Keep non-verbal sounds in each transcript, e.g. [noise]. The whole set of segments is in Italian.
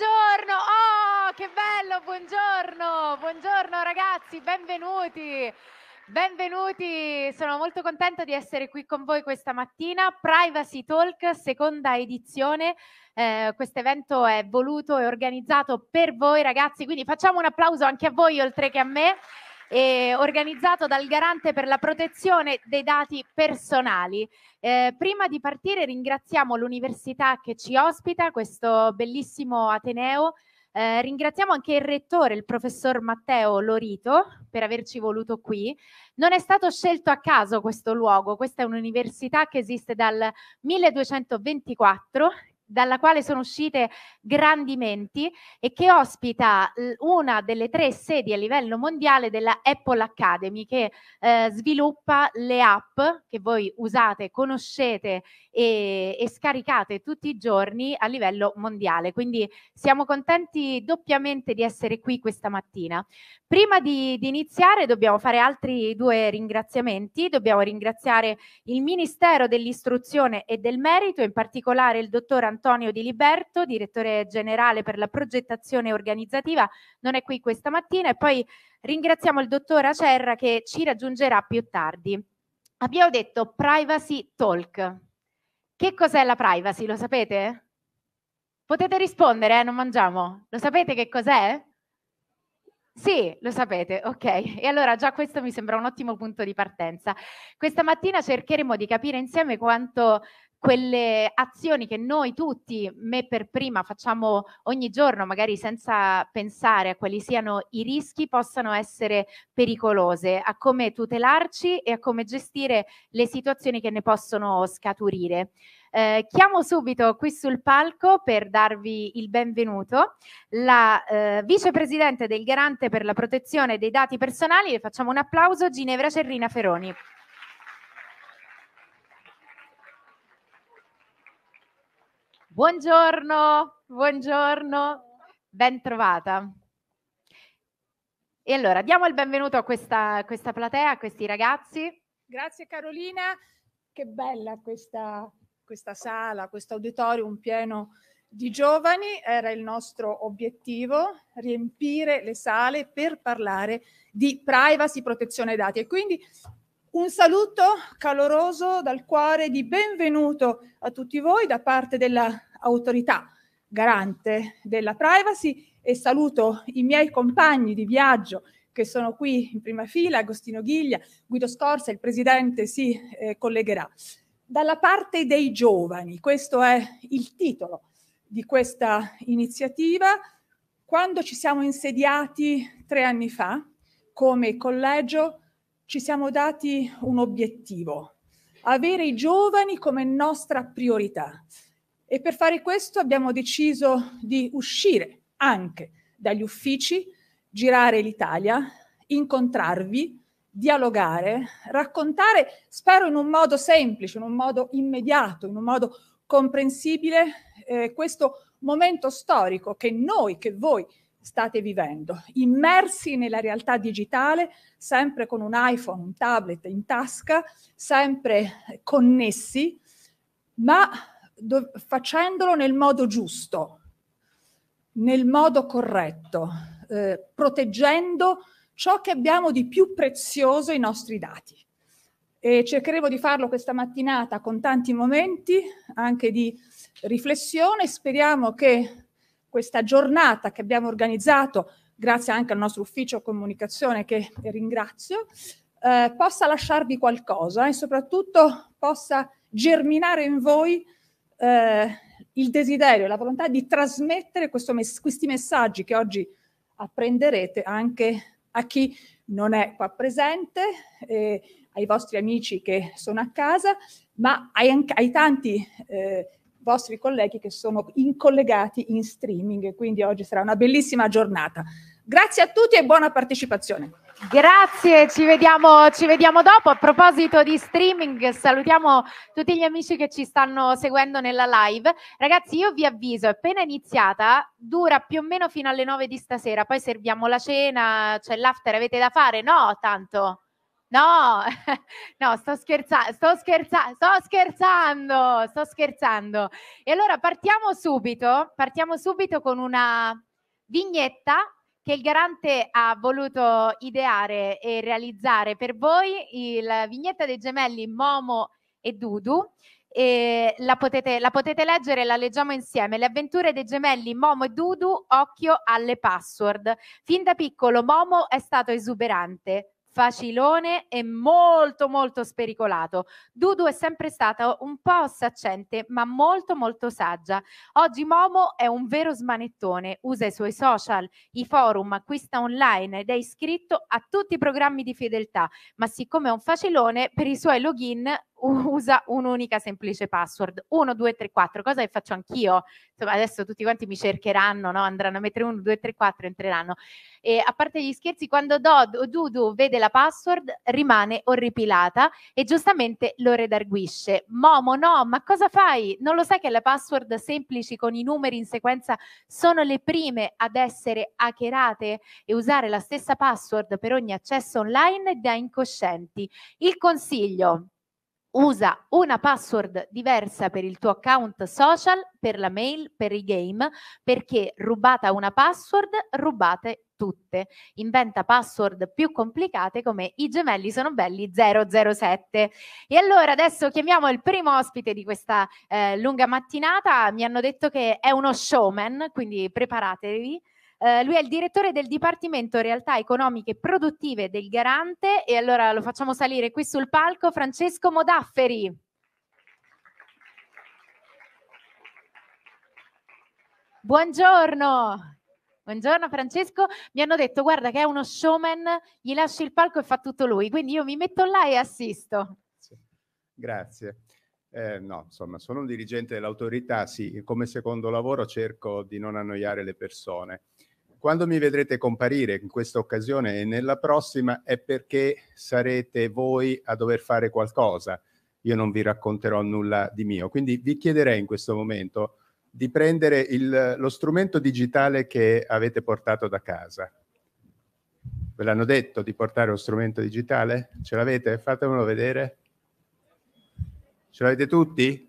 Buongiorno, oh che bello, buongiorno, buongiorno ragazzi, benvenuti. Benvenuti, sono molto contenta di essere qui con voi questa mattina. Privacy Talk, seconda edizione. Eh, questo evento è voluto e organizzato per voi ragazzi, quindi facciamo un applauso anche a voi oltre che a me eh, organizzato dal Garante per la protezione dei dati personali. Eh, prima di partire ringraziamo l'università che ci ospita, questo bellissimo Ateneo. Eh, ringraziamo anche il rettore, il professor Matteo Lorito, per averci voluto qui. Non è stato scelto a caso questo luogo, questa è un'università che esiste dal 1224, dalla quale sono uscite grandi menti e che ospita una delle tre sedi a livello mondiale della Apple Academy che eh, sviluppa le app che voi usate, conoscete e, e, scaricate tutti i giorni a livello mondiale. Quindi siamo contenti doppiamente di essere qui questa mattina. Prima di, di iniziare dobbiamo fare altri due ringraziamenti. Dobbiamo ringraziare il Ministero dell'Istruzione e del Merito, in particolare il dottor Antonio Antonio Di Liberto, direttore generale per la progettazione organizzativa, non è qui questa mattina e poi ringraziamo il dottor Acerra che ci raggiungerà più tardi. Abbiamo detto privacy talk. Che cos'è la privacy? Lo sapete? Potete rispondere, eh? non mangiamo. Lo sapete che cos'è? Sì, lo sapete, ok. E allora già questo mi sembra un ottimo punto di partenza. Questa mattina cercheremo di capire insieme quanto quelle azioni che noi tutti, me per prima, facciamo ogni giorno, magari senza pensare a quali siano i rischi, possano essere pericolose, a come tutelarci e a come gestire le situazioni che ne possono scaturire. Eh, chiamo subito qui sul palco per darvi il benvenuto la eh, vicepresidente del Garante per la protezione dei dati personali, le facciamo un applauso, Ginevra Cerrina Feroni. Buongiorno, buongiorno, ben trovata. E allora diamo il benvenuto a questa, questa platea, a questi ragazzi. Grazie Carolina, che bella questa, questa sala, questo auditorium pieno di giovani era il nostro obiettivo riempire le sale per parlare di privacy, protezione dei dati e quindi un saluto caloroso dal cuore di benvenuto a tutti voi da parte della autorità garante della privacy e saluto i miei compagni di viaggio che sono qui in prima fila, Agostino Ghiglia, Guido Scorsa, il presidente si eh, collegherà. Dalla parte dei giovani, questo è il titolo di questa iniziativa, quando ci siamo insediati tre anni fa come collegio ci siamo dati un obiettivo, avere i giovani come nostra priorità. E per fare questo abbiamo deciso di uscire anche dagli uffici, girare l'Italia, incontrarvi, dialogare, raccontare, spero in un modo semplice, in un modo immediato, in un modo comprensibile, eh, questo momento storico che noi, che voi state vivendo, immersi nella realtà digitale, sempre con un iPhone, un tablet in tasca, sempre connessi, ma do, facendolo nel modo giusto, nel modo corretto, eh, proteggendo ciò che abbiamo di più prezioso, i nostri dati. E cercheremo di farlo questa mattinata con tanti momenti anche di riflessione. Speriamo che questa giornata che abbiamo organizzato, grazie anche al nostro ufficio comunicazione che ringrazio, eh, possa lasciarvi qualcosa e soprattutto possa germinare in voi eh, il desiderio, la volontà di trasmettere mes- questi messaggi che oggi apprenderete anche a chi non è qua presente, eh, ai vostri amici che sono a casa, ma ai, ai tanti eh, vostri colleghi che sono in collegati in streaming. Quindi oggi sarà una bellissima giornata. Grazie a tutti e buona partecipazione. Grazie, ci vediamo, ci vediamo, dopo. A proposito di streaming, salutiamo tutti gli amici che ci stanno seguendo nella live. Ragazzi, io vi avviso, è appena iniziata, dura più o meno fino alle 9 di stasera, poi serviamo la cena, c'è cioè l'after, avete da fare? No, tanto. No, [laughs] no, sto scherzando, sto scherzando, sto scherzando, sto scherzando. E allora partiamo subito, partiamo subito con una vignetta che il garante ha voluto ideare e realizzare per voi la vignetta dei gemelli Momo e Dudu. E la, potete, la potete leggere, la leggiamo insieme. Le avventure dei gemelli Momo e Dudu, occhio alle password. Fin da piccolo Momo è stato esuberante, facilone e molto molto spericolato. Dudu è sempre stata un po' saccente ma molto molto saggia. Oggi Momo è un vero smanettone, usa i suoi social, i forum, acquista online ed è iscritto a tutti i programmi di fedeltà, ma siccome è un facilone per i suoi login usa un'unica semplice password 1, 2, 3, 4, cosa che faccio anch'io insomma adesso tutti quanti mi cercheranno no? andranno a mettere 1, 2, 3, 4 entreranno e a parte gli scherzi quando Dodo Dudu vede la password rimane orripilata e giustamente lo redarguisce Momo no ma cosa fai? Non lo sai che le password semplici con i numeri in sequenza sono le prime ad essere hackerate e usare la stessa password per ogni accesso online da incoscienti il consiglio Usa una password diversa per il tuo account social, per la mail, per i game, perché rubata una password, rubate tutte. Inventa password più complicate come i gemelli sono belli 007. E allora adesso chiamiamo il primo ospite di questa eh, lunga mattinata. Mi hanno detto che è uno showman, quindi preparatevi eh, lui è il direttore del Dipartimento Realtà Economiche e Produttive del Garante e allora lo facciamo salire qui sul palco Francesco Modafferi. Buongiorno. Buongiorno Francesco, mi hanno detto guarda che è uno showman, gli lasci il palco e fa tutto lui, quindi io mi metto là e assisto. Grazie. Eh, no, insomma, sono un dirigente dell'autorità, sì, come secondo lavoro cerco di non annoiare le persone quando mi vedrete comparire in questa occasione e nella prossima è perché sarete voi a dover fare qualcosa. Io non vi racconterò nulla di mio. Quindi vi chiederei in questo momento di prendere il, lo strumento digitale che avete portato da casa. Ve l'hanno detto di portare lo strumento digitale? Ce l'avete? Fatemelo vedere. Ce l'avete tutti?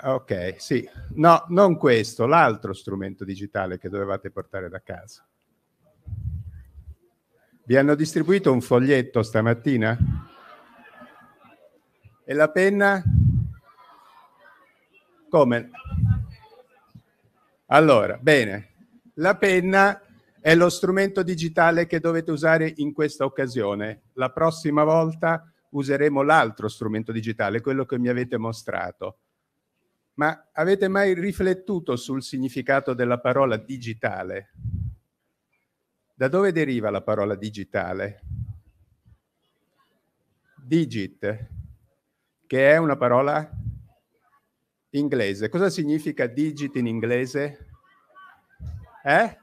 Ok, sì. No, non questo, l'altro strumento digitale che dovevate portare da casa. Vi hanno distribuito un foglietto stamattina? E la penna? Come? Allora, bene. La penna è lo strumento digitale che dovete usare in questa occasione. La prossima volta useremo l'altro strumento digitale, quello che mi avete mostrato ma avete mai riflettuto sul significato della parola digitale? Da dove deriva la parola digitale? Digit, che è una parola inglese. Cosa significa digit in inglese? Eh?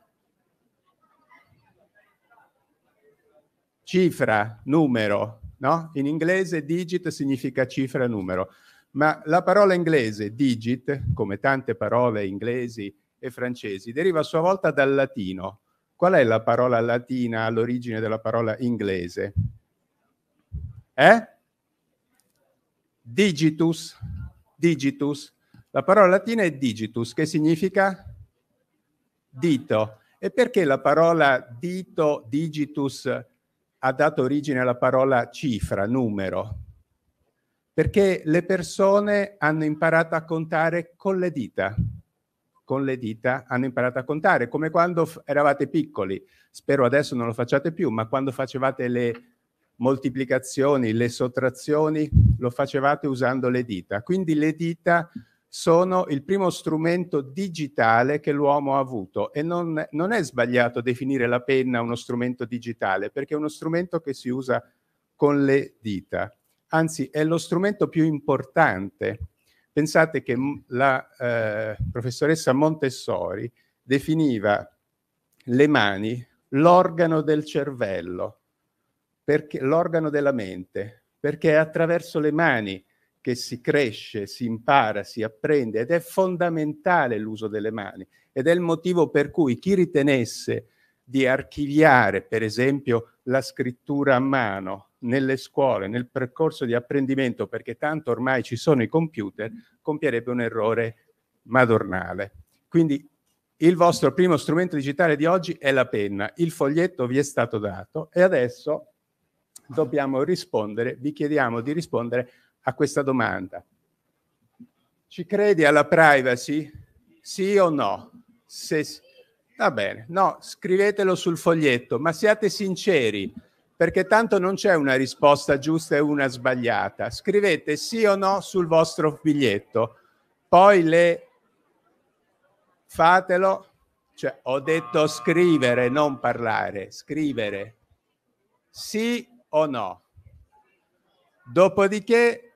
Cifra, numero, no? In inglese digit significa cifra, numero ma la parola inglese digit, come tante parole inglesi e francesi, deriva a sua volta dal latino. Qual è la parola latina all'origine della parola inglese? Eh? Digitus, digitus. La parola latina è digitus, che significa dito. E perché la parola dito, digitus, ha dato origine alla parola cifra, numero? perché le persone hanno imparato a contare con le dita. Con le dita hanno imparato a contare, come quando eravate piccoli. Spero adesso non lo facciate più, ma quando facevate le moltiplicazioni, le sottrazioni, lo facevate usando le dita. Quindi le dita sono il primo strumento digitale che l'uomo ha avuto e non, non è sbagliato definire la penna uno strumento digitale perché è uno strumento che si usa con le dita anzi è lo strumento più importante. Pensate che la eh, professoressa Montessori definiva le mani l'organo del cervello, perché, l'organo della mente, perché è attraverso le mani che si cresce, si impara, si apprende ed è fondamentale l'uso delle mani ed è il motivo per cui chi ritenesse di archiviare, per esempio, la scrittura a mano nelle scuole, nel percorso di apprendimento, perché tanto ormai ci sono i computer, compierebbe un errore madornale. Quindi il vostro primo strumento digitale di oggi è la penna, il foglietto vi è stato dato e adesso dobbiamo rispondere, vi chiediamo di rispondere a questa domanda. Ci credi alla privacy? Sì o no? Se... Va bene, no, scrivetelo sul foglietto, ma siate sinceri perché tanto non c'è una risposta giusta e una sbagliata. Scrivete sì o no sul vostro biglietto, poi le fatelo. Cioè, ho detto scrivere, non parlare, scrivere sì o no. Dopodiché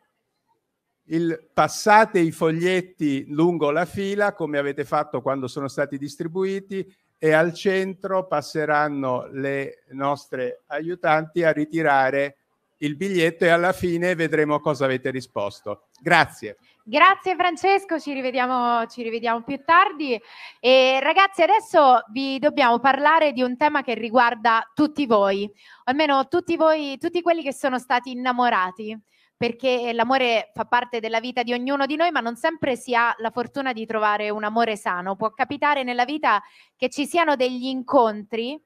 il, passate i foglietti lungo la fila, come avete fatto quando sono stati distribuiti, e al centro passeranno le nostre aiutanti a ritirare il biglietto e alla fine vedremo cosa avete risposto. Grazie. Grazie Francesco, ci rivediamo, ci rivediamo più tardi. E ragazzi, adesso vi dobbiamo parlare di un tema che riguarda tutti voi, o almeno tutti voi, tutti quelli che sono stati innamorati perché l'amore fa parte della vita di ognuno di noi, ma non sempre si ha la fortuna di trovare un amore sano. Può capitare nella vita che ci siano degli incontri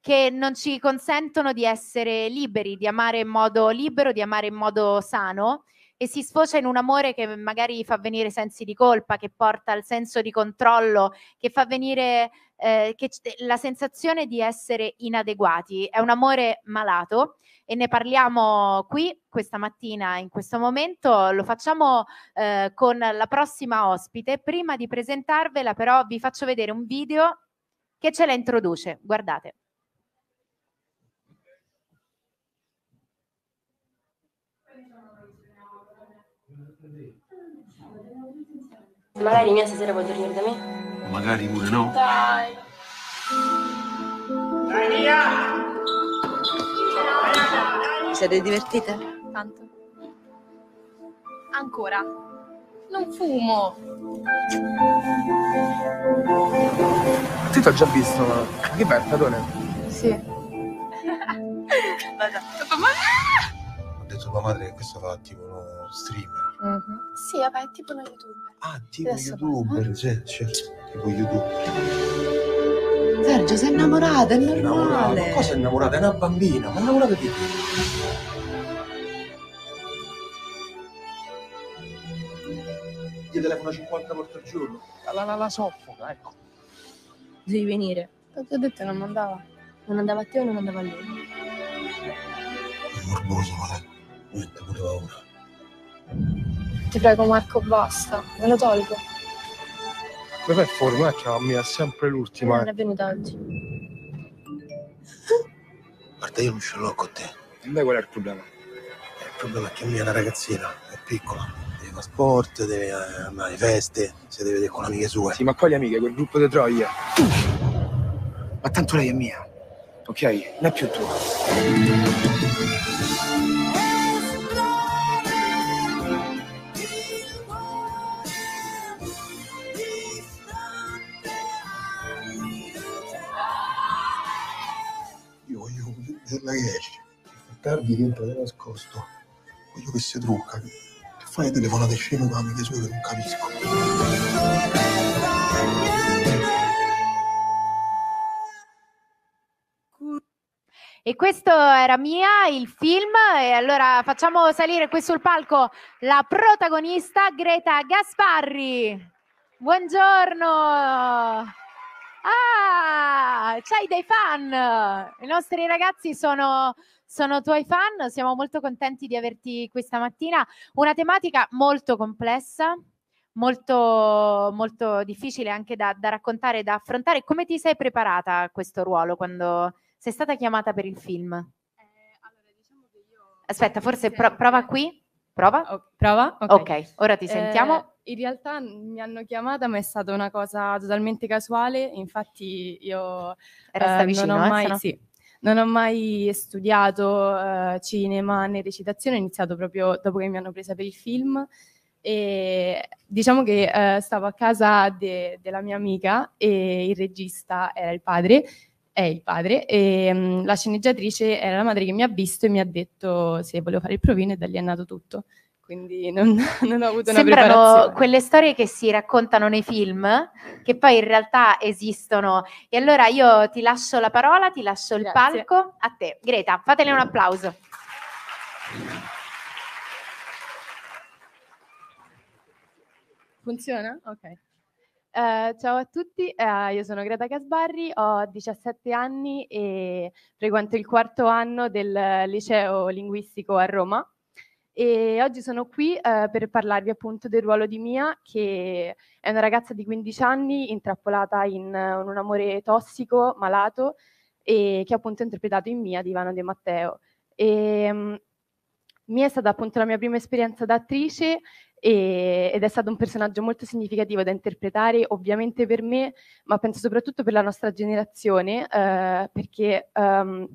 che non ci consentono di essere liberi, di amare in modo libero, di amare in modo sano e si sfocia in un amore che magari fa venire sensi di colpa, che porta al senso di controllo, che fa venire eh, che la sensazione di essere inadeguati. È un amore malato e ne parliamo qui questa mattina, in questo momento. Lo facciamo eh, con la prossima ospite. Prima di presentarvela però vi faccio vedere un video che ce la introduce. Guardate. Magari mia stasera vuoi dormire da me? Magari pure no. Dai. Dai via! siete divertite? Tanto. Ancora. Non fumo. Sì, ti ho già visto, ma che fai, Tatone? Sì. Vada. Ho detto a tua madre che questo fa tipo uno streamer. Mm-hmm. Sì, vabbè, è tipo uno youtuber. Ah, tipo Adesso youtuber, cioè, cioè, tipo youtuber. Sergio, sei innamorata, è normale. Ma cosa è innamorata? È una bambina, ma innamorata di te. telefono 50 volte al giorno. La, la, la soffoca, ecco. Devi venire. Ti ho detto non andava. Non andava a te o non andava a lui. È morboso, ma eh? non ti pure paura. Ti prego Marco, basta. Me lo tolgo. Dov'è forma? Chiami, è sempre l'ultima. Non è venuta oggi. Guarda, io non ce l'ho con te. non è qual è il problema? Eh, il problema è che mia è una ragazzina, è piccola. Deve fare sport, deve eh, andare alle feste, si deve vedere con le amiche sue. Sì, ma quali amiche? Quel gruppo di troia. Ma tanto lei è mia, ok? Non è più tua. vederla che esce, più tardi rientra di nascosto, quello che si trucca, che, che fa le telefonate sceme amiche sue che non capisco. E questo era Mia, il film, e allora facciamo salire qui sul palco la protagonista Greta Gasparri. Buongiorno! Ah, c'hai dei fan! I nostri ragazzi sono, sono tuoi fan, siamo molto contenti di averti questa mattina. Una tematica molto complessa, molto, molto difficile anche da, da raccontare, da affrontare. Come ti sei preparata a questo ruolo quando sei stata chiamata per il film? Eh, diciamo Aspetta, forse pro- prova qui. Prova. Oh, prova? Okay. ok, ora ti sentiamo. Eh in realtà mi hanno chiamata, ma è stata una cosa totalmente casuale. Infatti, io eh, vicino, non, ho eh, mai, no? sì, non, ho mai, studiato eh, cinema né recitazione, ho iniziato proprio dopo che mi hanno presa per il film. E diciamo che eh, stavo a casa de- della mia amica e il regista era il padre, è il padre, e mh, mm, la sceneggiatrice era la madre che mi ha visto e mi ha detto se volevo fare il provino e da lì è nato tutto quindi non, [laughs] non ho avuto una Sembrano preparazione. quelle storie che si raccontano nei film, che poi in realtà esistono. E allora io ti lascio la parola, ti lascio Grazie. il palco a te. Greta, fatele un applauso. Funziona? Ok. Uh, ciao a tutti, uh, io sono Greta Casbarri, ho 17 anni e frequento il quarto anno del liceo linguistico a Roma e oggi sono qui eh, per parlarvi appunto del ruolo di Mia, che è una ragazza di 15 anni intrappolata in, in eh, un amore tossico, malato, e che appunto interpretato in Mia di Ivano De Matteo. E, mm, Mia è stata appunto la mia prima esperienza da attrice e, ed è stato un personaggio molto significativo da interpretare, ovviamente per me, ma penso soprattutto per la nostra generazione, eh, perché um,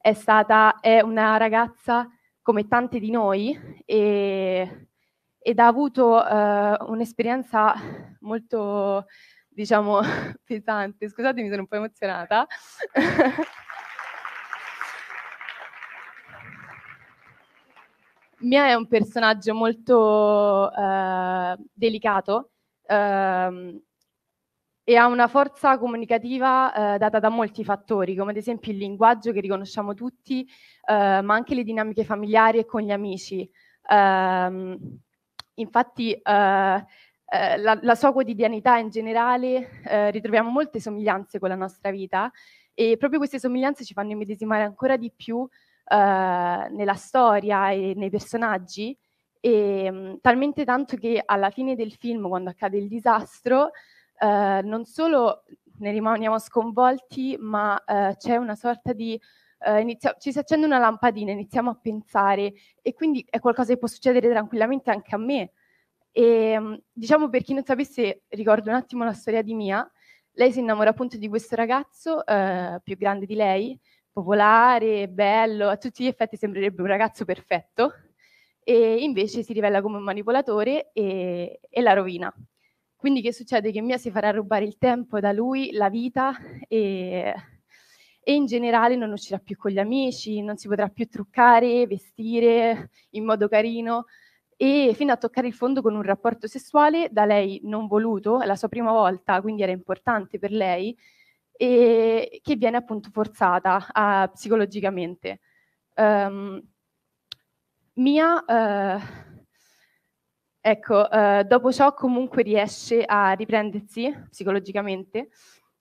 è stata è una ragazza come tante di noi e, ed ha avuto eh, un'esperienza molto, diciamo, [laughs] pesante. Scusatemi, sono un po' emozionata. [laughs] Mia è un personaggio molto eh, delicato, eh, e ha una forza comunicativa eh, data da molti fattori, come ad esempio il linguaggio che riconosciamo tutti, eh, ma anche le dinamiche familiari e con gli amici. Ehm, eh, infatti eh, la, la, sua quotidianità in generale eh, ritroviamo molte somiglianze con la nostra vita e proprio queste somiglianze ci fanno immedesimare ancora di più eh, nella storia e nei personaggi e ehm, talmente tanto che alla fine del film, quando accade il disastro, eh, non solo ne rimaniamo sconvolti, ma eh, c'è una sorta di... Eh, inizia- ci si accende una lampadina, iniziamo a pensare e quindi è qualcosa che può succedere tranquillamente anche a me. E ehm, diciamo per chi non sapesse, ricordo un attimo la storia di Mia. Lei si innamora appunto di questo ragazzo eh, più grande di lei, popolare, bello, a tutti gli effetti sembrerebbe un ragazzo perfetto e invece si rivela come un manipolatore e, e la rovina. Quindi che succede? Che Mia si farà rubare il tempo da lui, la vita e, e in generale non uscirà più con gli amici, non si potrà più truccare, vestire in modo carino e fino a toccare il fondo con un rapporto sessuale da lei non voluto, è la sua prima volta, quindi era importante per lei, e che viene appunto forzata a, psicologicamente. Um, Mia uh, Ecco, eh, dopo ciò comunque riesce a riprendersi psicologicamente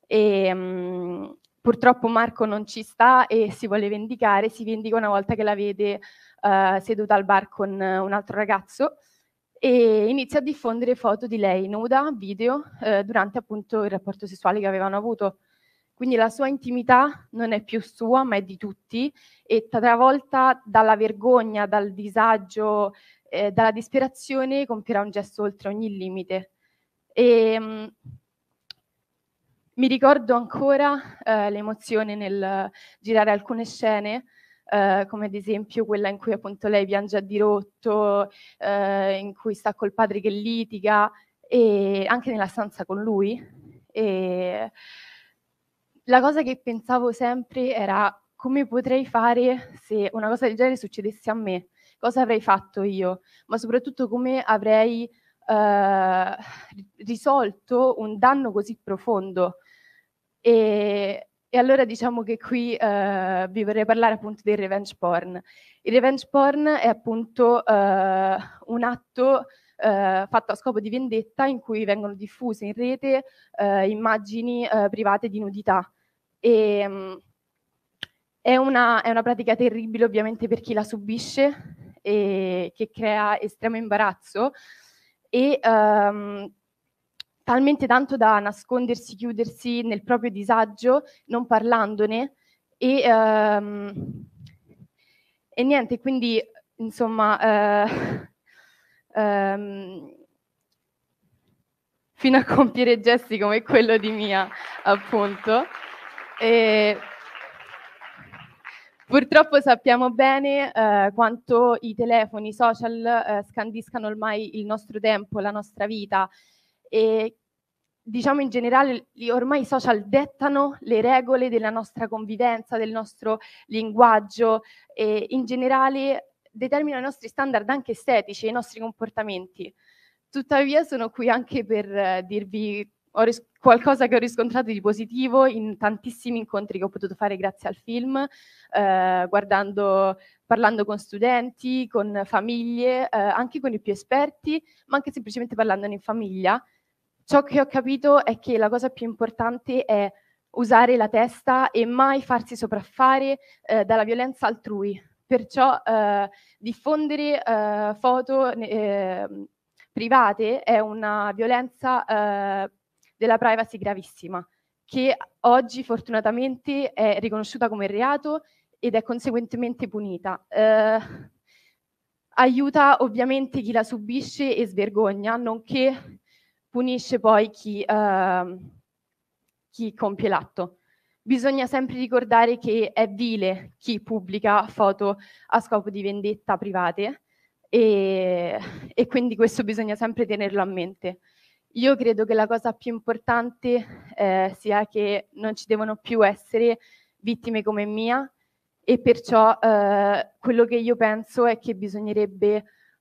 e mh, mm, purtroppo Marco non ci sta e si vuole vendicare, si vendica una volta che la vede eh, seduta al bar con un altro ragazzo e inizia a diffondere foto di lei nuda, video, eh, durante appunto il rapporto sessuale che avevano avuto. Quindi la sua intimità non è più sua, ma è di tutti e travolta dalla vergogna, dal disagio eh, dalla disperazione compirà un gesto oltre ogni limite. E, mm, mi ricordo ancora eh, l'emozione nel girare alcune scene, eh, come ad esempio quella in cui appunto lei piange a dirotto, eh, in cui sta col padre che litiga e anche nella stanza con lui. E la cosa che pensavo sempre era come potrei fare se una cosa del genere succedesse a me cosa avrei fatto io, ma soprattutto come avrei eh, risolto un danno così profondo. E, e allora diciamo che qui eh, vi vorrei parlare appunto del revenge porn. Il revenge porn è appunto eh, un atto eh, fatto a scopo di vendetta in cui vengono diffuse in rete eh, immagini eh, private di nudità. E, ehm, è, una, è una pratica terribile ovviamente per chi la subisce, e che crea estremo imbarazzo e um, talmente tanto da nascondersi, chiudersi nel proprio disagio, non parlandone e, um, e niente, quindi insomma uh, um, [laughs] fino a compiere gesti come quello di Mia appunto. E, Purtroppo sappiamo bene eh, quanto i telefoni, i social eh, scandiscano ormai il nostro tempo, la nostra vita e diciamo in generale ormai i social dettano le regole della nostra convivenza, del nostro linguaggio e in generale determinano i nostri standard anche estetici e i nostri comportamenti. Tuttavia sono qui anche per eh, dirvi ris- qualcosa che ho riscontrato di positivo in tantissimi incontri che ho potuto fare grazie al film, eh, guardando, parlando con studenti, con famiglie, eh, anche con i più esperti, ma anche semplicemente parlando in famiglia. Ciò che ho capito è che la cosa più importante è usare la testa e mai farsi sopraffare eh, dalla violenza altrui. Perciò eh, diffondere eh, foto ehm, private è una violenza eh, della privacy gravissima, che oggi fortunatamente è riconosciuta come reato ed è conseguentemente punita. Eh, aiuta ovviamente chi la subisce e svergogna, nonché punisce poi chi, eh, chi compie l'atto. Bisogna sempre ricordare che è vile chi pubblica foto a scopo di vendetta private e, e quindi questo bisogna sempre tenerlo a mente. Io credo che la cosa più importante eh, sia che non ci devono più essere vittime come mia e perciò eh, quello che io penso è che bisognerebbe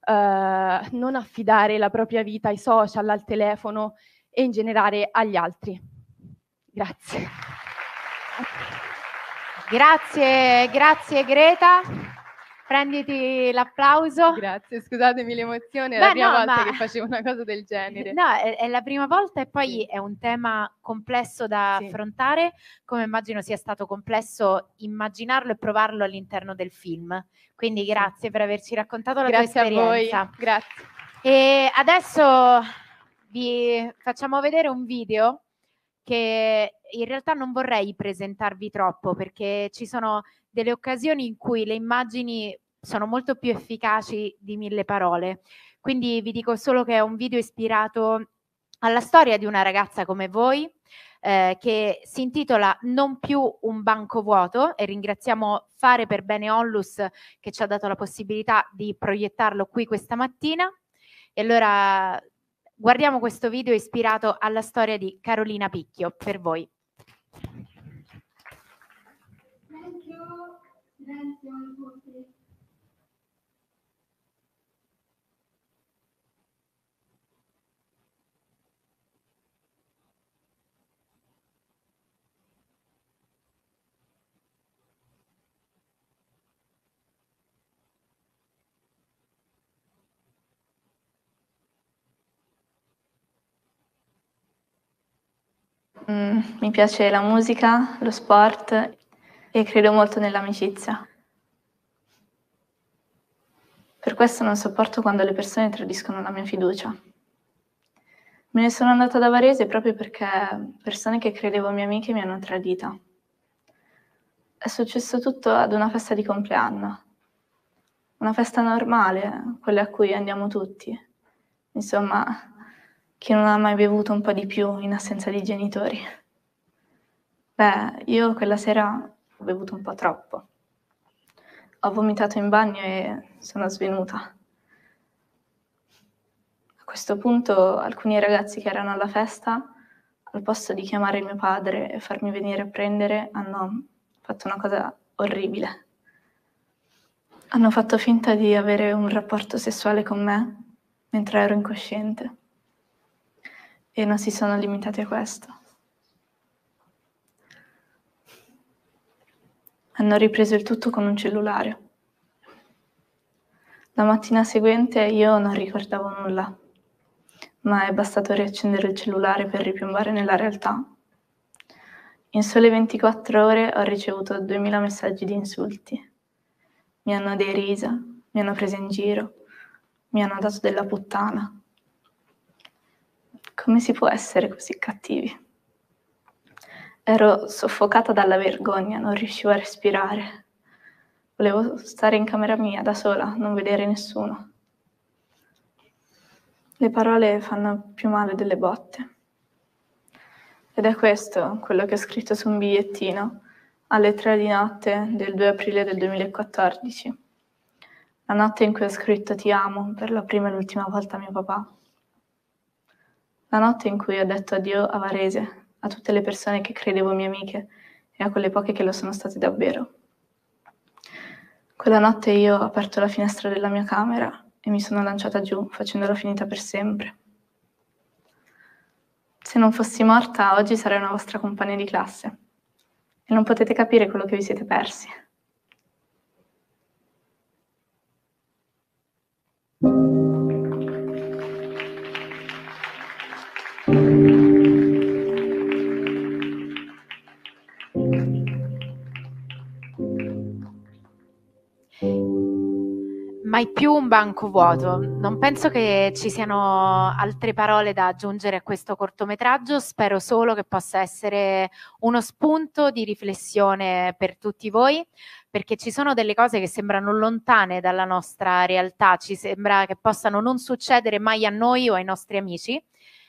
eh, non affidare la propria vita ai social, al telefono e in generale agli altri. Grazie. Grazie, grazie Greta prenditi l'applauso. Grazie, scusatemi l'emozione, è Beh, la prima no, volta ma... che facevo una cosa del genere. No, è, è la prima volta e poi sì. è un tema complesso da sì. affrontare, come immagino sia stato complesso immaginarlo e provarlo all'interno del film. Quindi grazie sì. per averci raccontato la grazie tua esperienza. A voi. Grazie. E adesso vi facciamo vedere un video che in realtà non vorrei presentarvi troppo perché ci sono delle occasioni in cui le immagini sono molto più efficaci di mille parole. Quindi vi dico solo che è un video ispirato alla storia di una ragazza come voi, eh, che si intitola Non più un banco vuoto e ringraziamo Fare per Bene Onlus che ci ha dato la possibilità di proiettarlo qui questa mattina. E allora guardiamo questo video ispirato alla storia di Carolina Picchio per voi. Mm, mi piace la musica, lo sport e credo molto nell'amicizia. Per questo non sopporto quando le persone tradiscono la mia fiducia. Me ne sono andata da Varese proprio perché persone che credevo mie amiche mi hanno tradita. È successo tutto ad una festa di compleanno. Una festa normale, quella a cui andiamo tutti. Insomma, chi non ha mai bevuto un po' di più in assenza di genitori. Beh, io quella sera ho bevuto un po' troppo. Ho vomitato in bagno e sono svenuta. A questo punto alcuni ragazzi che erano alla festa, al posto di chiamare mio padre e farmi venire a prendere, hanno fatto una cosa orribile. Hanno fatto finta di avere un rapporto sessuale con me mentre ero incosciente. E non si sono limitati a questo Hanno ripreso il tutto con un cellulare. La mattina seguente io non ricordavo nulla, ma è bastato riaccendere il cellulare per ripiombare nella realtà. In sole 24 ore ho ricevuto 2000 messaggi di insulti. Mi hanno derisa, mi hanno presa in giro, mi hanno dato della puttana. Come si può essere così cattivi? Ero soffocata dalla vergogna, non riuscivo a respirare. Volevo stare in camera mia da sola, non vedere nessuno. Le parole fanno più male delle botte. Ed è questo quello che ho scritto su un bigliettino alle tre di notte del 2 aprile del 2014, la notte in cui ho scritto Ti amo per la prima e l'ultima volta a mio papà, la notte in cui ho detto addio a Varese a tutte le persone che credevo mie amiche e a quelle poche che lo sono state davvero. Quella notte io ho aperto la finestra della mia camera e mi sono lanciata giù facendola finita per sempre. Se non fossi morta, oggi sarei una vostra compagna di classe e non potete capire quello che vi siete persi. Mai più un banco vuoto. Non penso che ci siano altre parole da aggiungere a questo cortometraggio, spero solo che possa essere uno spunto di riflessione per tutti voi, perché ci sono delle cose che sembrano lontane dalla nostra realtà, ci sembra che possano non succedere mai a noi o ai nostri amici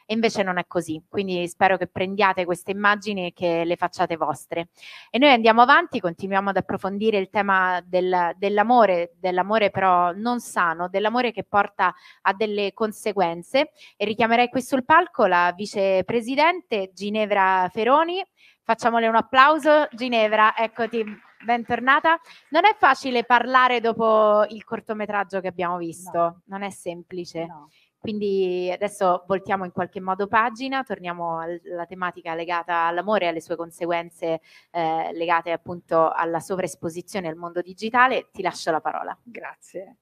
e invece non è così. Quindi spero che prendiate queste immagini e che le facciate vostre. E noi andiamo avanti, continuiamo ad approfondire il tema del, dell'amore, dell'amore però non sano, dell'amore che porta a delle conseguenze e richiamerei qui sul palco la vicepresidente Ginevra Feroni. Facciamole un applauso. Ginevra, eccoti, bentornata. Non è facile parlare dopo il cortometraggio che abbiamo visto, no. non è semplice. No. Quindi adesso voltiamo in qualche modo pagina, torniamo alla tematica legata all'amore e alle sue conseguenze eh, legate appunto alla sovraesposizione al mondo digitale. Ti lascio la parola. Grazie.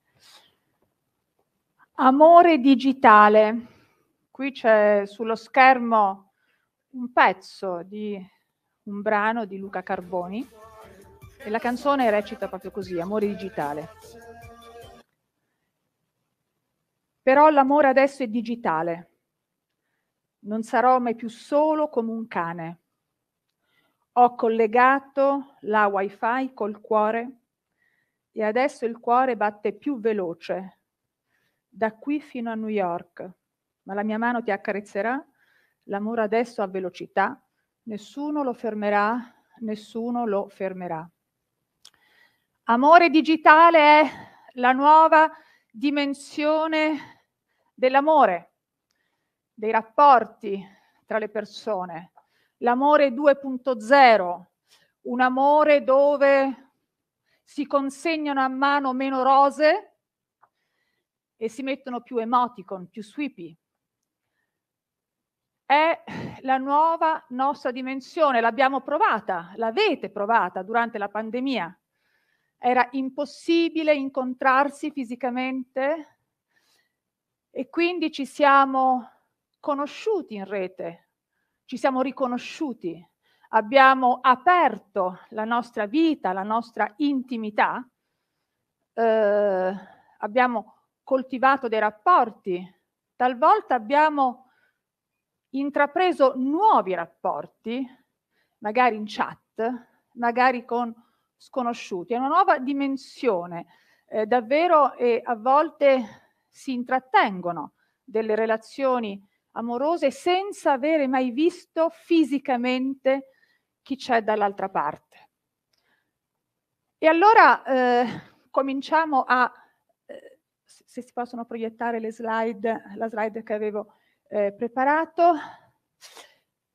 Amore digitale. Qui c'è sullo schermo un pezzo di un brano di Luca Carboni e la canzone recita proprio così, Amore digitale. Però l'amore adesso è digitale. Non sarò mai più solo come un cane. Ho collegato la wifi col cuore e adesso il cuore batte più veloce, da qui fino a New York. Ma la mia mano ti accarezzerà, l'amore adesso ha velocità, nessuno lo fermerà, nessuno lo fermerà. Amore digitale è la nuova dimensione dell'amore, dei rapporti tra le persone, l'amore 2.0, un amore dove si consegnano a mano meno rose e si mettono più emoticon, più sweepy. È la nuova nostra dimensione, l'abbiamo provata, l'avete provata durante la pandemia era impossibile incontrarsi fisicamente e quindi ci siamo conosciuti in rete, ci siamo riconosciuti, abbiamo aperto la nostra vita, la nostra intimità, eh, abbiamo coltivato dei rapporti, talvolta abbiamo intrapreso nuovi rapporti, magari in chat, magari con sconosciuti. È una nuova dimensione, eh, davvero, e a volte si intrattengono delle relazioni amorose senza avere mai visto fisicamente chi c'è dall'altra parte. E allora eh, cominciamo a, eh, se si possono proiettare le slide, la slide che avevo eh, preparato.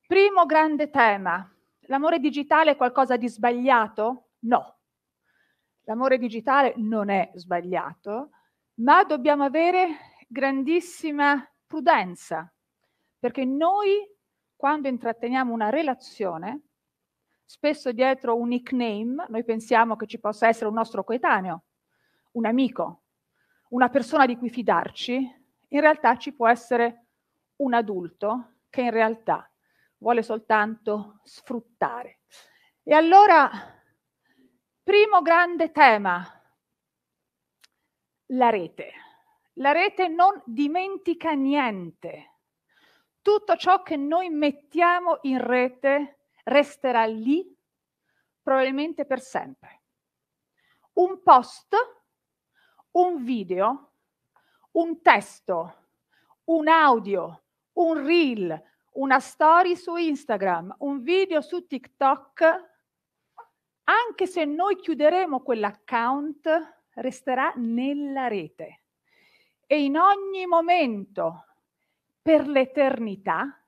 Primo grande tema, l'amore digitale è qualcosa di sbagliato? No, l'amore digitale non è sbagliato, ma dobbiamo avere grandissima prudenza, perché noi quando intratteniamo una relazione, spesso dietro un nickname, noi pensiamo che ci possa essere un nostro coetaneo, un amico, una persona di cui fidarci, in realtà ci può essere un adulto che in realtà vuole soltanto sfruttare. E allora Primo grande tema, la rete. La rete non dimentica niente. Tutto ciò che noi mettiamo in rete resterà lì probabilmente per sempre. Un post, un video, un testo, un audio, un reel, una story su Instagram, un video su TikTok anche se noi chiuderemo quell'account, resterà nella rete e in ogni momento per l'eternità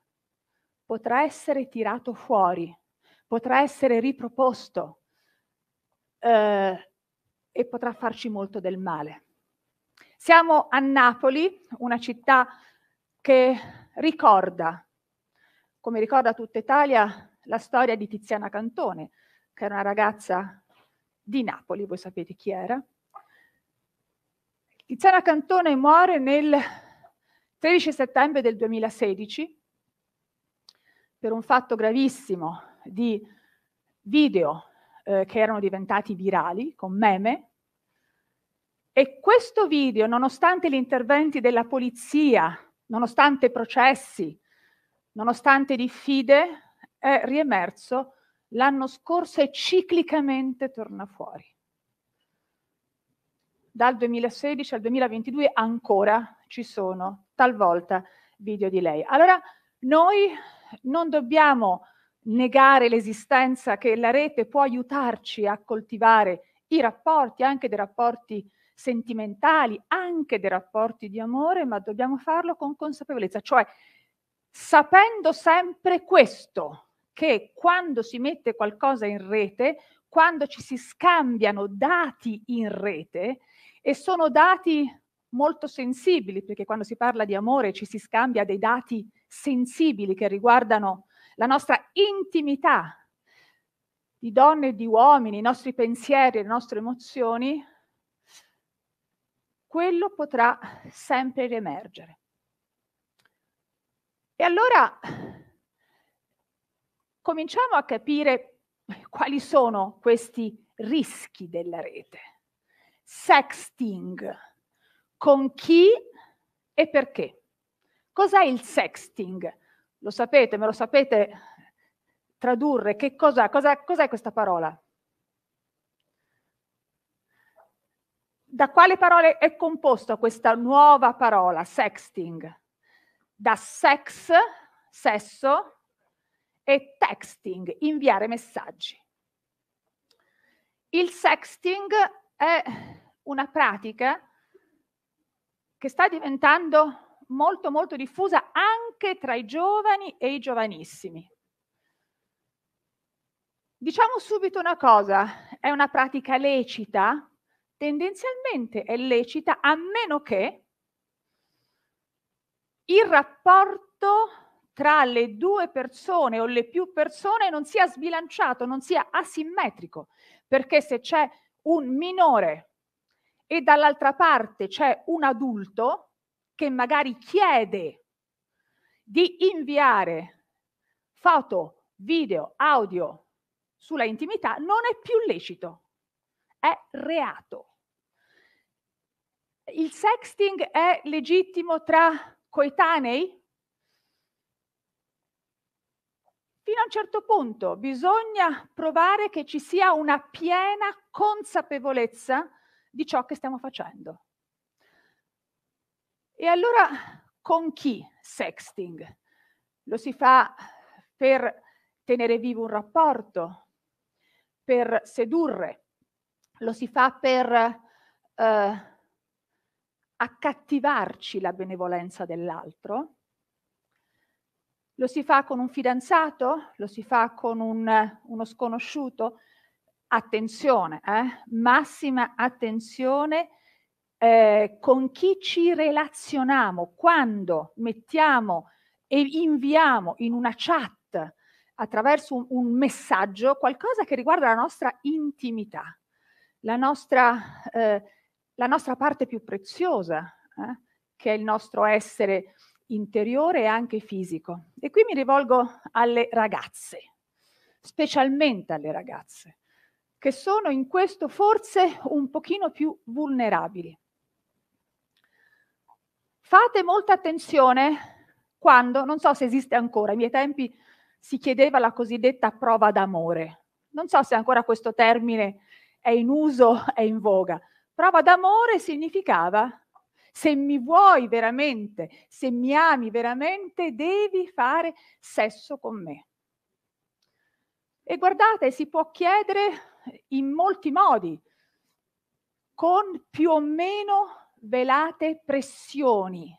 potrà essere tirato fuori, potrà essere riproposto eh, e potrà farci molto del male. Siamo a Napoli, una città che ricorda, come ricorda tutta Italia, la storia di Tiziana Cantone, che era una ragazza di Napoli, voi sapete chi era. Tiziana Cantone muore nel 13 settembre del 2016 per un fatto gravissimo di video eh, che erano diventati virali con meme e questo video, nonostante gli interventi della polizia, nonostante processi, nonostante diffide, è riemerso l'anno scorso e ciclicamente torna fuori. Dal 2016 al 2022 ancora ci sono talvolta video di lei. Allora noi non dobbiamo negare l'esistenza che la rete può aiutarci a coltivare i rapporti, anche dei rapporti sentimentali, anche dei rapporti di amore, ma dobbiamo farlo con consapevolezza, cioè sapendo sempre questo, che quando si mette qualcosa in rete, quando ci si scambiano dati in rete, e sono dati molto sensibili, perché quando si parla di amore ci si scambia dei dati sensibili che riguardano la nostra intimità di donne e di uomini, i nostri pensieri, le nostre emozioni, quello potrà sempre riemergere. E allora cominciamo a capire quali sono questi rischi della rete. Sexting, con chi e perché. Cos'è il sexting? Lo sapete, me lo sapete tradurre, che cos'è? Cos'è, cos'è questa parola? Da quale parole è composta questa nuova parola, sexting? Da sex, sesso, e texting, inviare messaggi. Il sexting è una pratica che sta diventando molto molto diffusa anche tra i giovani e i giovanissimi. Diciamo subito una cosa, è una pratica lecita, tendenzialmente è lecita a meno che il rapporto tra le due persone o le più persone non sia sbilanciato, non sia asimmetrico, perché se c'è un minore e dall'altra parte c'è un adulto che magari chiede di inviare foto, video, audio sulla intimità, non è più lecito, è reato. Il sexting è legittimo tra coetanei? fino a un certo punto bisogna provare che ci sia una piena consapevolezza di ciò che stiamo facendo. E allora con chi sexting? Lo si fa per tenere vivo un rapporto, per sedurre, lo si fa per eh, accattivarci la benevolenza dell'altro, lo si fa con un fidanzato? Lo si fa con un, uno sconosciuto? Attenzione, eh? massima attenzione eh, con chi ci relazioniamo, quando mettiamo e inviamo in una chat attraverso un, un, messaggio qualcosa che riguarda la nostra intimità, la nostra, eh, la nostra parte più preziosa, eh, che è il nostro essere interiore e anche fisico. E qui mi rivolgo alle ragazze, specialmente alle ragazze, che sono in questo forse un pochino più vulnerabili. Fate molta attenzione quando, non so se esiste ancora, ai miei tempi si chiedeva la cosiddetta prova d'amore. Non so se ancora questo termine è in uso, è in voga. Prova d'amore significava se mi vuoi veramente, se mi ami veramente, devi fare sesso con me. E guardate, si può chiedere in molti modi, con più o meno velate pressioni.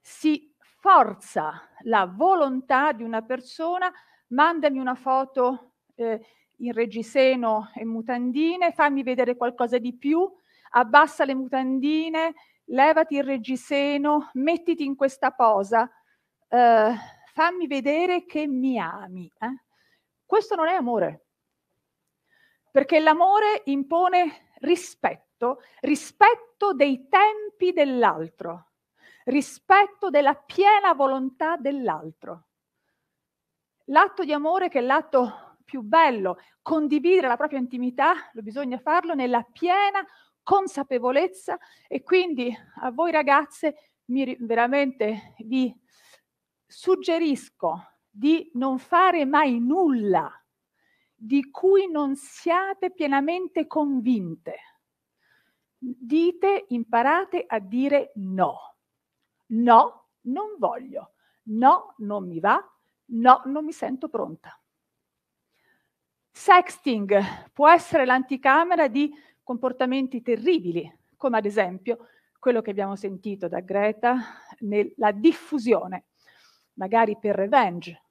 Si forza la volontà di una persona, mandami una foto eh, in reggiseno e mutandine, fammi vedere qualcosa di più, abbassa le mutandine, levati il reggiseno, mettiti in questa posa, eh, fammi vedere che mi ami. Eh? Questo non è amore, perché l'amore impone rispetto, rispetto dei tempi dell'altro, rispetto della piena volontà dell'altro. L'atto di amore che è l'atto più bello, condividere la propria intimità, lo bisogna farlo nella piena consapevolezza e quindi a voi ragazze mi, veramente vi suggerisco di non fare mai nulla di cui non siate pienamente convinte. Dite, imparate a dire no. No, non voglio. No, non mi va. No, non mi sento pronta. Sexting può essere l'anticamera di comportamenti terribili, come ad esempio quello che abbiamo sentito da Greta nella diffusione, magari per revenge,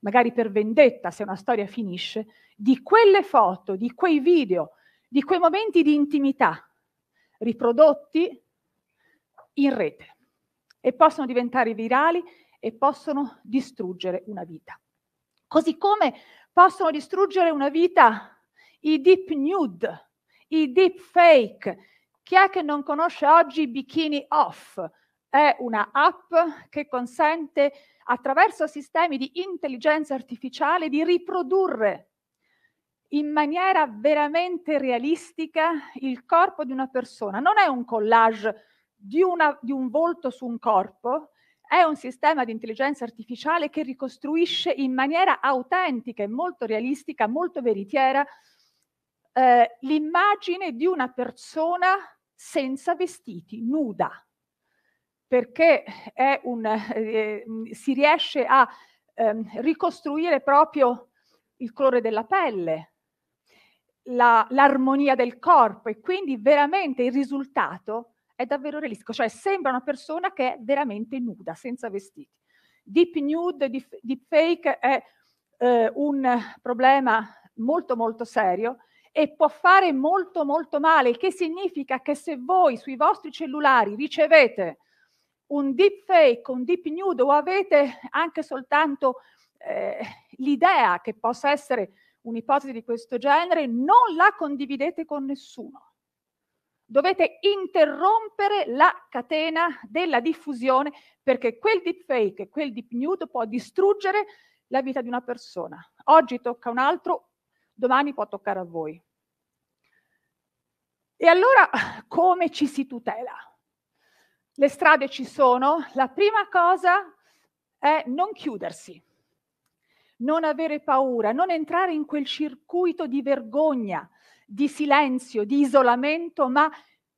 magari per vendetta, se una storia finisce, di quelle foto, di quei video, di quei momenti di intimità riprodotti in rete e possono diventare virali e possono distruggere una vita. Così come possono distruggere una vita i deep nude, i deepfake. Chi è che non conosce oggi Bikini Off? È una app che consente attraverso sistemi di intelligenza artificiale di riprodurre in maniera veramente realistica il corpo di una persona. Non è un collage di, una, di, un volto su un corpo, è un sistema di intelligenza artificiale che ricostruisce in maniera autentica e molto realistica, molto veritiera, eh, l'immagine di una persona senza vestiti, nuda, perché un, eh, mm, si riesce a eh, ricostruire proprio il colore della pelle, la, l'armonia del corpo e quindi veramente il risultato è davvero realistico, cioè sembra una persona che è veramente nuda, senza vestiti. Deep nude, deep, deep fake è eh, un problema molto molto serio e può fare molto molto male, il che significa che se voi sui vostri cellulari ricevete un deepfake, un deep nude o avete anche soltanto eh, l'idea che possa essere un'ipotesi di questo genere, non la condividete con nessuno. Dovete interrompere la catena della diffusione perché quel deepfake e quel deep nude può distruggere la vita di una persona. Oggi tocca a un altro, domani può toccare a voi. E allora come ci si tutela? Le strade ci sono, la prima cosa è non chiudersi, non avere paura, non entrare in quel circuito di vergogna, di silenzio, di isolamento, ma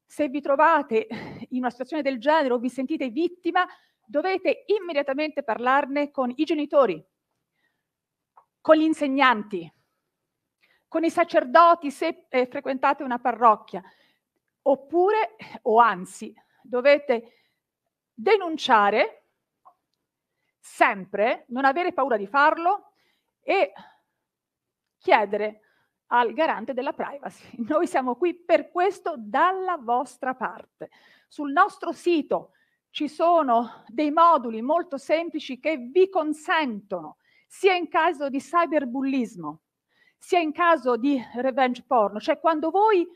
se vi trovate in una situazione del genere o vi sentite vittima, dovete immediatamente parlarne con i genitori, con gli insegnanti, con i sacerdoti se eh, frequentate una parrocchia, oppure, o anzi, dovete denunciare sempre, non avere paura di farlo e chiedere al garante della privacy. [laughs] Noi siamo qui per questo dalla vostra parte. Sul nostro sito ci sono dei moduli molto semplici che vi consentono, sia in caso di cyberbullismo, sia in caso di revenge porn, cioè quando voi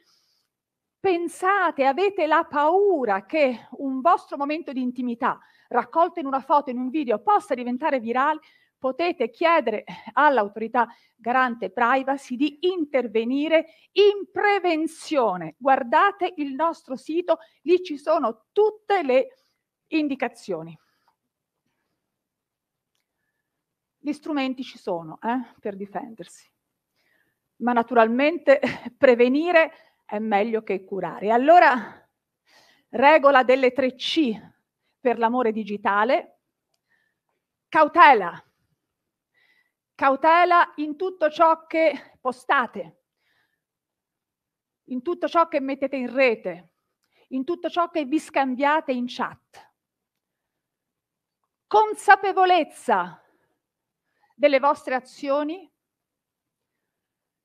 pensate, avete la paura che un vostro momento di intimità raccolto in una foto, in un video, possa diventare virale, potete chiedere all'autorità garante privacy di intervenire in prevenzione. Guardate il nostro sito, lì ci sono tutte le indicazioni. Gli strumenti ci sono eh, per difendersi ma naturalmente [laughs] prevenire è meglio che curare. Allora, regola delle 3C per l'amore digitale, cautela, cautela in tutto ciò che postate, in tutto ciò che mettete in rete, in tutto ciò che vi scambiate in chat. Consapevolezza delle vostre azioni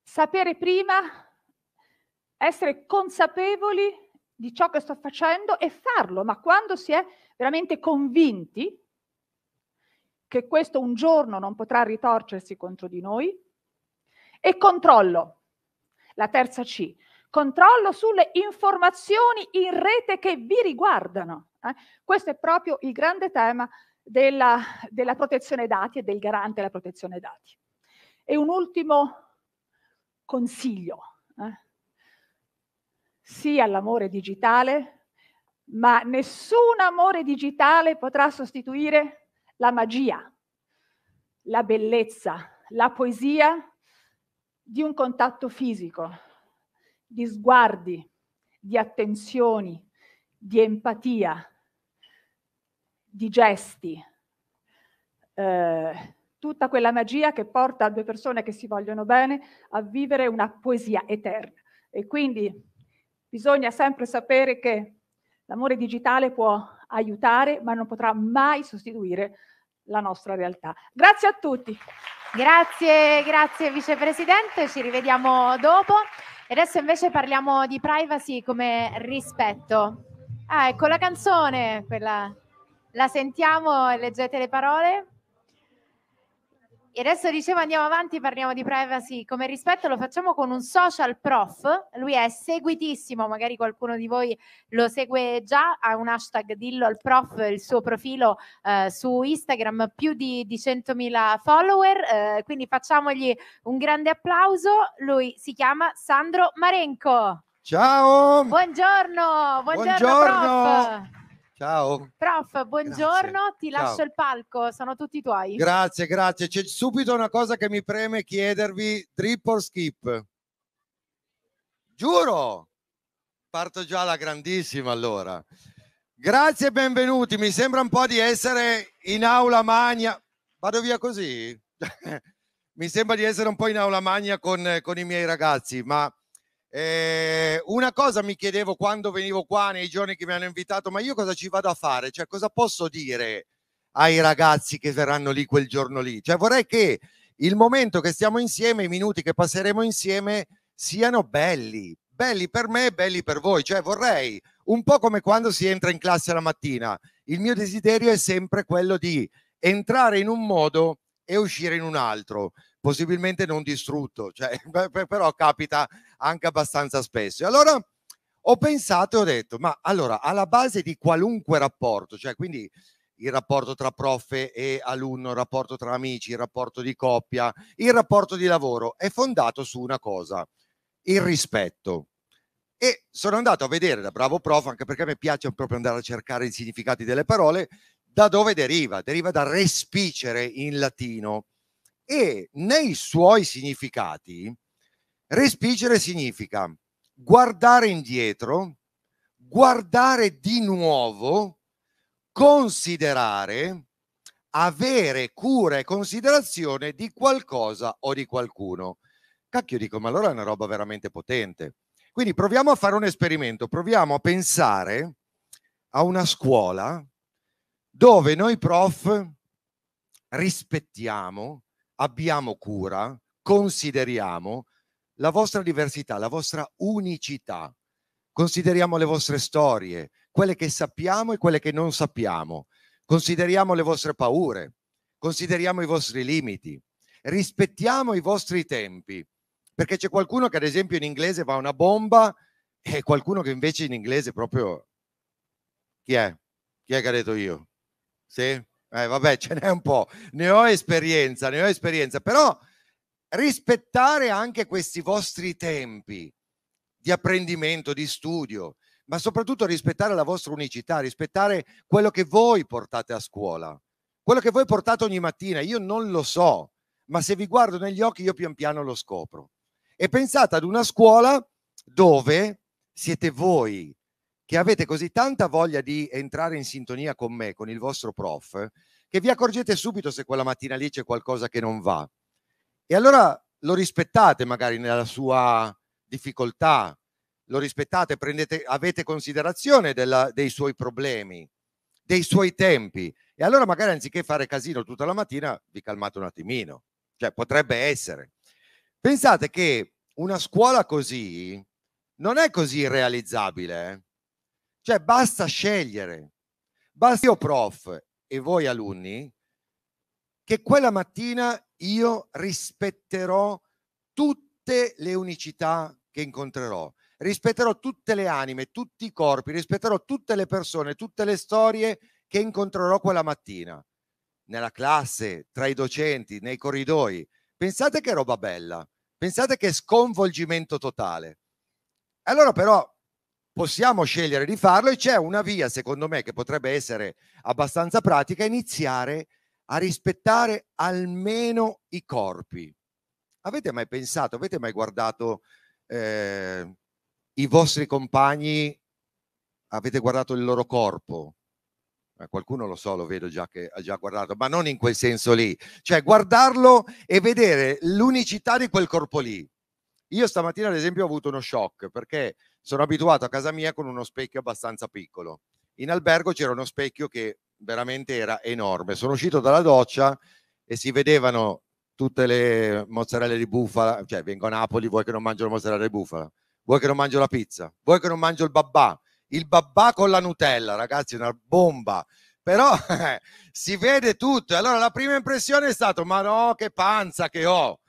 Sapere prima, essere consapevoli di ciò che sto facendo e farlo, ma quando si è veramente convinti che questo un giorno non potrà ritorcersi contro di noi, e controllo, la terza C, controllo sulle informazioni in rete che vi riguardano. Eh? Questo è proprio il grande tema della, della protezione dati e del garante della protezione dati. E un ultimo consiglio, eh? sì all'amore digitale, ma nessun amore digitale potrà sostituire la magia, la bellezza, la poesia di un contatto fisico, di sguardi, di attenzioni, di empatia, di gesti, eh, tutta quella magia che porta due persone che si vogliono bene a vivere una poesia eterna. E quindi bisogna sempre sapere che l'amore digitale può aiutare, ma non potrà mai sostituire la nostra realtà. Grazie a tutti. Grazie, grazie vicepresidente, ci rivediamo dopo. E adesso invece parliamo di privacy come rispetto. Ah, ecco la canzone, quella la sentiamo e leggete le parole. E adesso dicevo andiamo avanti, parliamo di privacy come rispetto, lo facciamo con un social prof, lui è seguitissimo, magari qualcuno di voi lo segue già, ha un hashtag dillo al prof, il suo profilo eh, su Instagram, più di, di 100.000 follower, eh, quindi facciamogli un grande applauso, lui si chiama Sandro Marenco. Ciao! Buongiorno, buongiorno, buongiorno. prof! Ciao. Prof, buongiorno, grazie. ti Ciao. lascio il palco, sono tutti tuoi. Grazie, grazie. C'è subito una cosa che mi preme chiedervi, trip or skip? Giuro! Parto già alla grandissima allora. Grazie e benvenuti, mi sembra un po' di essere in aula magna. Vado via così? [laughs] mi sembra di essere un po' in aula magna con, con i miei ragazzi, ma eh, una cosa mi chiedevo quando venivo qua nei giorni che mi hanno invitato, ma io cosa ci vado a fare? Cioè, cosa posso dire ai ragazzi che verranno lì quel giorno lì? Cioè, vorrei che il momento che stiamo insieme, i minuti che passeremo insieme, siano belli, belli per me, e belli per voi. Cioè, vorrei un po' come quando si entra in classe la mattina. Il mio desiderio è sempre quello di entrare in un modo e uscire in un altro possibilmente non distrutto, cioè, [laughs] però capita anche abbastanza spesso. E allora ho pensato e ho detto, ma allora alla base di qualunque rapporto, cioè quindi il rapporto tra prof e alunno, il rapporto tra amici, il rapporto di coppia, il rapporto di lavoro è fondato su una cosa, il rispetto. E sono andato a vedere da bravo prof, anche perché a me piace proprio andare a cercare i significati delle parole, da dove deriva? Deriva da respicere in latino, e nei suoi significati respingere significa guardare indietro, guardare di nuovo, considerare, avere cura e considerazione di qualcosa o di qualcuno. Cacchio dico, ma allora è una roba veramente potente. Quindi proviamo a fare un esperimento, proviamo a pensare a una scuola dove noi prof rispettiamo, abbiamo cura, consideriamo la vostra diversità, la vostra unicità, consideriamo le vostre storie, quelle che sappiamo e quelle che non sappiamo, consideriamo le vostre paure, consideriamo i vostri limiti, rispettiamo i vostri tempi, perché c'è qualcuno che ad esempio in inglese va una bomba e qualcuno che invece in inglese proprio... Chi è? Chi è che ha detto io? Sì? Eh, vabbè, ce n'è un po', ne ho esperienza, ne ho esperienza, però rispettare anche questi vostri tempi di apprendimento, di studio, ma soprattutto rispettare la vostra unicità, rispettare quello che voi portate a scuola, quello che voi portate ogni mattina. Io non lo so, ma se vi guardo negli occhi io pian piano lo scopro. E pensate ad una scuola dove siete voi che avete così tanta voglia di entrare in sintonia con me, con il vostro prof, che vi accorgete subito se quella mattina lì c'è qualcosa che non va. E allora lo rispettate magari nella sua difficoltà, lo rispettate, prendete, avete considerazione della, dei suoi problemi, dei suoi tempi. E allora magari anziché fare casino tutta la mattina, vi calmate un attimino. Cioè, potrebbe essere. Pensate che una scuola così non è così realizzabile. Eh? Cioè basta scegliere, basta io prof e voi alunni, che quella mattina io rispetterò tutte le unicità che incontrerò, rispetterò tutte le anime, tutti i corpi, rispetterò tutte le persone, tutte le storie che incontrerò quella mattina, nella classe, tra i docenti, nei corridoi. Pensate che roba bella, pensate che sconvolgimento totale. Allora però possiamo scegliere di farlo e c'è una via, secondo me, che potrebbe essere abbastanza pratica, iniziare a rispettare almeno i corpi. Avete mai pensato, avete mai guardato eh, i vostri compagni, avete guardato il loro corpo? qualcuno lo so, lo vedo già che ha già guardato, ma non in quel senso lì, cioè guardarlo e vedere l'unicità di quel corpo lì. Io stamattina, ad esempio, ho avuto uno shock perché sono abituato a casa mia con uno specchio abbastanza piccolo. In albergo c'era uno specchio che veramente era enorme. Sono uscito dalla doccia e si vedevano tutte le mozzarelle di bufala, cioè vengo a Napoli, vuoi che non mangio la mozzarella di bufala, vuoi che non mangio la pizza, vuoi che non mangio il babbà, il babbà con la Nutella, ragazzi, è una bomba. Però eh, [laughs] si vede tutto. Allora la prima impressione è stata, ma no, che panza che ho.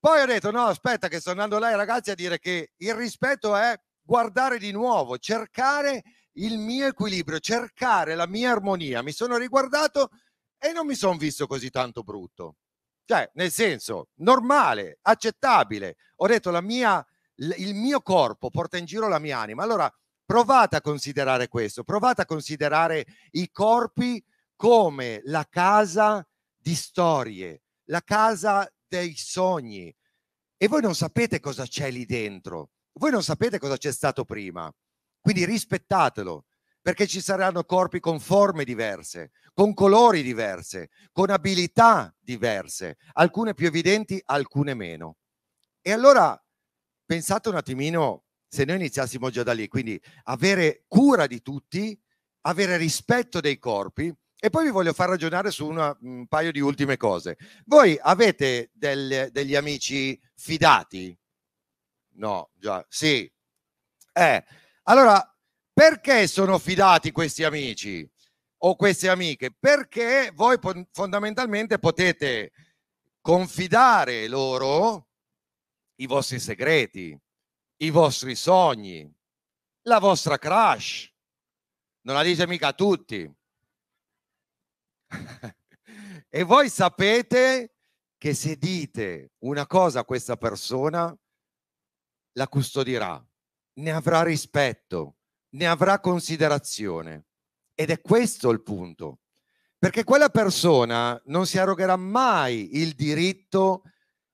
Poi ho detto, no, aspetta che sto andando lei, ragazzi, a dire che il rispetto è guardare di nuovo, cercare il mio equilibrio, cercare la mia armonia. Mi sono riguardato e non mi sono visto così tanto brutto. Cioè, nel senso, normale, accettabile. Ho detto la mia, il mio corpo porta in giro la mia anima. Allora, provate a considerare questo, provate a considerare i corpi come la casa di storie, la casa dei sogni. E voi non sapete cosa c'è lì dentro voi non sapete cosa c'è stato prima, quindi rispettatelo, perché ci saranno corpi con forme diverse, con colori diverse, con abilità diverse, alcune più evidenti, alcune meno. E allora pensate un attimino se noi iniziassimo già da lì, quindi avere cura di tutti, avere rispetto dei corpi, e poi vi voglio far ragionare su una, un paio di ultime cose. Voi avete del, degli amici fidati? No, già, sì. Eh, allora, perché sono fidati questi amici o queste amiche? Perché voi fondamentalmente potete confidare loro i vostri segreti, i vostri sogni, la vostra crush. Non la dice mica a tutti. [laughs] e voi sapete che se dite una cosa a questa persona, la custodirà, ne avrà rispetto, ne avrà considerazione. Ed è questo il punto. Perché quella persona non si arrogherà mai il diritto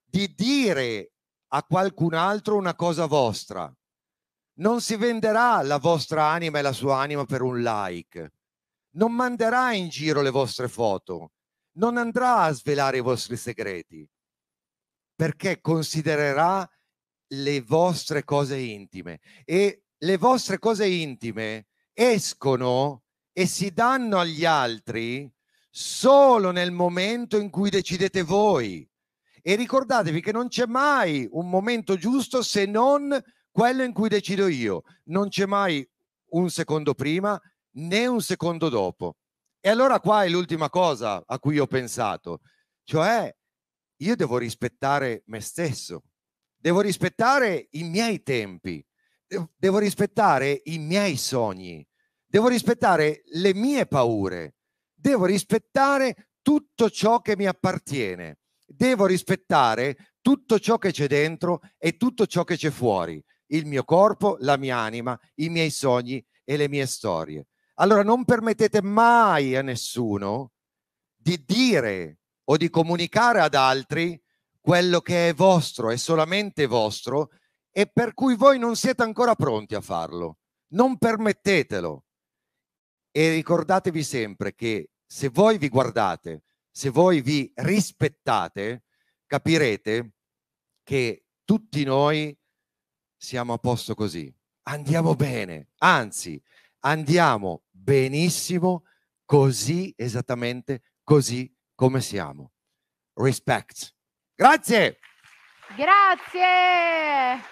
di dire a qualcun altro una cosa vostra. Non si venderà la vostra anima e la sua anima per un like. Non manderà in giro le vostre foto. Non andrà a svelare i vostri segreti. Perché considererà le vostre cose intime e le vostre cose intime escono e si danno agli altri solo nel momento in cui decidete voi. E ricordatevi che non c'è mai un momento giusto se non quello in cui decido io. Non c'è mai un secondo prima né un secondo dopo. E allora qua è l'ultima cosa a cui ho pensato, cioè io devo rispettare me stesso devo rispettare i miei tempi, devo rispettare i miei sogni, devo rispettare le mie paure, devo rispettare tutto ciò che mi appartiene, devo rispettare tutto ciò che c'è dentro e tutto ciò che c'è fuori, il mio corpo, la mia anima, i miei sogni e le mie storie. Allora non permettete mai a nessuno di dire o di comunicare ad altri quello che è vostro, è solamente vostro e per cui voi non siete ancora pronti a farlo. Non permettetelo. E ricordatevi sempre che se voi vi guardate, se voi vi rispettate, capirete che tutti noi siamo a posto così. Andiamo bene, anzi, andiamo benissimo così, esattamente così come siamo. Respect. Grazie. Grazie.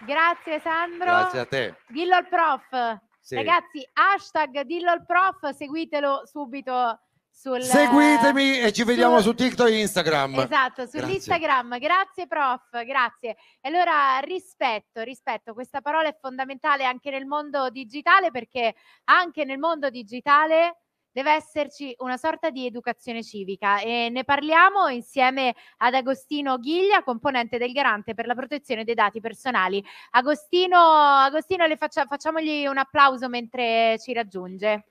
Grazie Sandro. Grazie a te. Dillo al prof. Sì. Ragazzi, hashtag dillo al prof, seguitelo subito. Sul, Seguitemi e ci vediamo sul, su TikTok e Instagram. Esatto, sull'Instagram. Grazie. grazie prof, grazie. E Allora rispetto, rispetto, questa parola è fondamentale anche nel mondo digitale perché anche nel mondo digitale deve esserci una sorta di educazione civica e ne parliamo insieme ad Agostino Ghiglia, componente del Garante per la protezione dei dati personali. Agostino, Agostino faccia, facciamogli un applauso mentre ci raggiunge.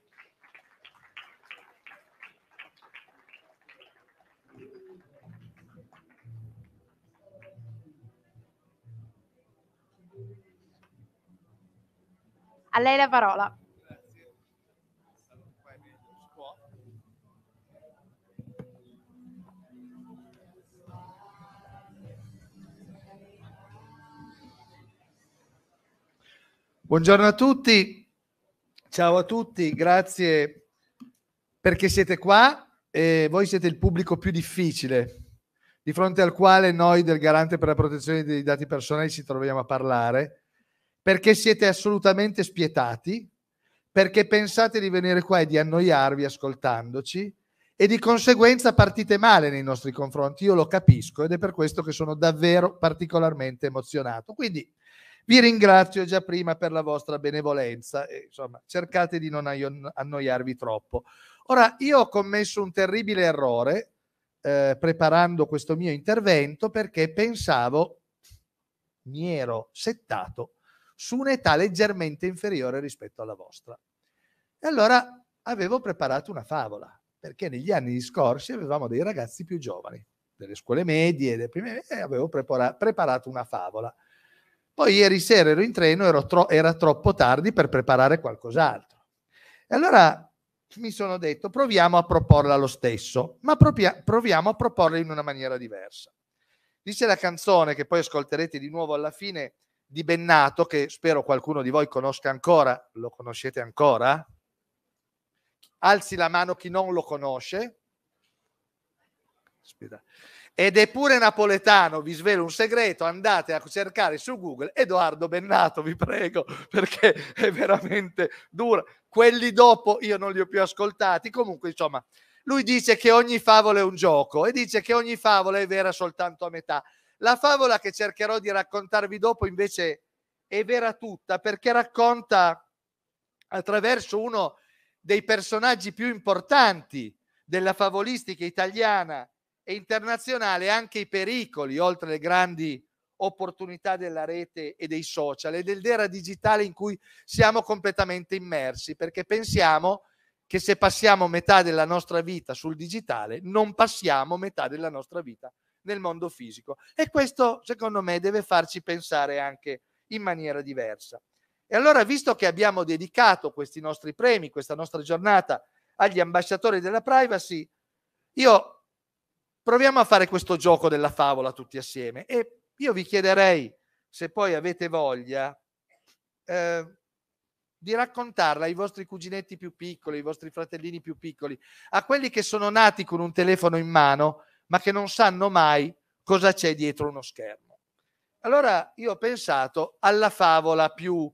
A lei la parola. Buongiorno a tutti, ciao a tutti, grazie perché siete qua e voi siete il pubblico più difficile di fronte al quale noi del Garante per la protezione dei dati personali ci troviamo a parlare, perché siete assolutamente spietati, perché pensate di venire qua e di annoiarvi ascoltandoci e di conseguenza partite male nei nostri confronti, io lo capisco ed è per questo che sono davvero particolarmente emozionato. Quindi vi ringrazio già prima per la vostra benevolenza. E, insomma, cercate di non annoiarvi troppo. Ora, io ho commesso un terribile errore eh, preparando questo mio intervento perché pensavo mi ero settato su un'età leggermente inferiore rispetto alla vostra. E allora avevo preparato una favola, perché negli anni scorsi avevamo dei ragazzi più giovani, delle scuole medie, delle prime, e avevo prepara- preparato una favola. Poi ieri sera ero in treno, tro- era troppo tardi per preparare qualcos'altro. E allora mi sono detto proviamo a proporla lo stesso, ma propia- proviamo a proporla in una maniera diversa. Dice la canzone che poi ascolterete di nuovo alla fine di Bennato, che spero qualcuno di voi conosca ancora, lo conoscete ancora? Alzi la mano chi non lo conosce. Aspetta ed è pure napoletano, vi svelo un segreto, andate a cercare su Google Edoardo Bennato, vi prego, [laughs] perché è veramente dura. Quelli dopo io non li ho più ascoltati, comunque insomma, lui dice che ogni favola è un gioco e dice che ogni favola è vera soltanto a metà. La favola che cercherò di raccontarvi dopo invece è vera tutta perché racconta attraverso uno dei personaggi più importanti della favolistica italiana e internazionale anche i pericoli, oltre alle grandi opportunità della rete e dei social e dell'era digitale in cui siamo completamente immersi, perché pensiamo che se passiamo metà della nostra vita sul digitale, non passiamo metà della nostra vita nel mondo fisico. E questo, secondo me, deve farci pensare anche in maniera diversa. E allora, visto che abbiamo dedicato questi nostri premi, questa nostra giornata agli ambasciatori della privacy, io Proviamo a fare questo gioco della favola tutti assieme e io vi chiederei, se poi avete voglia, eh, di raccontarla ai vostri cuginetti più piccoli, ai vostri fratellini più piccoli, a quelli che sono nati con un telefono in mano, ma che non sanno mai cosa c'è dietro uno schermo. Allora io ho pensato alla favola più,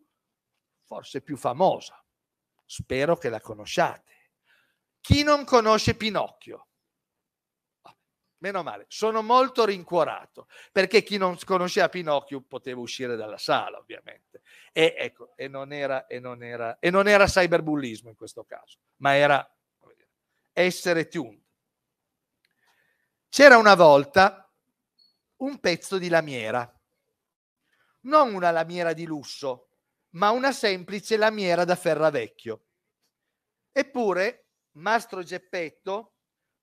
forse più famosa, spero che la conosciate. Chi non conosce Pinocchio? Meno male, sono molto rincuorato perché chi non conosceva Pinocchio poteva uscire dalla sala, ovviamente. E, ecco, e non, era, e, non era, e non era cyberbullismo in questo caso, ma era essere tuned. C'era una volta un pezzo di lamiera, non una lamiera di lusso, ma una semplice lamiera da ferravecchio. Eppure, Mastro Geppetto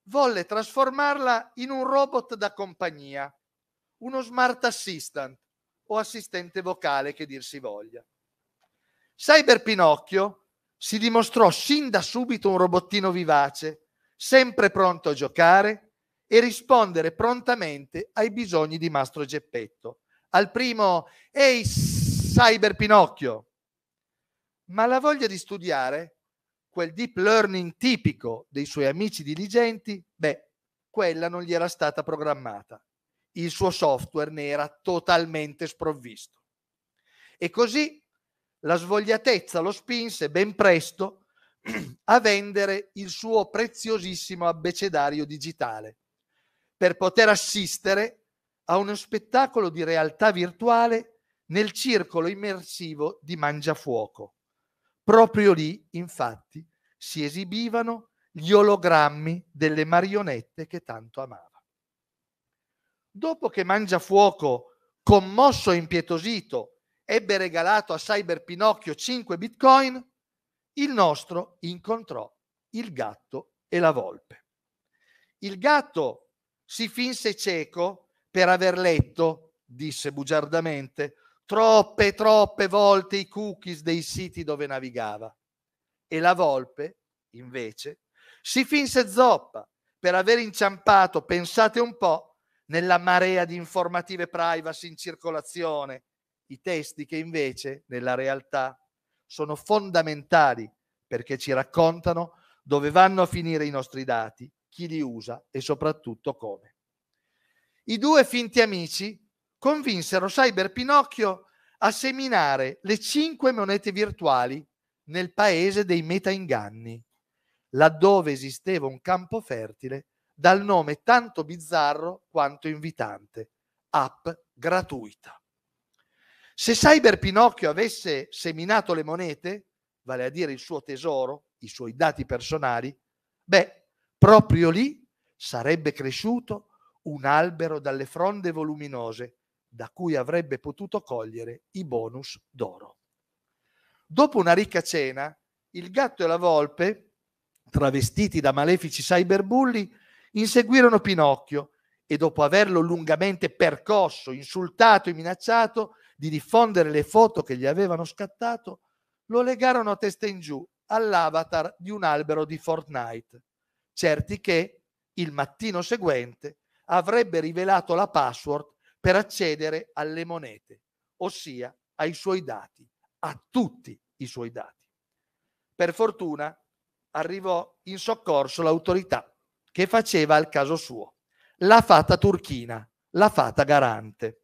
volle trasformarla in un robot da compagnia, uno smart assistant o assistente vocale che dir si voglia. Cyber Pinocchio si dimostrò sin da subito un robottino vivace, sempre pronto a giocare e rispondere prontamente ai bisogni di Mastro Geppetto. Al primo, ehi Cyber Pinocchio! Ma la voglia di studiare quel deep learning tipico dei suoi amici diligenti, beh, quella non gli era stata programmata. Il suo software ne era totalmente sprovvisto. E così la svogliatezza lo spinse ben presto [clears throat] a vendere il suo preziosissimo abbecedario digitale per poter assistere a uno spettacolo di realtà virtuale nel circolo immersivo di Mangiafuoco Proprio lì, infatti, si esibivano gli ologrammi delle marionette che tanto amava. Dopo che Mangiafuoco, commosso e impietosito, ebbe regalato a Cyber Pinocchio 5 bitcoin, il nostro incontrò il gatto e la volpe. Il gatto si finse cieco per aver letto, disse bugiardamente, troppe, troppe volte i cookies dei siti dove navigava. E la volpe, invece, si finse zoppa per aver inciampato, pensate un po', nella marea di informative privacy in circolazione, i testi che invece nella realtà sono fondamentali perché ci raccontano dove vanno a finire i nostri dati, chi li usa e soprattutto come. I due finti amici convinsero Cyber Pinocchio a seminare le cinque monete virtuali nel paese dei meta-inganni, laddove esisteva un campo fertile dal nome tanto bizzarro quanto invitante, app gratuita. Se Cyber Pinocchio avesse seminato le monete, vale a dire il suo tesoro, i suoi dati personali, beh, proprio lì sarebbe cresciuto un albero dalle fronde voluminose da cui avrebbe potuto cogliere i bonus d'oro. Dopo una ricca cena, il gatto e la volpe, travestiti da malefici cyberbulli, inseguirono Pinocchio e dopo averlo lungamente percosso, insultato e minacciato di diffondere le foto che gli avevano scattato, lo legarono a testa in giù all'avatar di un albero di Fortnite, certi che il mattino seguente avrebbe rivelato la password per accedere alle monete, ossia ai suoi dati, a tutti i suoi dati. Per fortuna arrivò in soccorso l'autorità che faceva il caso suo, la fata turchina, la fata garante.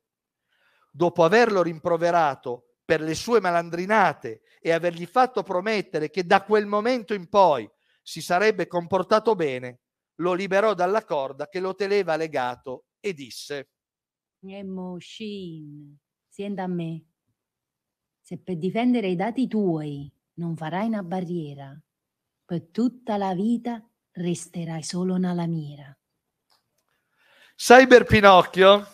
Dopo averlo rimproverato per le sue malandrinate e avergli fatto promettere che da quel momento in poi si sarebbe comportato bene, lo liberò dalla corda che lo teneva legato e disse Machine, sienta a me. Se per difendere i dati tuoi non farai una barriera, per tutta la vita resterai solo una lamiera. Cyber Pinocchio,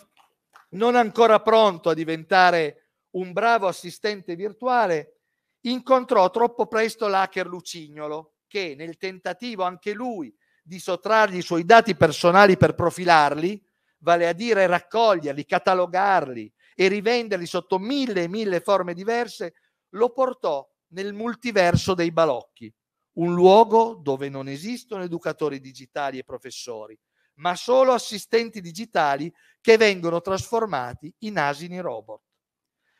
non ancora pronto a diventare un bravo assistente virtuale, incontrò troppo presto l'hacker Lucignolo, che nel tentativo anche lui di sottrargli i suoi dati personali per profilarli, vale a dire raccoglierli, catalogarli e rivenderli sotto mille e mille forme diverse, lo portò nel multiverso dei balocchi, un luogo dove non esistono educatori digitali e professori, ma solo assistenti digitali che vengono trasformati in asini robot.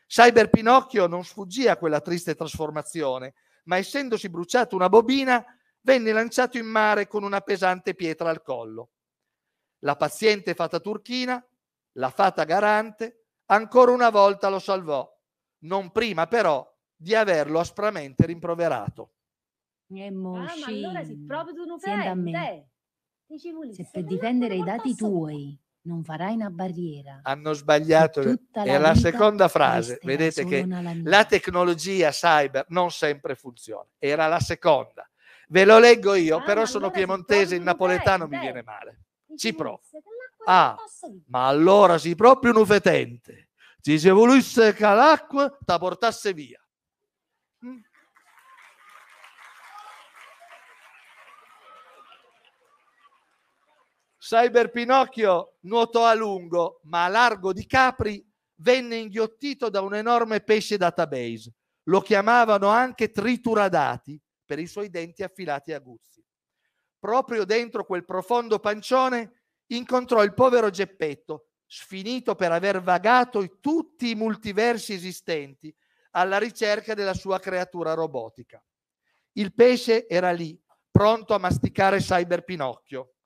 Cyber Pinocchio non sfuggì a quella triste trasformazione, ma essendosi bruciato una bobina, venne lanciato in mare con una pesante pietra al collo. La paziente fata turchina, la fata garante, ancora una volta lo salvò, non prima però di averlo aspramente rimproverato. E ah, ma allora si proprio tu non eh. Se per difendere i dati tuoi non farai una barriera. Hanno sbagliato. La la seconda frase. Vedete che la tecnologia cyber non sempre funziona. Era la seconda. Ve lo leggo io, ah, però sono piemontese, il napoletano mi viene male. Cipro. Ah, ma allora si proprio un fetente. Ci se volesse che l'acqua la portasse via. Mm. Cyber Pinocchio nuotò a lungo, ma a largo di Capri venne inghiottito da un enorme pesce database. Lo chiamavano anche trituradati per i suoi denti affilati e aguzzi proprio dentro quel profondo pancione, incontrò il povero Geppetto, sfinito per aver vagato tutti i multiversi esistenti alla ricerca della sua creatura robotica. Il pesce era lì, pronto a masticare Cyber Pinocchio.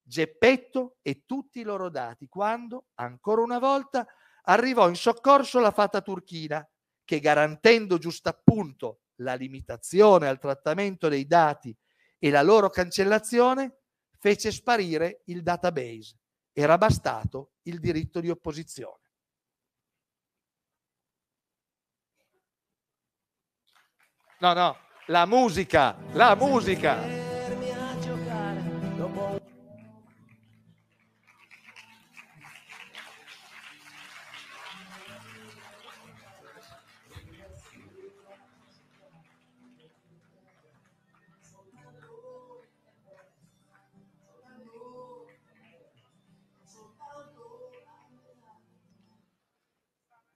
Geppetto e tutti i loro dati, quando, ancora una volta, arrivò in soccorso la fata turchina, che garantendo giusto appunto la limitazione al trattamento dei dati e la loro cancellazione fece sparire il database. Era bastato il diritto di opposizione. No, no, la musica, la musica.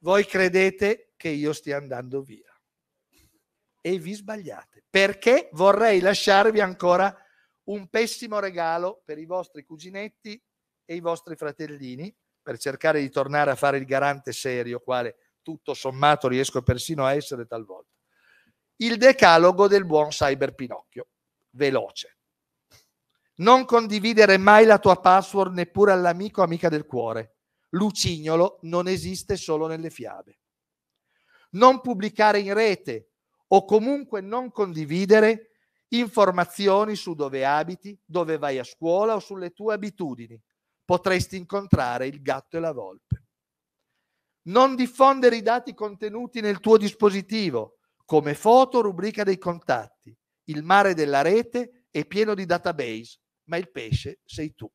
voi credete che io stia andando via. E vi sbagliate, perché vorrei lasciarvi ancora un pessimo regalo per i vostri cuginetti e i vostri fratellini, per cercare di tornare a fare il garante serio, quale tutto sommato riesco persino a essere talvolta. Il decalogo del buon cyber Pinocchio, veloce. Non condividere mai la tua password neppure all'amico o amica del cuore Lucignolo non esiste solo nelle fiabe. Non pubblicare in rete o comunque non condividere informazioni su dove abiti, dove vai a scuola o sulle tue abitudini. Potresti incontrare il gatto e la volpe. Non diffondere i dati contenuti nel tuo dispositivo, come foto, o rubrica dei contatti. Il mare della rete è pieno di database, ma il pesce sei tu.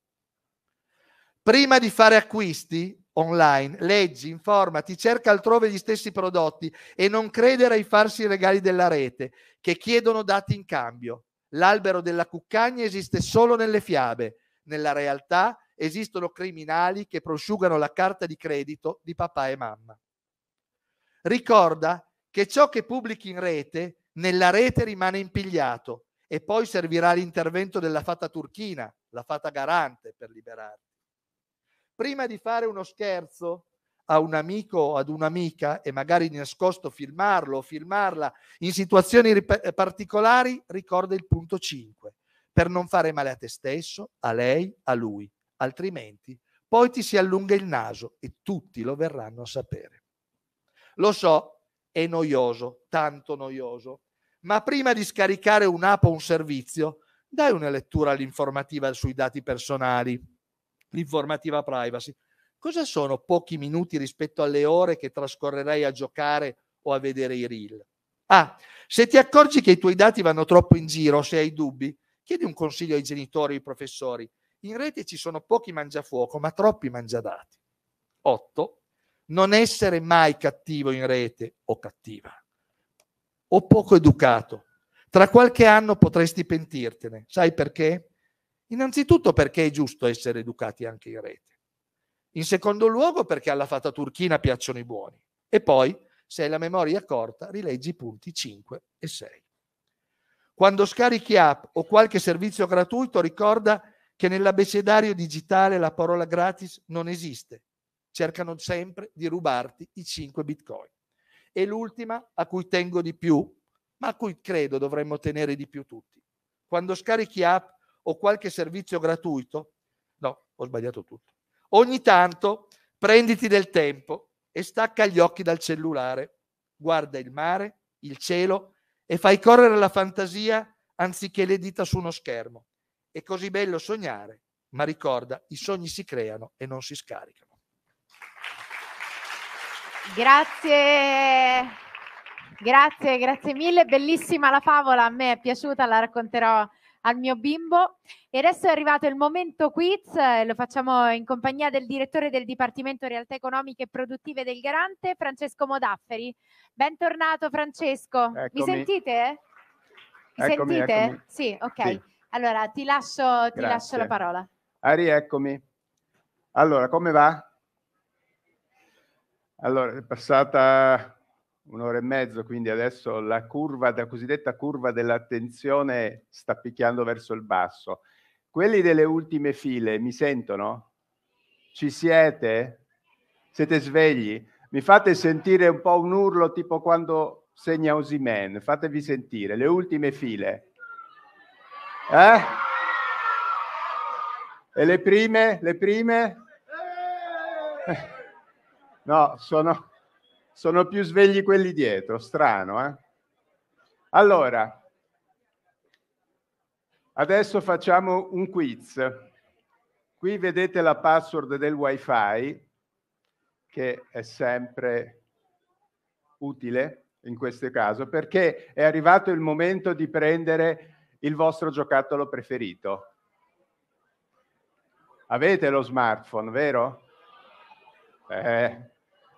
Prima di fare acquisti online, leggi, informati, cerca altrove gli stessi prodotti e non credere ai farsi regali della rete che chiedono dati in cambio. L'albero della cuccagna esiste solo nelle fiabe. Nella realtà esistono criminali che prosciugano la carta di credito di papà e mamma. Ricorda che ciò che pubblichi in rete, nella rete rimane impigliato e poi servirà l'intervento della fata turchina, la fata garante per liberarti prima di fare uno scherzo a un amico o ad un'amica e magari di nascosto filmarlo o filmarla in situazioni rip- eh, particolari, ricorda il punto 5, per non fare male a te stesso, a lei, a lui, altrimenti poi ti si allunga il naso e tutti lo verranno a sapere. Lo so, è noioso, tanto noioso, ma prima di scaricare un'app o un servizio, dai una lettura all'informativa sui dati personali l'informativa privacy. Cosa sono pochi minuti rispetto alle ore che trascorrerei a giocare o a vedere i reel? Ah, se ti accorgi che i tuoi dati vanno troppo in giro, se hai dubbi, chiedi un consiglio ai genitori o ai professori. In rete ci sono pochi mangiafuoco, ma troppi mangiadati. 8. Non essere mai cattivo in rete o cattiva o poco educato. Tra qualche anno potresti pentirtene. Sai perché? Innanzitutto perché è giusto essere educati anche in rete. In secondo luogo perché alla fata turchina piacciono i buoni. E poi, se hai la memoria corta, rileggi i punti 5 e 6. Quando scarichi app o qualche servizio gratuito, ricorda che nell'abecedario digitale la parola gratis non esiste. Cercano sempre di rubarti i 5 bitcoin. E l'ultima a cui tengo di più, ma a cui credo dovremmo tenere di più tutti. Quando scarichi app o qualche servizio gratuito? No, ho sbagliato tutto. Ogni tanto prenditi del tempo e stacca gli occhi dal cellulare, guarda il mare, il cielo e fai correre la fantasia anziché le dita su uno schermo. È così bello sognare, ma ricorda, i sogni si creano e non si scaricano. Grazie, grazie, grazie mille, bellissima la favola, a me è piaciuta, la racconterò al mio bimbo. E adesso è arrivato il momento quiz, eh, lo facciamo in compagnia del direttore del Dipartimento Realtà Economiche e Produttive del Garante, Francesco Modafferi. Bentornato Francesco. Eccomi. Mi sentite? Mi eccomi, sentite? Eccomi. Sì, ok. Sì. Allora ti, lascio, ti lascio, la parola. Ari, eccomi. Allora, come va? Allora, è passata un'ora e mezzo, quindi adesso la curva, la cosiddetta curva dell'attenzione sta picchiando verso il basso. Quelli delle ultime file mi sentono? Ci siete? Siete svegli? Mi fate sentire un po' un urlo tipo quando segna Osimen, fatevi sentire, le ultime file. Eh? E le prime? Le prime? Eh! [laughs] No, sono sono più svegli quelli dietro, strano, eh? Allora, adesso facciamo un quiz. Qui vedete la password del wifi, che è sempre utile in questo caso, perché è arrivato il momento di prendere il vostro giocattolo preferito. Avete lo smartphone, vero? Eh,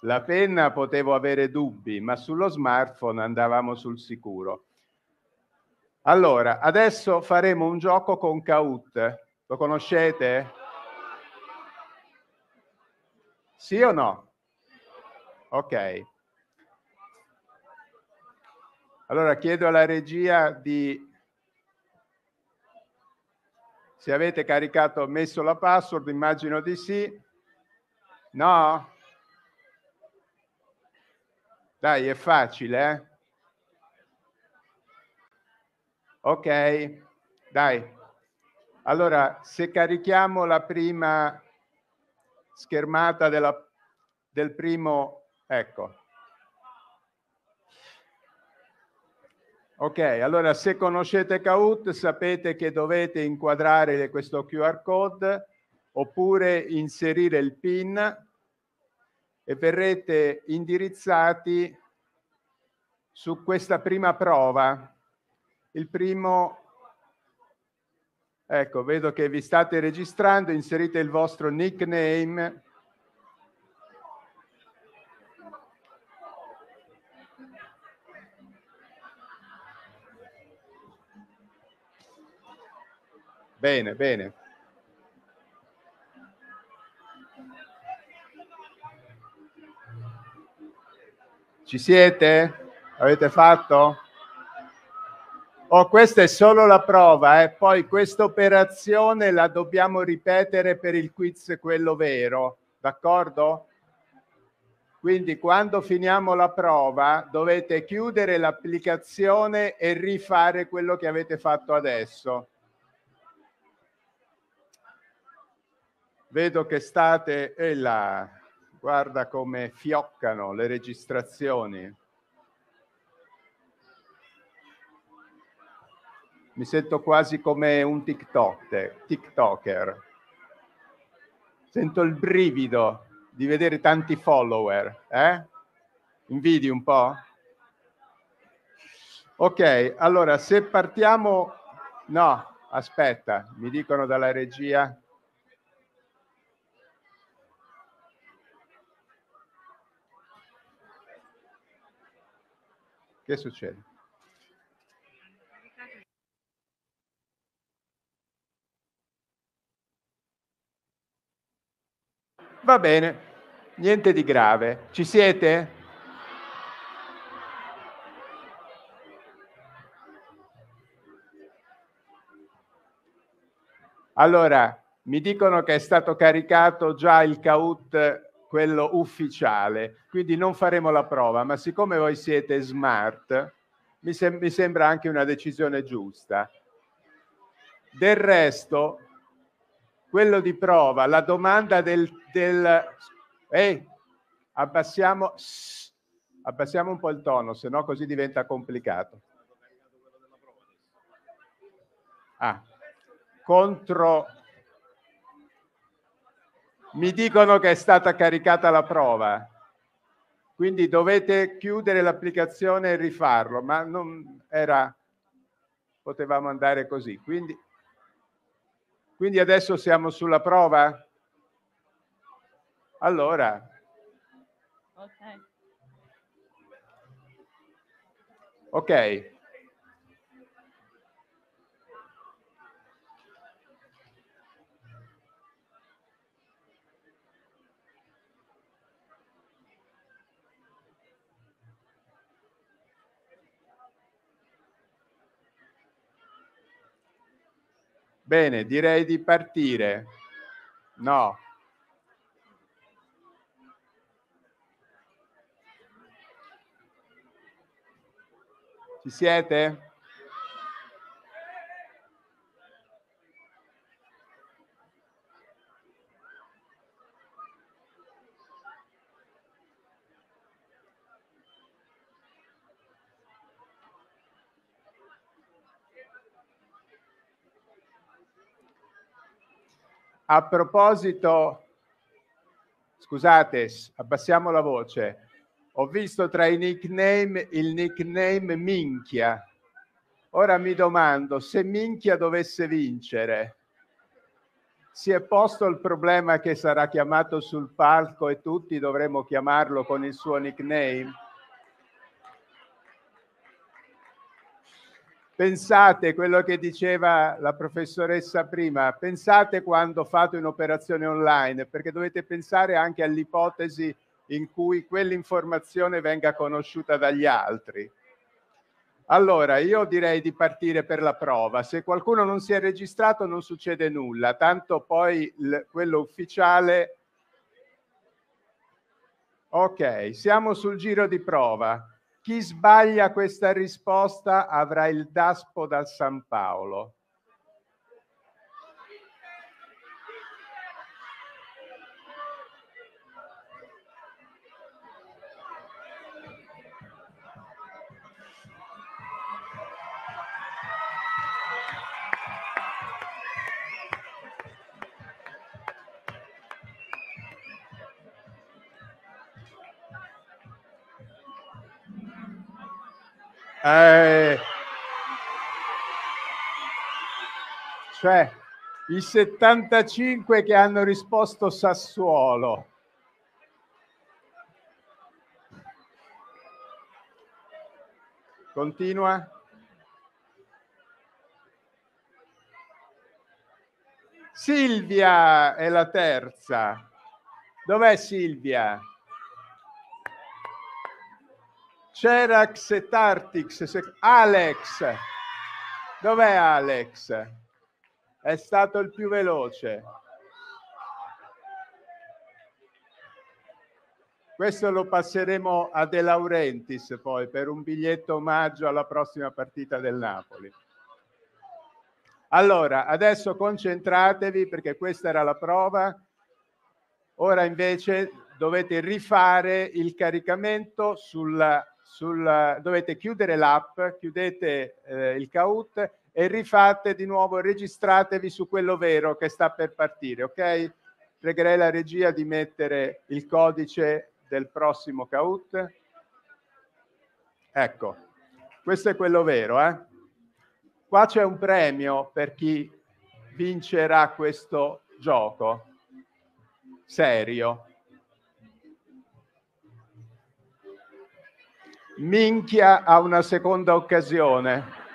la penna potevo avere dubbi, ma sullo smartphone andavamo sul sicuro. Allora, adesso faremo un gioco con Kahoot. Lo conoscete? Sì o no? Ok. Allora chiedo alla regia di se avete caricato messo la password, immagino di sì. No? Dai, è facile, eh? Ok, dai. Allora, se carichiamo la prima schermata della, del primo, ecco. Ok, allora se conoscete Kahoot sapete che dovete inquadrare questo QR code oppure inserire il PIN e verrete indirizzati su questa prima prova. Il primo, ecco, vedo che vi state registrando, inserite il vostro nickname. Bene, bene. Ci siete? Avete fatto? Oh, questa è solo la prova, eh? poi questa operazione la dobbiamo ripetere per il quiz quello vero, d'accordo? Quindi quando finiamo la prova dovete chiudere l'applicazione e rifare quello che avete fatto adesso. Vedo che state e eh, là. Guarda come fioccano le registrazioni. Mi sento quasi come un TikTok, TikToker. Sento il brivido di vedere tanti follower. Eh? Invidi un po'? Ok, allora se partiamo... No, aspetta, mi dicono dalla regia Che succede? Va bene, niente di grave. Ci siete? Allora, mi dicono che è stato caricato già il CAUT quello ufficiale, quindi non faremo la prova, ma siccome voi siete smart, mi, sem- mi sembra anche una decisione giusta. Del resto, quello di prova, la domanda del... del eh, abbassiamo, shh, abbassiamo un po' il tono, se no così diventa complicato. Ah, contro mi dicono che è stata caricata la prova, quindi dovete chiudere l'applicazione e rifarlo, ma non era, potevamo andare così. Quindi, quindi adesso siamo sulla prova? Allora. Ok. okay. Bene, direi di partire. No. Ci siete? A proposito, scusate, abbassiamo la voce. Ho visto tra i nickname il nickname Minchia. Ora mi domando, se Minchia dovesse vincere, si è posto il problema che sarà chiamato sul palco e tutti dovremo chiamarlo con il suo nickname? Pensate quello che diceva la professoressa prima, pensate quando fate un'operazione online, perché dovete pensare anche all'ipotesi in cui quell'informazione venga conosciuta dagli altri. Allora, io direi di partire per la prova. Se qualcuno non si è registrato non succede nulla, tanto poi quello ufficiale... Ok, siamo sul giro di prova. Chi sbaglia questa risposta avrà il daspo dal San Paolo. Eh, cioè, i 75 che hanno risposto Sassuolo. Continua. Silvia è la terza. Dov'è Silvia? Cerax e Tartix. Se... Alex. Dov'è Alex? È stato il più veloce. Questo lo passeremo a De Laurentiis poi per un biglietto omaggio alla prossima partita del Napoli. Allora, adesso concentratevi perché questa era la prova. Ora invece dovete rifare il caricamento sulla sul, dovete chiudere l'app, chiudete eh, il CAUT e rifate di nuovo, registratevi su quello vero che sta per partire, ok? Pregherei la regia di mettere il codice del prossimo CAUT. Ecco, questo è quello vero, eh? Qua c'è un premio per chi vincerà questo gioco serio. minchia a una seconda occasione.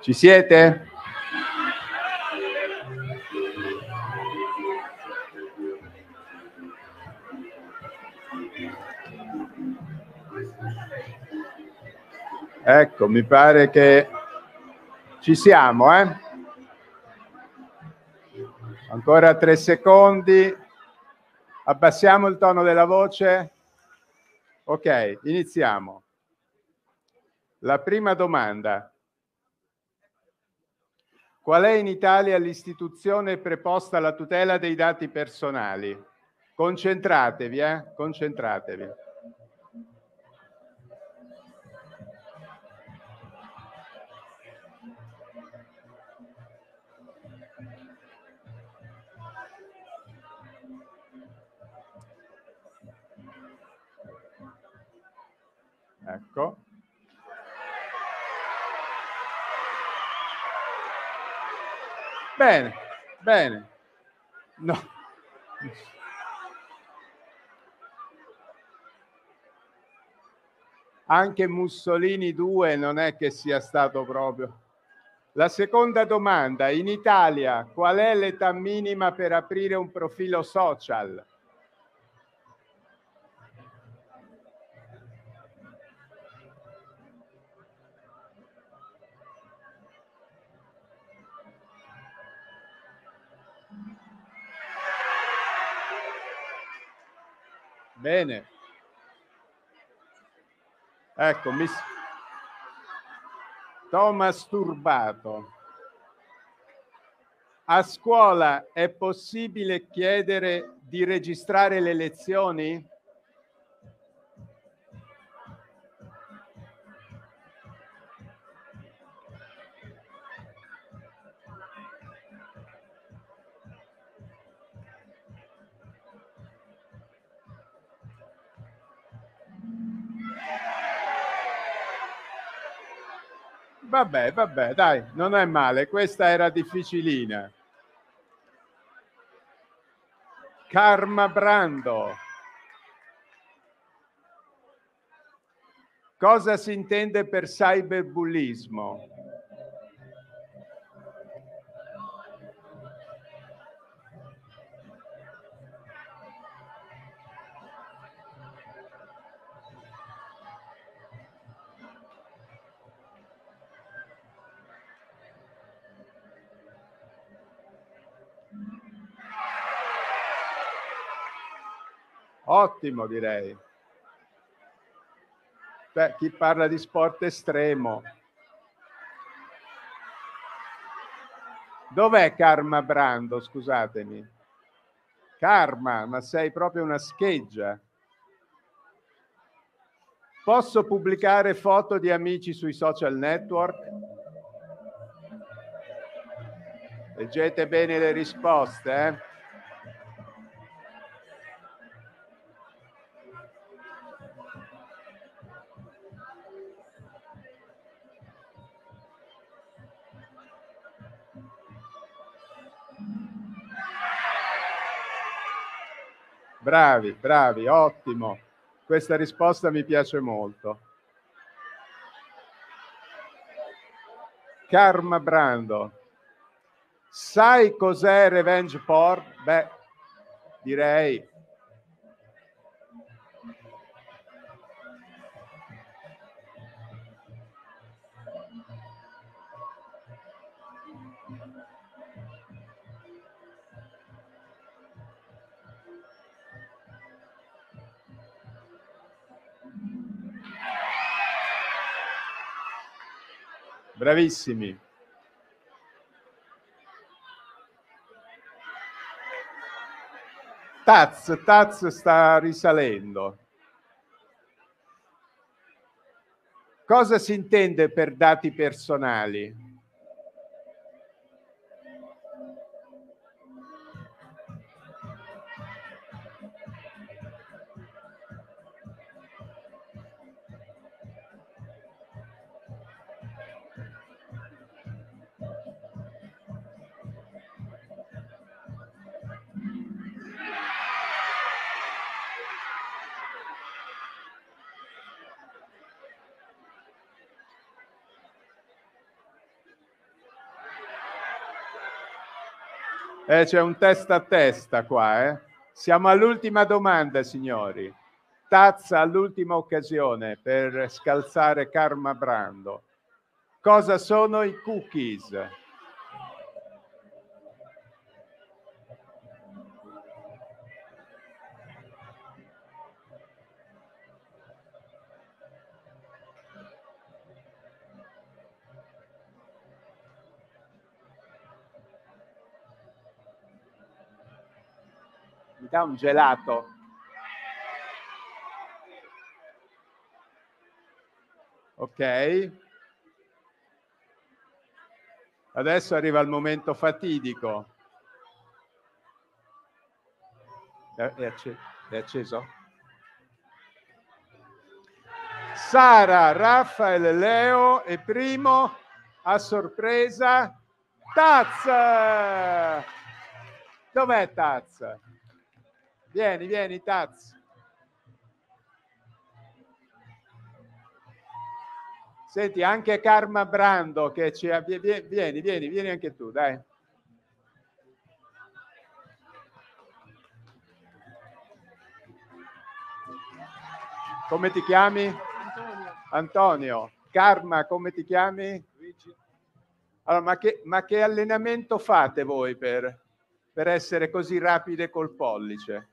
Ci siete? Ecco, mi pare che ci siamo, eh? Ancora tre secondi. Abbassiamo il tono della voce. Ok, iniziamo. La prima domanda. Qual è in Italia l'istituzione preposta alla tutela dei dati personali? Concentratevi, eh? Concentratevi. Ecco. Bene, bene. No. Anche Mussolini 2 non è che sia stato proprio. La seconda domanda, in Italia qual è l'età minima per aprire un profilo social? Bene. Ecco, mi... Thomas Turbato. A scuola è possibile chiedere di registrare le lezioni? Vabbè, vabbè, dai, non è male, questa era difficilina. Karma Brando. Cosa si intende per cyberbullismo? ottimo direi. Beh, chi parla di sport estremo. Dov'è Karma Brando, scusatemi? Karma, ma sei proprio una scheggia. Posso pubblicare foto di amici sui social network? Leggete bene le risposte. Eh? Bravi, bravi, ottimo. Questa risposta mi piace molto. Karma Brando. Sai cos'è revenge porn? Beh, direi Bravissimi. Taz, Taz sta risalendo. Cosa si intende per dati personali? Eh, c'è un testa a testa qua, eh? Siamo all'ultima domanda, signori. Tazza all'ultima occasione per scalzare Karma Brando. Cosa sono i cookies? da un gelato. Ok? Adesso arriva il momento fatidico. È, acceso? È acceso? Sara, Raffaele, Leo e Primo a sorpresa Taz! Dov'è Taz? Vieni, vieni, Taz. Senti, anche Karma Brando che ci avvia... Vieni, vieni, vieni anche tu, dai. Come ti chiami? Antonio. Antonio. Karma, come ti chiami? Luigi. Allora, ma che, ma che allenamento fate voi per, per essere così rapide col pollice?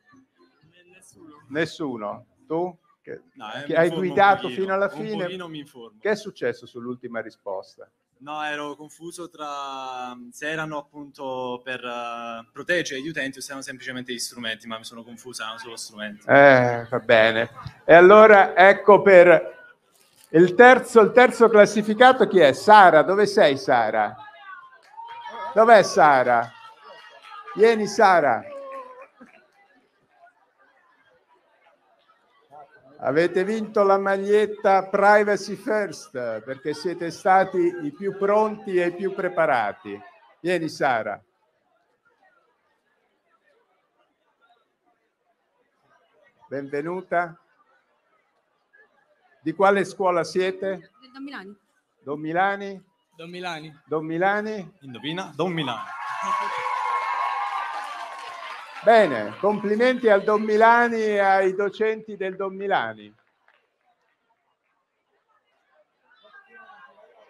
Nessuno. Tu? Che, no, eh, che hai guidato fino alla fine? Che è successo sull'ultima risposta? No, ero confuso tra mm, se erano appunto per uh, eh, proteggere gli utenti o se erano semplicemente gli strumenti, ma mi sono confuso, erano solo strumenti. Eh, va bene. E allora ecco per il terzo, il terzo classificato chi è? Sara, dove sei Sara? Dov'è Sara? Vieni Sara. Avete vinto la maglietta Privacy First perché siete stati i più pronti e i più preparati. Vieni Sara. Benvenuta. Di quale scuola siete? Don Milani. Don Milani? Don Milani. Don Milani? Indovina, Don Milani. [laughs] Bene, complimenti al Don Milani e ai docenti del Don Milani.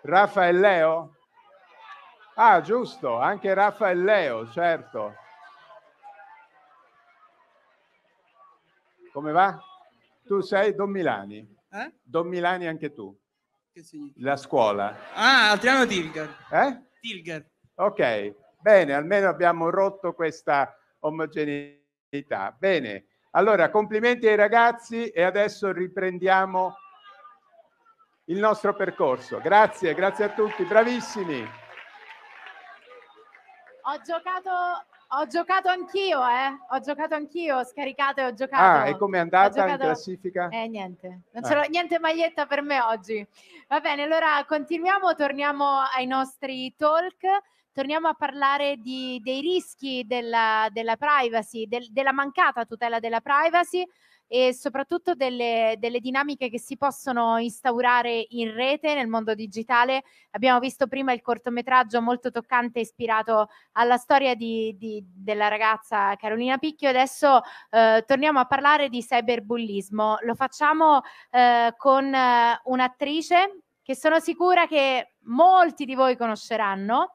Raffa e Leo? Ah, giusto, anche Raffa e Leo, certo. Come va? Tu sei Don Milani? Eh? Don Milani anche tu? Che significa? La scuola. Ah, Adriano Tilger. Eh? Tilger. Ok, bene, almeno abbiamo rotto questa omogeneità. Bene, allora complimenti ai ragazzi e adesso riprendiamo il nostro percorso. Grazie, grazie a tutti, bravissimi. Ho giocato, ho giocato anch'io, eh? Ho giocato anch'io, ho scaricato e ho giocato. Ah, e è andata giocato... in classifica? Eh, niente. Non ah. c'era ah. niente maglietta per me oggi. Va bene, allora continuiamo, torniamo ai nostri talk torniamo a parlare di, dei rischi della, della privacy, del, della mancata tutela della privacy e soprattutto delle, delle, dinamiche che si possono instaurare in rete nel mondo digitale. Abbiamo visto prima il cortometraggio molto toccante ispirato alla storia di, di, della ragazza Carolina Picchio. Adesso eh, torniamo a parlare di cyberbullismo. Lo facciamo eh, con eh, un'attrice che sono sicura che molti di voi conosceranno.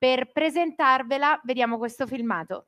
Per presentarvela vediamo questo filmato.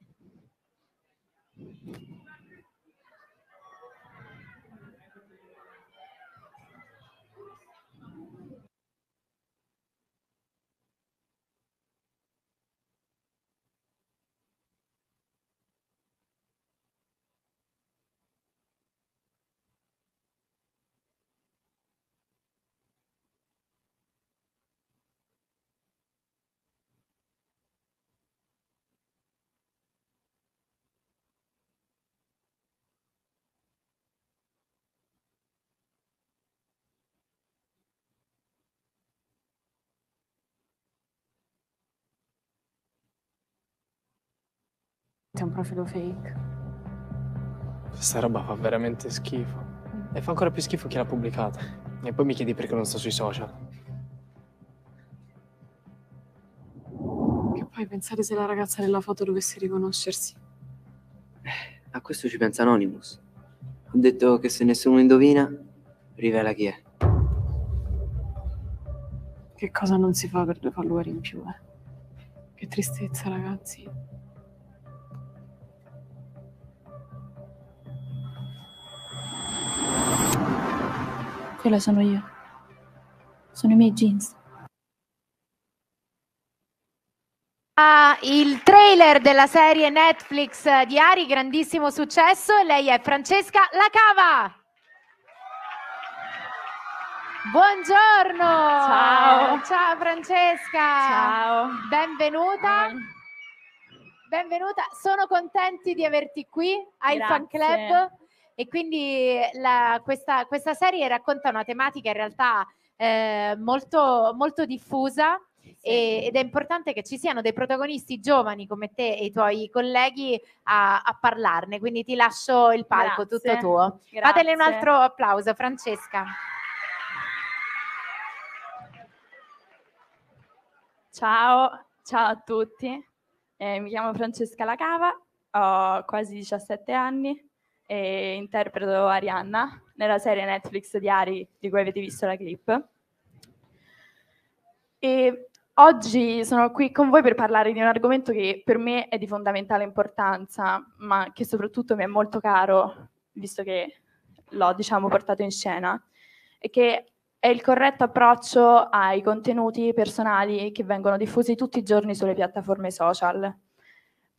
veramente un profilo fake. Questa roba fa veramente schifo. E fa ancora più schifo chi l'ha pubblicata. E poi mi chiedi perché non sto sui social. Che poi pensare se la ragazza nella foto dovesse riconoscersi. Eh, a questo ci pensa Anonymous. Ho detto che se nessuno indovina, rivela chi è. Che cosa non si fa per due follower in più, eh? Che tristezza, ragazzi. Quella sono io. Sono i miei jeans. Ah, il trailer della serie Netflix di Ari, grandissimo successo, lei è Francesca Lacava. Buongiorno! Ciao! Ciao Francesca! Ciao! Benvenuta! Benvenuta, sono contenti di averti qui, hai fan club e quindi la, questa, questa, serie racconta una tematica in realtà eh, molto, molto diffusa ed è importante che ci siano dei protagonisti giovani come te e i tuoi colleghi a, a parlarne, quindi ti lascio il palco Grazie. tutto tuo. Grazie. Fatele un altro applauso, Francesca. Ciao, ciao a tutti, eh, mi chiamo Francesca Lacava, ho quasi 17 anni, e interpreto Arianna nella serie Netflix di Ari di cui avete visto la clip. E oggi sono qui con voi per parlare di un argomento che per me è di fondamentale importanza, ma che soprattutto mi è molto caro, visto che l'ho diciamo, portato in scena, e che è il corretto approccio ai contenuti personali che vengono diffusi tutti i giorni sulle piattaforme social.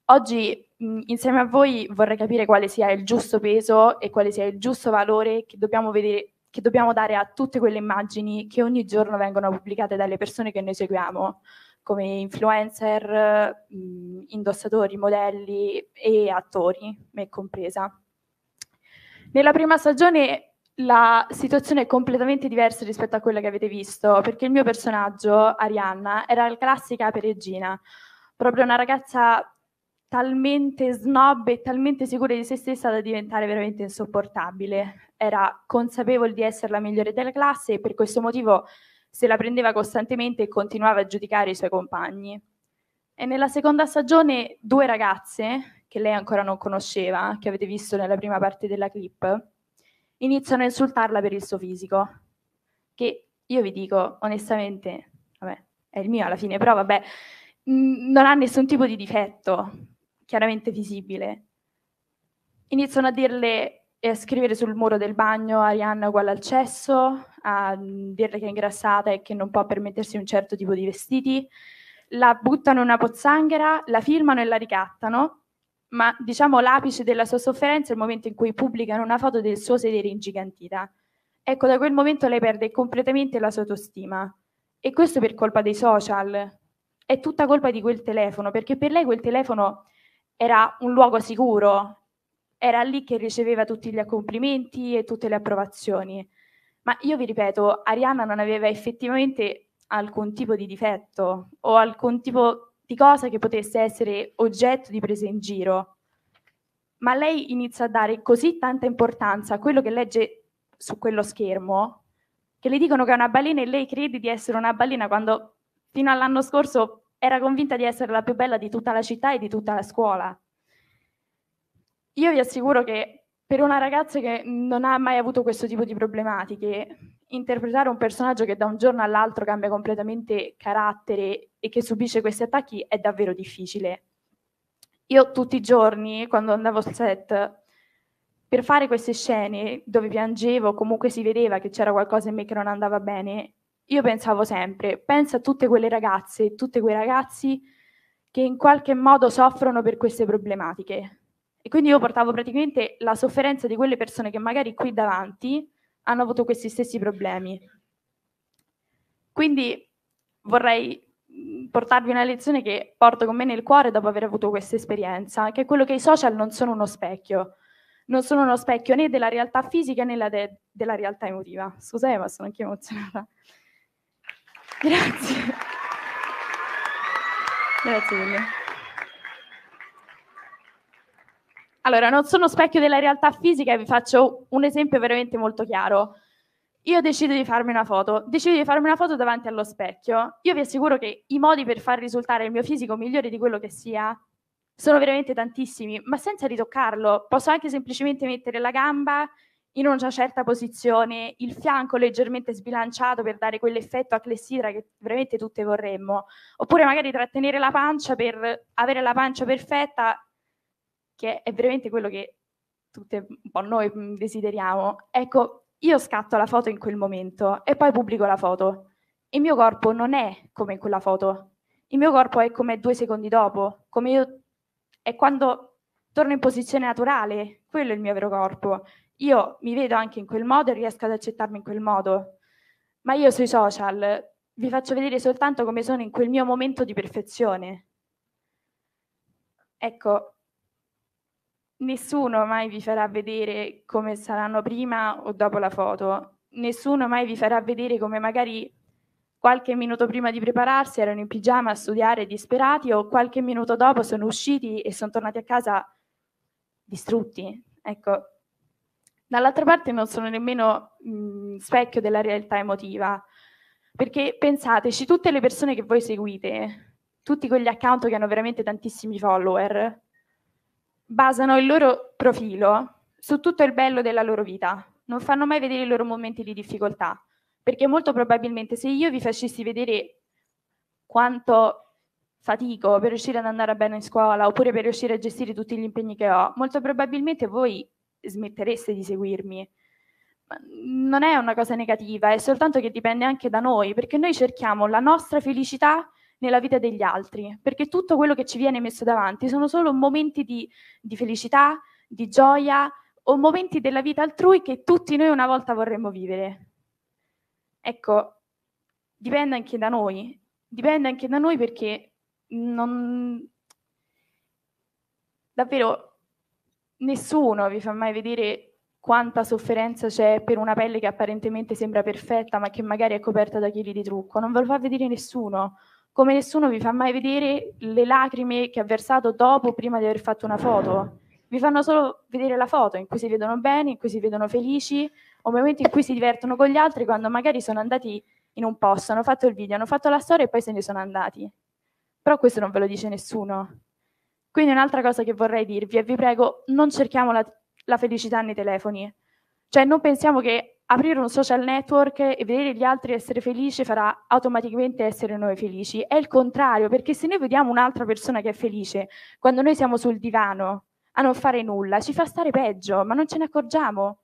Oggi Mm, insieme a voi vorrei capire quale sia il giusto peso e quale sia il giusto valore che dobbiamo, vedere, che dobbiamo dare a tutte quelle immagini che ogni giorno vengono pubblicate dalle persone che noi seguiamo, come influencer, mm, indossatori, modelli e attori, me compresa. Nella prima stagione la situazione è completamente diversa rispetto a quella che avete visto, perché il mio personaggio, Arianna, era la classica peregina, proprio una ragazza talmente snob e talmente sicura di se stessa da diventare veramente insopportabile. Era consapevole di essere la migliore della classe e per questo motivo se la prendeva costantemente e continuava a giudicare i suoi compagni. E nella seconda stagione due ragazze, che lei ancora non conosceva, che avete visto nella prima parte della clip, iniziano a insultarla per il suo fisico, che io vi dico onestamente, vabbè, è il mio alla fine, però vabbè, non ha nessun tipo di difetto, chiaramente visibile. Iniziano a dirle e a scrivere sul muro del bagno Arianna uguale al cesso, a dirle che è ingrassata e che non può permettersi un certo tipo di vestiti, la buttano in una pozzanghera, la firmano e la ricattano, ma diciamo l'apice della sua sofferenza è il momento in cui pubblicano una foto del suo sedere ingigantita. Ecco, da quel momento lei perde completamente la sua autostima. E questo per colpa dei social. È tutta colpa di quel telefono, perché per lei quel telefono era un luogo sicuro, era lì che riceveva tutti gli accomplimenti e tutte le approvazioni. Ma io vi ripeto, Arianna non aveva effettivamente alcun tipo di difetto o alcun tipo di cosa che potesse essere oggetto di presa in giro. Ma lei inizia a dare così tanta importanza a quello che legge su quello schermo che le dicono che è una balena e lei crede di essere una balena quando fino all'anno scorso era convinta di essere la più bella di tutta la città e di tutta la scuola. Io vi assicuro che per una ragazza che non ha mai avuto questo tipo di problematiche, interpretare un personaggio che da un giorno all'altro cambia completamente carattere e che subisce questi attacchi è davvero difficile. Io tutti i giorni, quando andavo al set, per fare queste scene dove piangevo, comunque si vedeva che c'era qualcosa in me che non andava bene, io pensavo sempre, pensa a tutte quelle ragazze e tutti quei ragazzi che in qualche modo soffrono per queste problematiche. E quindi io portavo praticamente la sofferenza di quelle persone che magari qui davanti hanno avuto questi stessi problemi. Quindi vorrei portarvi una lezione che porto con me nel cuore dopo aver avuto questa esperienza, che è quello che i social non sono uno specchio, non sono uno specchio né della realtà fisica né de- della realtà emotiva. Scusate, ma sono anche emozionata. Grazie. Grazie mille. Allora, non sono specchio della realtà fisica e vi faccio un esempio veramente molto chiaro. Io decido di farmi una foto, decido di farmi una foto davanti allo specchio. Io vi assicuro che i modi per far risultare il mio fisico migliore di quello che sia sono veramente tantissimi, ma senza ritoccarlo. Posso anche semplicemente mettere la gamba, in una certa posizione, il fianco leggermente sbilanciato per dare quell'effetto a clessidra che veramente tutte vorremmo, oppure magari trattenere la pancia per avere la pancia perfetta, che è veramente quello che tutte un po' noi mm, desideriamo. Ecco, io scatto la foto in quel momento e poi pubblico la foto. Il mio corpo non è come quella foto. Il mio corpo è come due secondi dopo, come io è quando torno in posizione naturale, quello è il mio vero corpo io mi vedo anche in quel modo e riesco ad accettarmi in quel modo, ma io sui social vi faccio vedere soltanto come sono in quel mio momento di perfezione. Ecco, nessuno mai vi farà vedere come saranno prima o dopo la foto, nessuno mai vi farà vedere come magari qualche minuto prima di prepararsi erano in pigiama a studiare disperati o qualche minuto dopo sono usciti e sono tornati a casa distrutti. Ecco, Dall'altra parte non sono nemmeno mh, mhmm, specchio della realtà emotiva, perché pensateci, tutte le persone che voi seguite, tutti quegli account che hanno veramente tantissimi follower, basano il loro profilo su tutto il bello della loro vita, non fanno mai vedere i loro momenti di difficoltà, perché molto probabilmente se io vi facessi vedere quanto fatico per riuscire ad andare bene in scuola oppure per riuscire a gestire tutti gli impegni che ho, molto probabilmente voi smettereste di seguirmi. non è una cosa negativa, è soltanto che dipende anche da noi, perché noi cerchiamo la nostra felicità nella vita degli altri, perché tutto quello che ci viene messo davanti sono solo momenti di, di felicità, di gioia o momenti della vita altrui che tutti noi una volta vorremmo vivere. Ecco, dipende anche da noi, dipende anche da noi perché non... Davvero nessuno vi fa mai vedere quanta sofferenza c'è per una pelle che apparentemente sembra perfetta ma che magari è coperta da chili di trucco, non ve lo fa vedere nessuno, come nessuno vi fa mai vedere le lacrime che ha versato dopo prima di aver fatto una foto. Vi fanno solo vedere la foto in cui si vedono bene, in cui si vedono felici, o momenti in cui si divertono con gli altri quando magari sono andati in un posto, hanno fatto il video, hanno fatto la storia e poi se ne sono andati. Però questo non ve lo dice nessuno. Quindi un'altra cosa che vorrei dirvi e vi prego, non cerchiamo la, la felicità nei telefoni. Cioè non pensiamo che aprire un social network e vedere gli altri essere felici farà automaticamente essere noi felici. È il contrario, perché se noi vediamo un'altra persona che è felice, quando noi siamo sul divano a non fare nulla, ci fa stare peggio, ma non ce ne accorgiamo.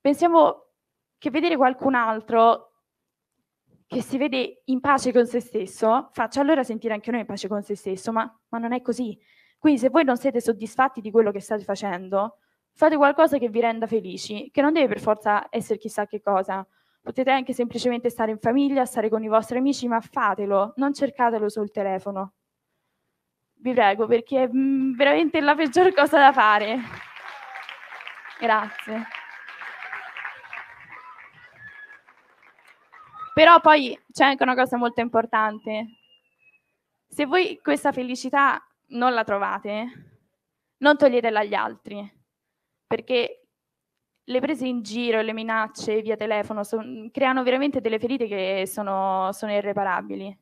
Pensiamo che vedere qualcun altro che si vede in pace con se stesso faccia allora sentire anche noi in pace con se stesso, ma, ma non è così. Quindi se voi non siete soddisfatti di quello che state facendo, fate qualcosa che vi renda felici, che non deve per forza essere chissà che cosa. Potete anche semplicemente stare in famiglia, stare con i vostri amici, ma fatelo, non cercatelo sul telefono. Vi prego, perché è mm, veramente la peggior cosa da fare. Grazie. Però poi c'è anche una cosa molto importante. Se voi questa felicità non la trovate, non toglietela agli altri, perché le prese in giro, le minacce via telefono son, creano veramente delle ferite che sono, sono irreparabili.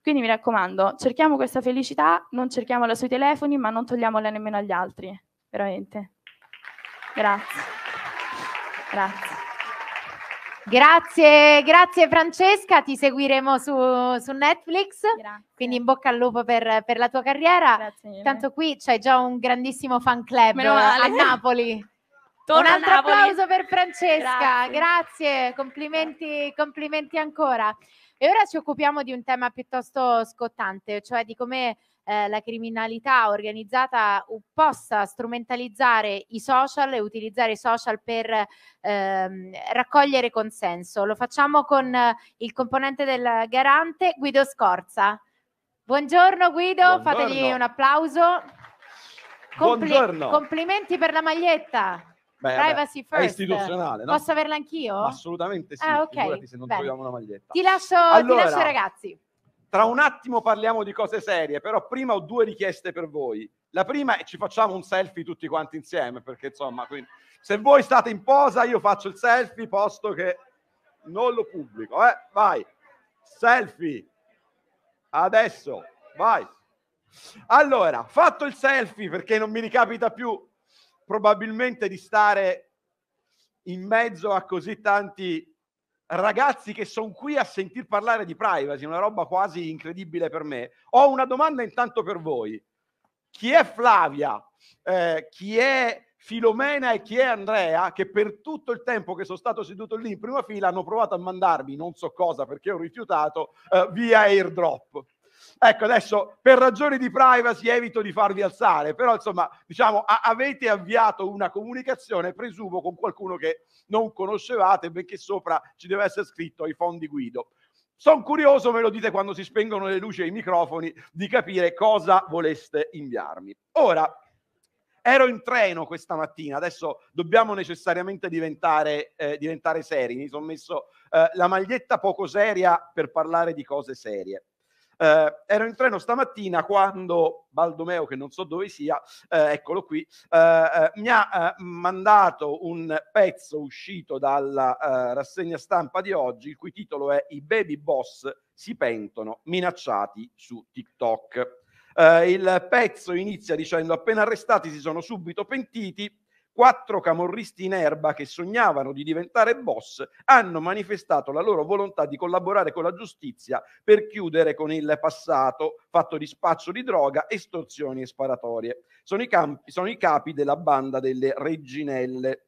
Quindi mi raccomando, cerchiamo questa felicità, non cerchiamola sui telefoni, ma non togliamola nemmeno agli altri, veramente. Grazie. Grazie. Grazie, grazie Francesca, ti seguiremo su, su Netflix, grazie. quindi in bocca al lupo per, per la tua carriera. Grazie. Tanto qui c'è già un grandissimo fan club a Napoli. [laughs] Torna un altro Napoli. applauso per Francesca, grazie, grazie. Complimenti, complimenti ancora. E ora ci occupiamo di un tema piuttosto scottante, cioè di come eh, la criminalità organizzata possa strumentalizzare i social e utilizzare i social per ehm, raccogliere consenso. Lo facciamo con il componente del garante Guido Scorza. Buongiorno Guido, Buongiorno. fategli un applauso. Compli- complimenti per la maglietta. Beh, privacy beh, first. È istituzionale, no? Posso averla anch'io? Assolutamente sì, ah, okay. figurati se non Bene. troviamo una maglietta. Ti lascio, allora, ti lascio ragazzi. Tra un attimo parliamo di cose serie, però prima ho due richieste per voi. La prima è ci facciamo un selfie tutti quanti insieme, perché insomma, quindi, se voi state in posa io faccio il selfie, posto che non lo pubblico, eh? Vai. Selfie. Adesso, vai. Allora, fatto il selfie perché non mi ricapita più probabilmente di stare in mezzo a così tanti ragazzi che sono qui a sentir parlare di privacy, una roba quasi incredibile per me. Ho una domanda intanto per voi. Chi è Flavia? Eh, chi è Filomena e chi è Andrea? Che per tutto il tempo che sono stato seduto lì in prima fila hanno provato a mandarmi non so cosa perché ho rifiutato eh, via airdrop. Ecco, adesso per ragioni di privacy evito di farvi alzare, però insomma, diciamo, a- avete avviato una comunicazione, presumo, con qualcuno che non conoscevate, benché sopra ci deve essere scritto i fondi Guido. Sono curioso, me lo dite quando si spengono le luci e i microfoni, di capire cosa voleste inviarmi. Ora, ero in treno questa mattina, adesso dobbiamo necessariamente diventare, eh, diventare seri, mi sono messo eh, la maglietta poco seria per parlare di cose serie. Eh, ero in treno stamattina quando Baldomeo, che non so dove sia, eh, eccolo qui, eh, eh mi ha eh, mandato un pezzo uscito dalla eh, rassegna stampa di oggi, il cui titolo è I baby boss si pentono, minacciati su TikTok. il pezzo inizia dicendo appena arrestati si sono subito pentiti, quattro camorristi in erba che sognavano di diventare boss hanno manifestato la loro volontà di collaborare con la giustizia per chiudere con il passato fatto di spaccio di droga, estorsioni e sparatorie. Sono i, campi, sono i capi della banda delle reginelle.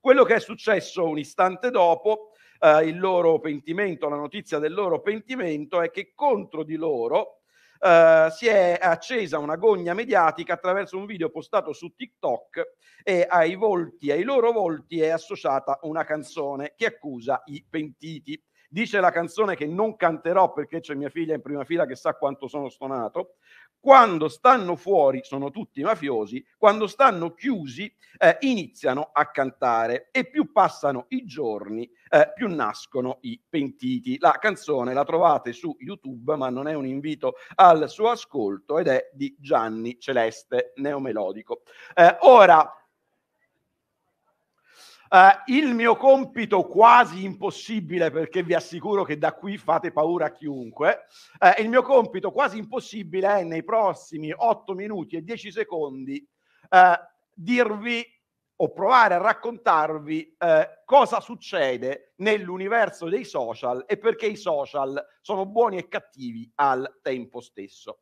Quello che è successo un istante dopo, eh, il loro pentimento, la notizia del loro pentimento è che contro di loro eh, si è accesa una gogna mediatica attraverso un video postato su TikTok e ai volti, ai loro volti è associata una canzone che accusa i pentiti dice la canzone che non canterò perché c'è mia figlia in prima fila che sa quanto sono stonato quando stanno fuori, sono tutti mafiosi, quando stanno chiusi eh, iniziano a cantare e più passano i giorni, eh, più nascono i pentiti. La canzone la trovate su YouTube, ma non è un invito al suo ascolto ed è di Gianni Celeste, neomelodico. Eh, ora, Uh, il mio compito quasi impossibile, perché vi assicuro che da qui fate paura a chiunque, uh, il mio compito quasi impossibile è nei prossimi 8 minuti e 10 secondi uh, dirvi o provare a raccontarvi cosa succede nell'universo dei social e perché i social sono buoni e cattivi al tempo stesso.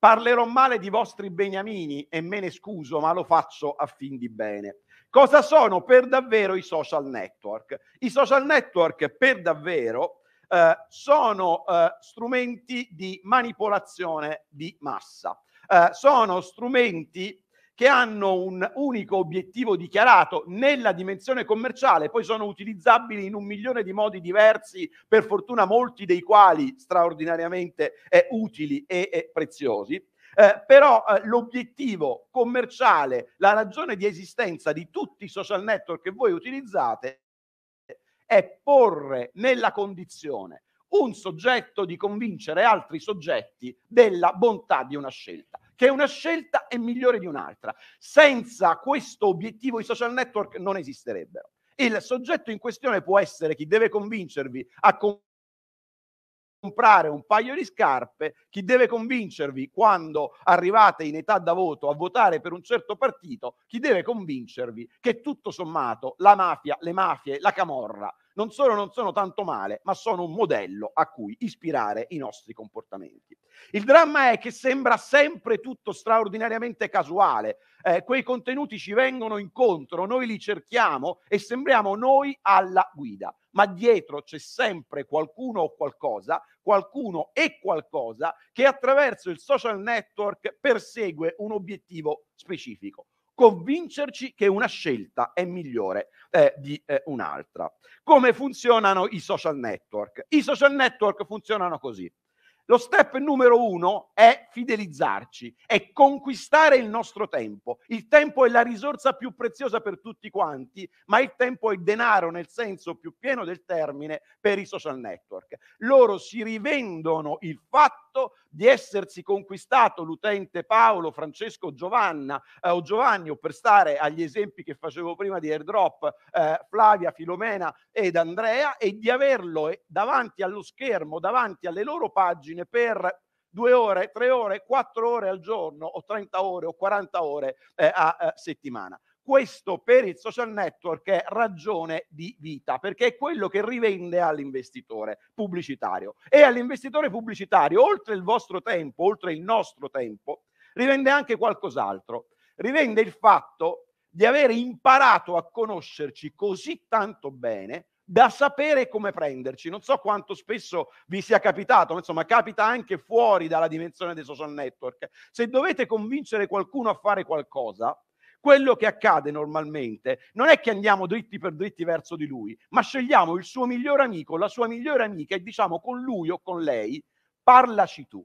parlerò male di vostri beniamini e me ne scuso, ma lo faccio a fin di bene. Cosa sono per davvero i social network? I social network per davvero eh, sono eh, strumenti di manipolazione di massa, eh, sono strumenti che hanno un unico obiettivo dichiarato nella dimensione commerciale, poi sono utilizzabili in un milione di modi diversi, per fortuna molti dei quali straordinariamente eh, utili e, e preziosi. Eh, però eh, l'obiettivo commerciale, la ragione di esistenza di tutti i social network che voi utilizzate è porre nella condizione un soggetto di convincere altri soggetti della bontà di una scelta che una scelta è migliore di un'altra. Senza questo obiettivo i social network non esisterebbero. Il soggetto in questione può essere chi deve convincervi a convincere comprare un paio di scarpe, chi deve convincervi quando arrivate in età da voto a votare per un certo partito, chi deve convincervi che tutto sommato la mafia, le mafie, la camorra non solo non sono tanto male, ma sono un modello a cui ispirare i nostri comportamenti. Il dramma è che sembra sempre tutto straordinariamente casuale, eh, quei contenuti ci vengono incontro, noi li cerchiamo e sembriamo noi alla guida ma dietro c'è sempre qualcuno o qualcosa, qualcuno e qualcosa che attraverso il social network persegue un obiettivo specifico convincerci che una scelta è migliore eh, di eh, un'altra. Come funzionano i social network? I social network funzionano così. Lo step numero uno è fidelizzarci, è conquistare il nostro tempo. Il tempo è la risorsa più preziosa per tutti quanti, ma il tempo è denaro nel senso più pieno del termine per i social network. Loro si rivendono il fatto di essersi conquistato l'utente Paolo, Francesco, Giovanna eh, o Giovanni, o per stare agli esempi che facevo prima di airdrop, eh, Flavia, Filomena ed Andrea, e di averlo eh, davanti allo schermo, davanti alle loro pagine pagine per due ore, tre ore, quattro ore al giorno o 30 ore o 40 ore eh, a, a eh, settimana. Questo per il social network è ragione di vita, perché è quello che rivende all'investitore pubblicitario. E all'investitore pubblicitario, oltre il vostro tempo, oltre il nostro tempo, rivende anche qualcos'altro. Rivende il fatto di aver imparato a conoscerci così tanto bene da sapere come prenderci. Non so quanto spesso vi sia capitato, ma insomma capita anche fuori dalla dimensione dei social network. Se dovete convincere qualcuno a fare qualcosa, quello che accade normalmente non è che andiamo dritti per dritti verso di lui, ma scegliamo il suo migliore amico, la sua migliore amica e diciamo con lui o con lei, parlaci tu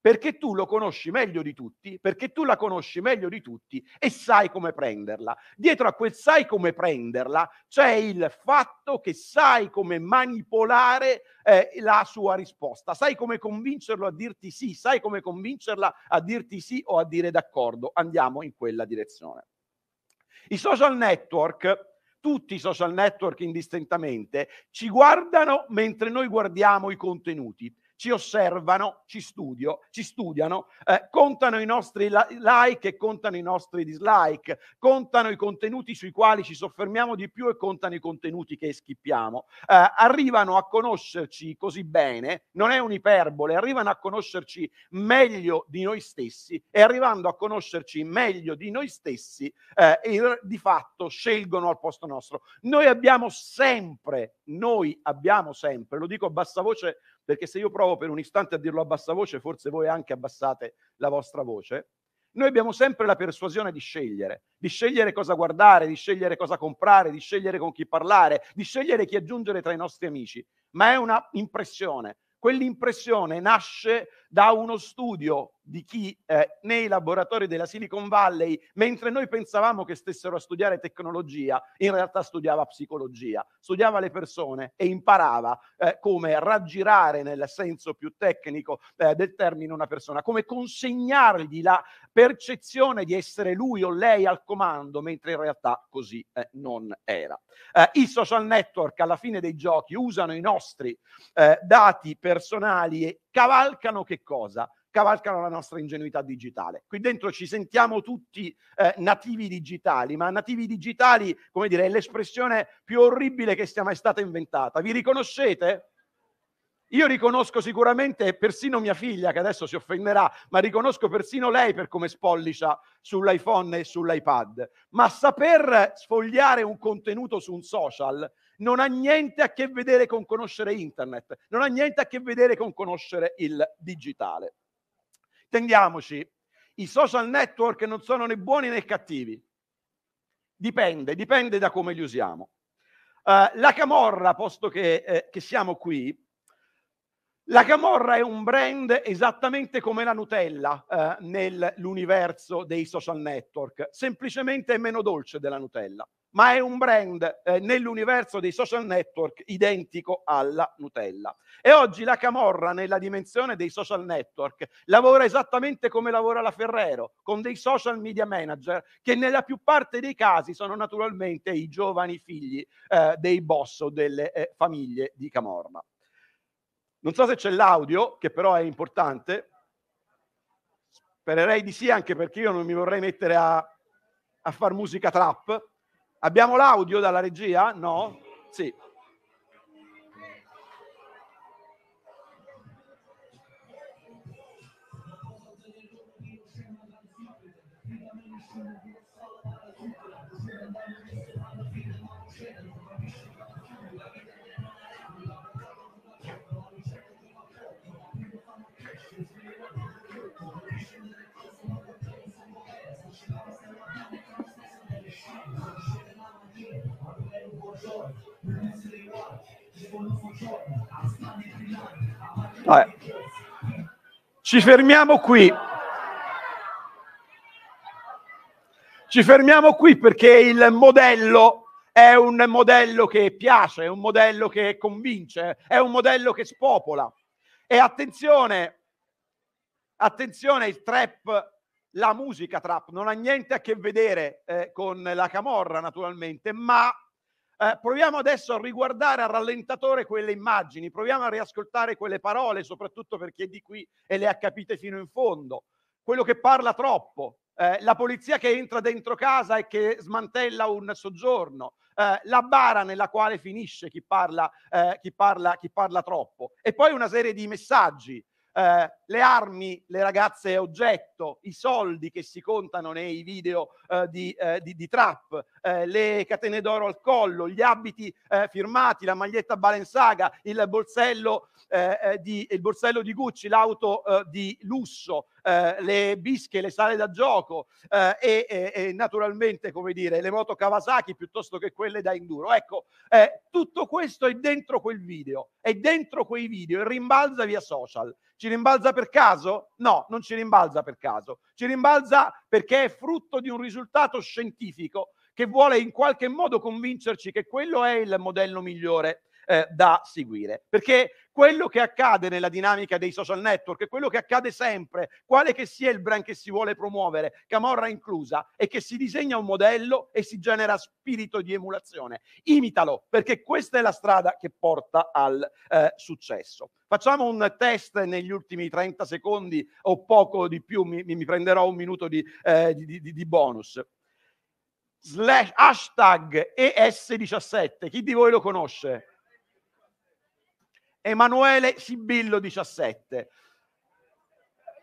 perché tu lo conosci meglio di tutti, perché tu la conosci meglio di tutti e sai come prenderla. Dietro a quel sai come prenderla c'è il fatto che sai come manipolare eh, la sua risposta, sai come convincerlo a dirti sì, sai come convincerla a dirti sì o a dire d'accordo, andiamo in quella direzione. I social network tutti i social network indistintamente, ci guardano mentre noi guardiamo i contenuti ci osservano, ci, studio, ci studiano, eh, contano i nostri like e contano i nostri dislike, contano i contenuti sui quali ci soffermiamo di più e contano i contenuti che schippiamo. Eh, arrivano a conoscerci così bene, non è un'iperbole, arrivano a conoscerci meglio di noi stessi e arrivando a conoscerci meglio di noi stessi, eh, di fatto scelgono al posto nostro. Noi abbiamo sempre, noi abbiamo sempre, lo dico a bassa voce perché se io provo per un istante a dirlo a bassa voce, forse voi anche abbassate la vostra voce, noi abbiamo sempre la persuasione di scegliere, di scegliere cosa guardare, di scegliere cosa comprare, di scegliere con chi parlare, di scegliere chi aggiungere tra i nostri amici, ma è una impressione. Quell'impressione nasce da uno studio di chi eh, nei laboratori della Silicon Valley, mentre noi pensavamo che stessero a studiare tecnologia, in realtà studiava psicologia, studiava le persone e imparava eh, come raggirare nel senso più tecnico eh, del termine una persona, come consegnargli la percezione di essere lui o lei al comando, mentre in realtà così eh, non era. Eh, I social network alla fine dei giochi usano i nostri eh, dati personali e cavalcano che cosa? cavalcano la nostra ingenuità digitale. Qui dentro ci sentiamo tutti eh, nativi digitali, ma nativi digitali, come dire, è l'espressione più orribile che sia mai stata inventata. Vi riconoscete? Io riconosco sicuramente persino mia figlia, che adesso si offenderà, ma riconosco persino lei per come spollicia sull'iPhone e sull'iPad. Ma saper sfogliare un contenuto su un social non ha niente a che vedere con conoscere internet, non ha niente a che vedere con conoscere il digitale. Tendiamoci, i social network non sono né buoni né cattivi, dipende, dipende da come li usiamo. Uh, la Camorra, posto che, eh, che siamo qui, la Camorra è un brand esattamente come la Nutella eh, nell'universo dei social network, semplicemente è meno dolce della Nutella ma è un brand eh, nell'universo dei social network identico alla Nutella. E oggi la Camorra nella dimensione dei social network lavora esattamente come lavora la Ferrero, con dei social media manager che nella più parte dei casi sono naturalmente i giovani figli eh, dei boss o delle eh, famiglie di Camorra. Non so se c'è l'audio, che però è importante. Spererei di sì, anche perché io non mi vorrei mettere a, a far musica trap. Abbiamo l'audio dalla regia? No? Sì. Vabbè. Ci fermiamo qui. Ci fermiamo qui perché il modello è un modello che piace, è un modello che convince, è un modello che spopola. E attenzione, attenzione, il trap, la musica trap non ha niente a che vedere eh, con la camorra naturalmente, ma eh, proviamo adesso a riguardare a rallentatore quelle immagini, proviamo a riascoltare quelle parole, soprattutto per chi è di qui e le ha capite fino in fondo. Quello che parla troppo, eh, la polizia che entra dentro casa e che smantella un soggiorno, eh, la bara nella quale finisce chi parla, eh, chi, parla, chi parla, troppo. E poi una serie di messaggi eh, le armi, le ragazze oggetto, i soldi che si contano nei video eh, di, eh, di, di, Trap, eh, le catene d'oro al collo, gli abiti eh, firmati, la maglietta Balensaga, il borsello, eh, di, il borsello di Gucci, l'auto di lusso, eh, le bische, le sale da gioco eh, e, e, naturalmente come dire, le moto Kawasaki piuttosto che quelle da enduro. Ecco, eh, tutto questo è dentro quel video, è dentro quei video e rimbalza via social. Ci rimbalza per caso? No, non ci rimbalza per caso. Ci rimbalza perché è frutto di un risultato scientifico che vuole in qualche modo convincerci che quello è il modello migliore eh, da seguire. Perché quello che accade nella dinamica dei social network, quello che accade sempre, quale che sia il brand che si vuole promuovere, Camorra inclusa, è che si disegna un modello e si genera spirito di emulazione. Imitalo, perché questa è la strada che porta al eh, successo. Facciamo un test negli ultimi 30 secondi o poco di più, mi, mi prenderò un minuto di, eh, di, di, di bonus. Slash, hashtag ES17, chi di voi lo conosce? Emanuele Sibillo 17.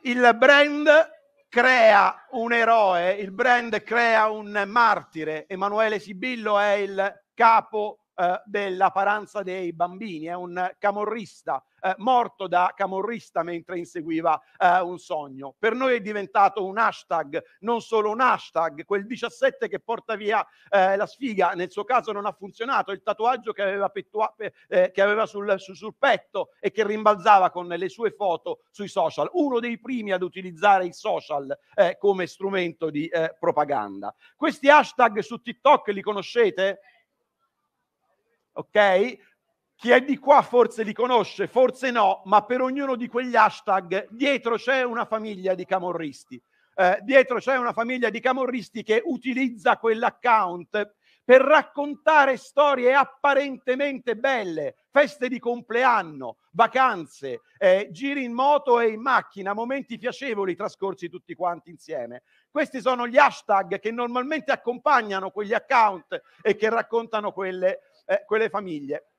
Il brand crea un eroe, il brand crea un martire. Emanuele Sibillo è il capo eh, della paranza dei bambini, è un camorrista eh, morto da camorrista mentre inseguiva eh, un sogno. Per noi è diventato un hashtag, non solo un hashtag, quel 17 che porta via eh, la sfiga, nel suo caso non ha funzionato, il tatuaggio che aveva, pettua, eh, che aveva sul, sul, sul, petto e che rimbalzava con le sue foto sui social, uno dei primi ad utilizzare i social eh, come strumento di eh, propaganda. Questi hashtag su TikTok li conoscete? ok? Chi è di qua forse li conosce, forse no, ma per ognuno di quegli hashtag dietro c'è una famiglia di camorristi. Eh, dietro c'è una famiglia di camorristi che utilizza quell'account per raccontare storie apparentemente belle, feste di compleanno, vacanze, eh, giri in moto e in macchina, momenti piacevoli trascorsi tutti quanti insieme. Questi sono gli hashtag che normalmente accompagnano quegli account e che raccontano quelle eh, quelle famiglie.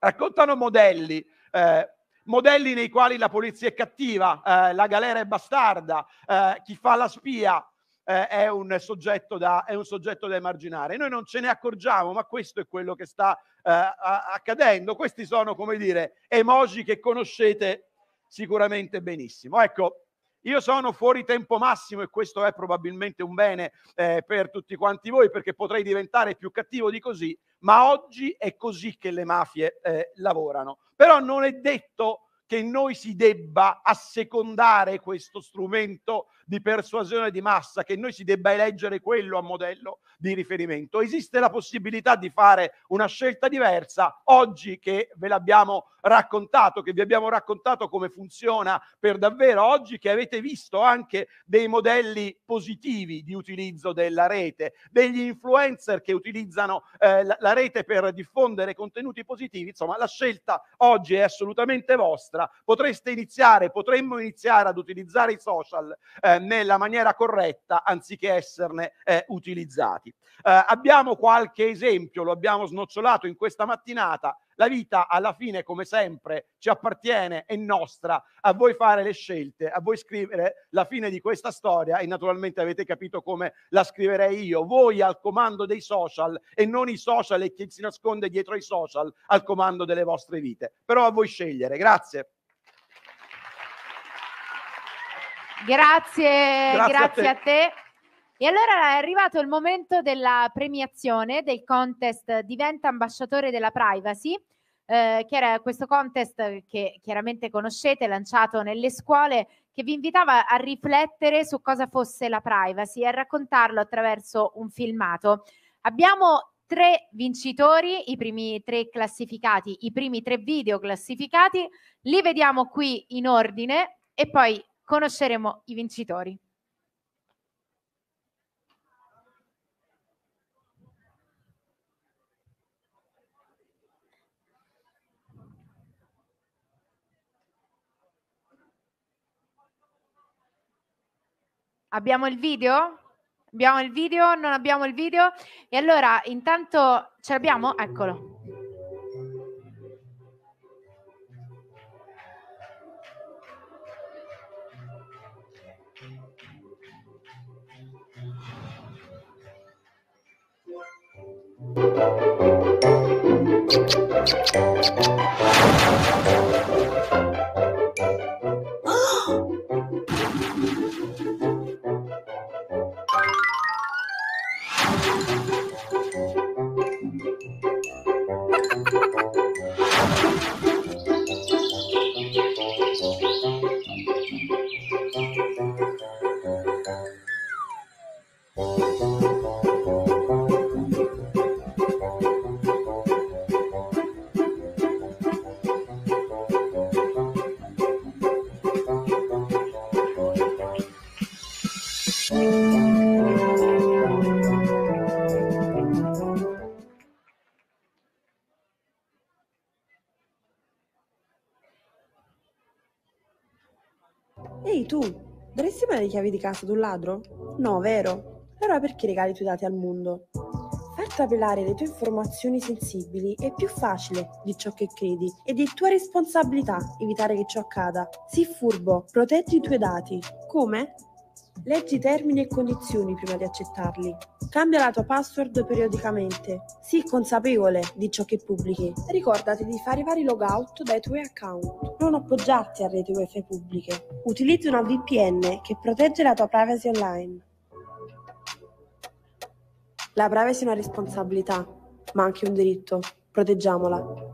Raccontano modelli, eh, modelli nei quali la polizia è cattiva, eh, la galera è bastarda, eh, chi fa la spia eh, è un, da, è, un soggetto da, emarginare. Noi non ce ne accorgiamo, ma questo è quello che sta accadendo. Questi sono, come dire, emoji che conoscete sicuramente benissimo. Ecco, io sono fuori tempo massimo e questo è probabilmente un bene eh, per tutti quanti voi perché potrei diventare più cattivo di così, ma oggi è così che le mafie eh, lavorano. Però non è detto che noi si debba assecondare questo strumento di persuasione di massa che noi si debba eleggere quello a modello di riferimento. Esiste la possibilità di fare una scelta diversa oggi che ve l'abbiamo raccontato, che vi abbiamo raccontato come funziona per davvero oggi, che avete visto anche dei modelli positivi di utilizzo della rete, degli influencer che utilizzano eh, la, la rete per diffondere contenuti positivi, insomma la scelta oggi è assolutamente vostra, potreste iniziare, potremmo iniziare ad utilizzare i social eh, eh, nella maniera corretta anziché esserne eh, utilizzati. Eh, abbiamo qualche esempio, lo abbiamo snocciolato in questa mattinata. La vita alla fine, come sempre, ci appartiene, è nostra, a voi fare le scelte, a voi scrivere la fine di questa storia e naturalmente avete capito come la scriverei io, voi al comando dei social e non i social e chi si nasconde dietro ai social al comando delle vostre vite. Però a voi scegliere, grazie. Grazie, grazie, grazie a, te. a te. E allora è arrivato il momento della premiazione del contest Diventa ambasciatore della privacy, eh, che era questo contest che chiaramente conoscete, lanciato nelle scuole, che vi invitava a riflettere su cosa fosse la privacy e a raccontarlo attraverso un filmato. Abbiamo tre vincitori, i primi tre classificati, i primi tre video classificati, li vediamo qui in ordine e poi conosceremo i vincitori. Abbiamo il video? Abbiamo il video? Non abbiamo il video? E allora intanto ce l'abbiamo? Eccolo. Thank you. chiavi di casa d'un ladro? No, vero? Allora perché regali i tuoi dati al mondo? Far trapelare le tue informazioni sensibili è più facile di ciò che credi ed è tua responsabilità evitare che ciò accada. Sii furbo, protetti i tuoi dati. Come? Leggi termini e condizioni prima di accettarli. Cambia la tua password periodicamente. Sii consapevole di ciò che pubblichi. Ricordati di fare vari logout dai tuoi account. Non appoggiarti a reti wifi pubbliche. Utilizzi una VPN che protegge la tua privacy online. La privacy è una responsabilità, ma anche un diritto. Proteggiamola.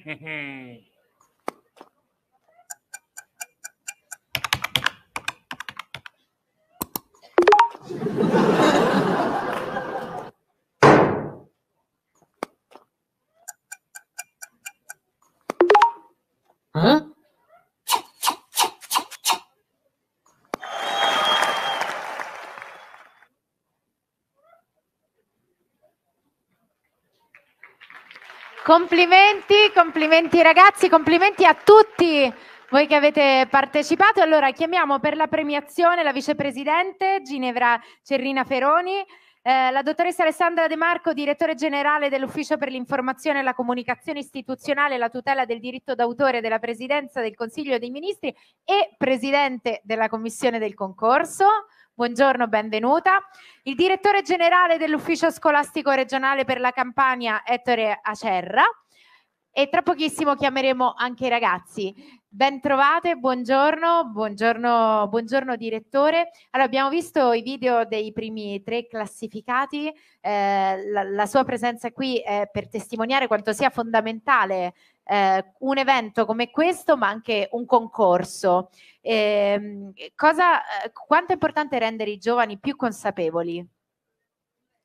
Complimenti, complimenti ragazzi, complimenti a tutti voi che avete partecipato. Allora chiamiamo per la premiazione la vicepresidente Ginevra Cerrina Feroni. Eh, la dottoressa Alessandra De Marco, direttore generale dell'Ufficio per l'informazione e la comunicazione istituzionale e la tutela del diritto d'autore della Presidenza del Consiglio dei Ministri e presidente della Commissione del concorso. Buongiorno, benvenuta. Il direttore generale dell'Ufficio Scolastico Regionale per la Campania, Ettore Acerra. E tra pochissimo chiameremo anche i ragazzi. Bentrovate, buongiorno, buongiorno, buongiorno direttore. Allora, abbiamo visto i video dei primi tre classificati, eh, la, la, sua presenza qui è per testimoniare quanto sia fondamentale eh, un evento come questo, ma anche un concorso. Ehm, eh, cosa, quanto è importante rendere i giovani più consapevoli?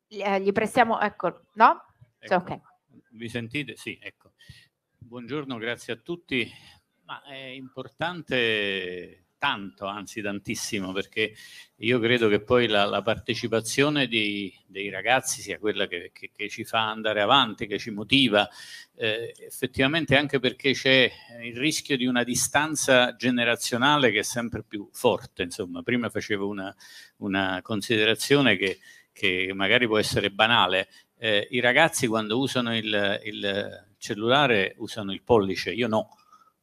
Eh, gli prestiamo, ecco, no? Cioè, ecco, okay. Mi sentite? Sì, ecco. Buongiorno, grazie a tutti. Ma è importante tanto, anzi tantissimo, perché io credo che poi la, la partecipazione di, dei ragazzi sia quella che, che, che, ci fa andare avanti, che ci motiva, eh, effettivamente anche perché c'è il rischio di una distanza generazionale che è sempre più forte. Insomma, prima facevo una, una considerazione che, che, magari può essere banale. Eh, I ragazzi quando usano il, il cellulare usano il pollice, io no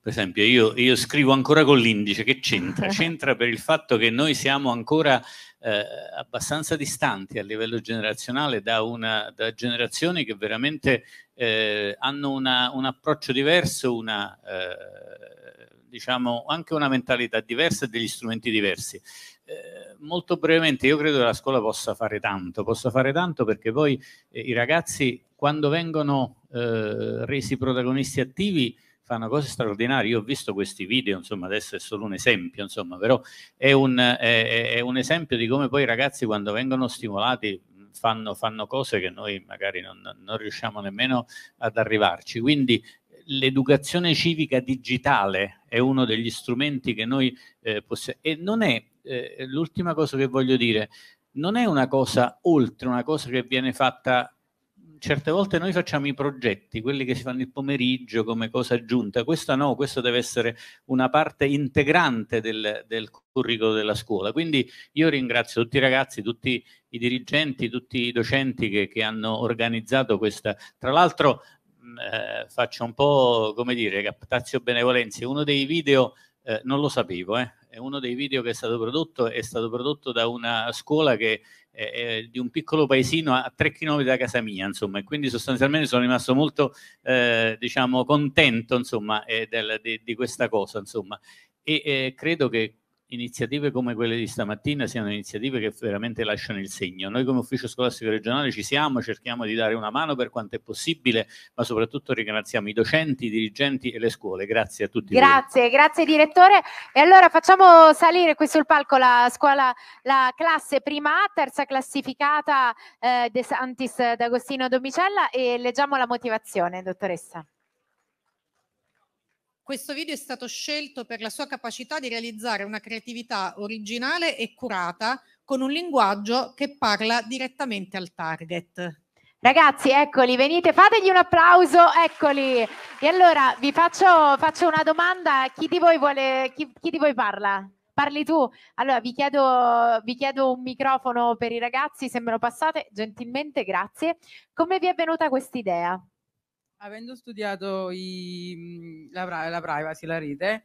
per esempio, io, io scrivo ancora con l'indice, che c'entra? [laughs] C'entra per il fatto che noi siamo ancora eh, abbastanza distanti a livello generazionale da, una, da generazioni che veramente eh, hanno una, un approccio diverso, una, eh, diciamo anche una mentalità diversa e degli strumenti diversi. Eh, molto brevemente, io credo che la scuola possa fare tanto, possa fare tanto perché poi eh, i ragazzi quando vengono eh, resi protagonisti attivi fa una cosa straordinaria. Io ho visto questi video, insomma, adesso è solo un esempio, insomma, però è un, è, è un esempio di come poi i ragazzi quando vengono stimolati fanno, fanno cose che noi magari non, non riusciamo nemmeno ad arrivarci. Quindi l'educazione civica digitale è uno degli strumenti che noi eh, possiamo... E non è, eh, l'ultima cosa che voglio dire, non è una cosa oltre, una cosa che viene fatta certe volte noi facciamo i progetti, quelli che si fanno il pomeriggio come cosa aggiunta, questa no, questa deve essere una parte integrante del, del curriculum della scuola. Quindi io ringrazio tutti i ragazzi, tutti i dirigenti, tutti i docenti che, che hanno organizzato questa. Tra l'altro mm, eh, faccio un po', come dire, captazio benevolenza, uno dei video eh, non lo sapevo, eh. uno dei video che è stato prodotto è stato prodotto da una scuola che è di un piccolo paesino a 3 km da casa mia, insomma, e quindi sostanzialmente sono rimasto molto, eh, diciamo, contento, insomma, eh, del, di, di, questa cosa, insomma, e eh, credo che iniziative come quelle di stamattina siano iniziative che veramente lasciano il segno. Noi come ufficio scolastico regionale ci siamo, cerchiamo di dare una mano per quanto è possibile, ma soprattutto ringraziamo i docenti, i dirigenti e le scuole. Grazie a tutti. Grazie, voi. grazie direttore. E allora facciamo salire qui sul palco la scuola, la classe prima A, terza classificata eh, De Santis D'Agostino Domicella e leggiamo la motivazione, dottoressa questo video è stato scelto per la sua capacità di realizzare una creatività originale e curata con un linguaggio che parla direttamente al target. Ragazzi, eccoli, venite, fategli un applauso, eccoli. E allora vi faccio, faccio una domanda, chi di voi, vuole, chi, chi di voi parla? parli tu. Allora vi chiedo, vi chiedo, un microfono per i ragazzi, se me lo passate, gentilmente, grazie. Come vi è venuta questa idea? avendo studiato i, la, la privacy, la rete,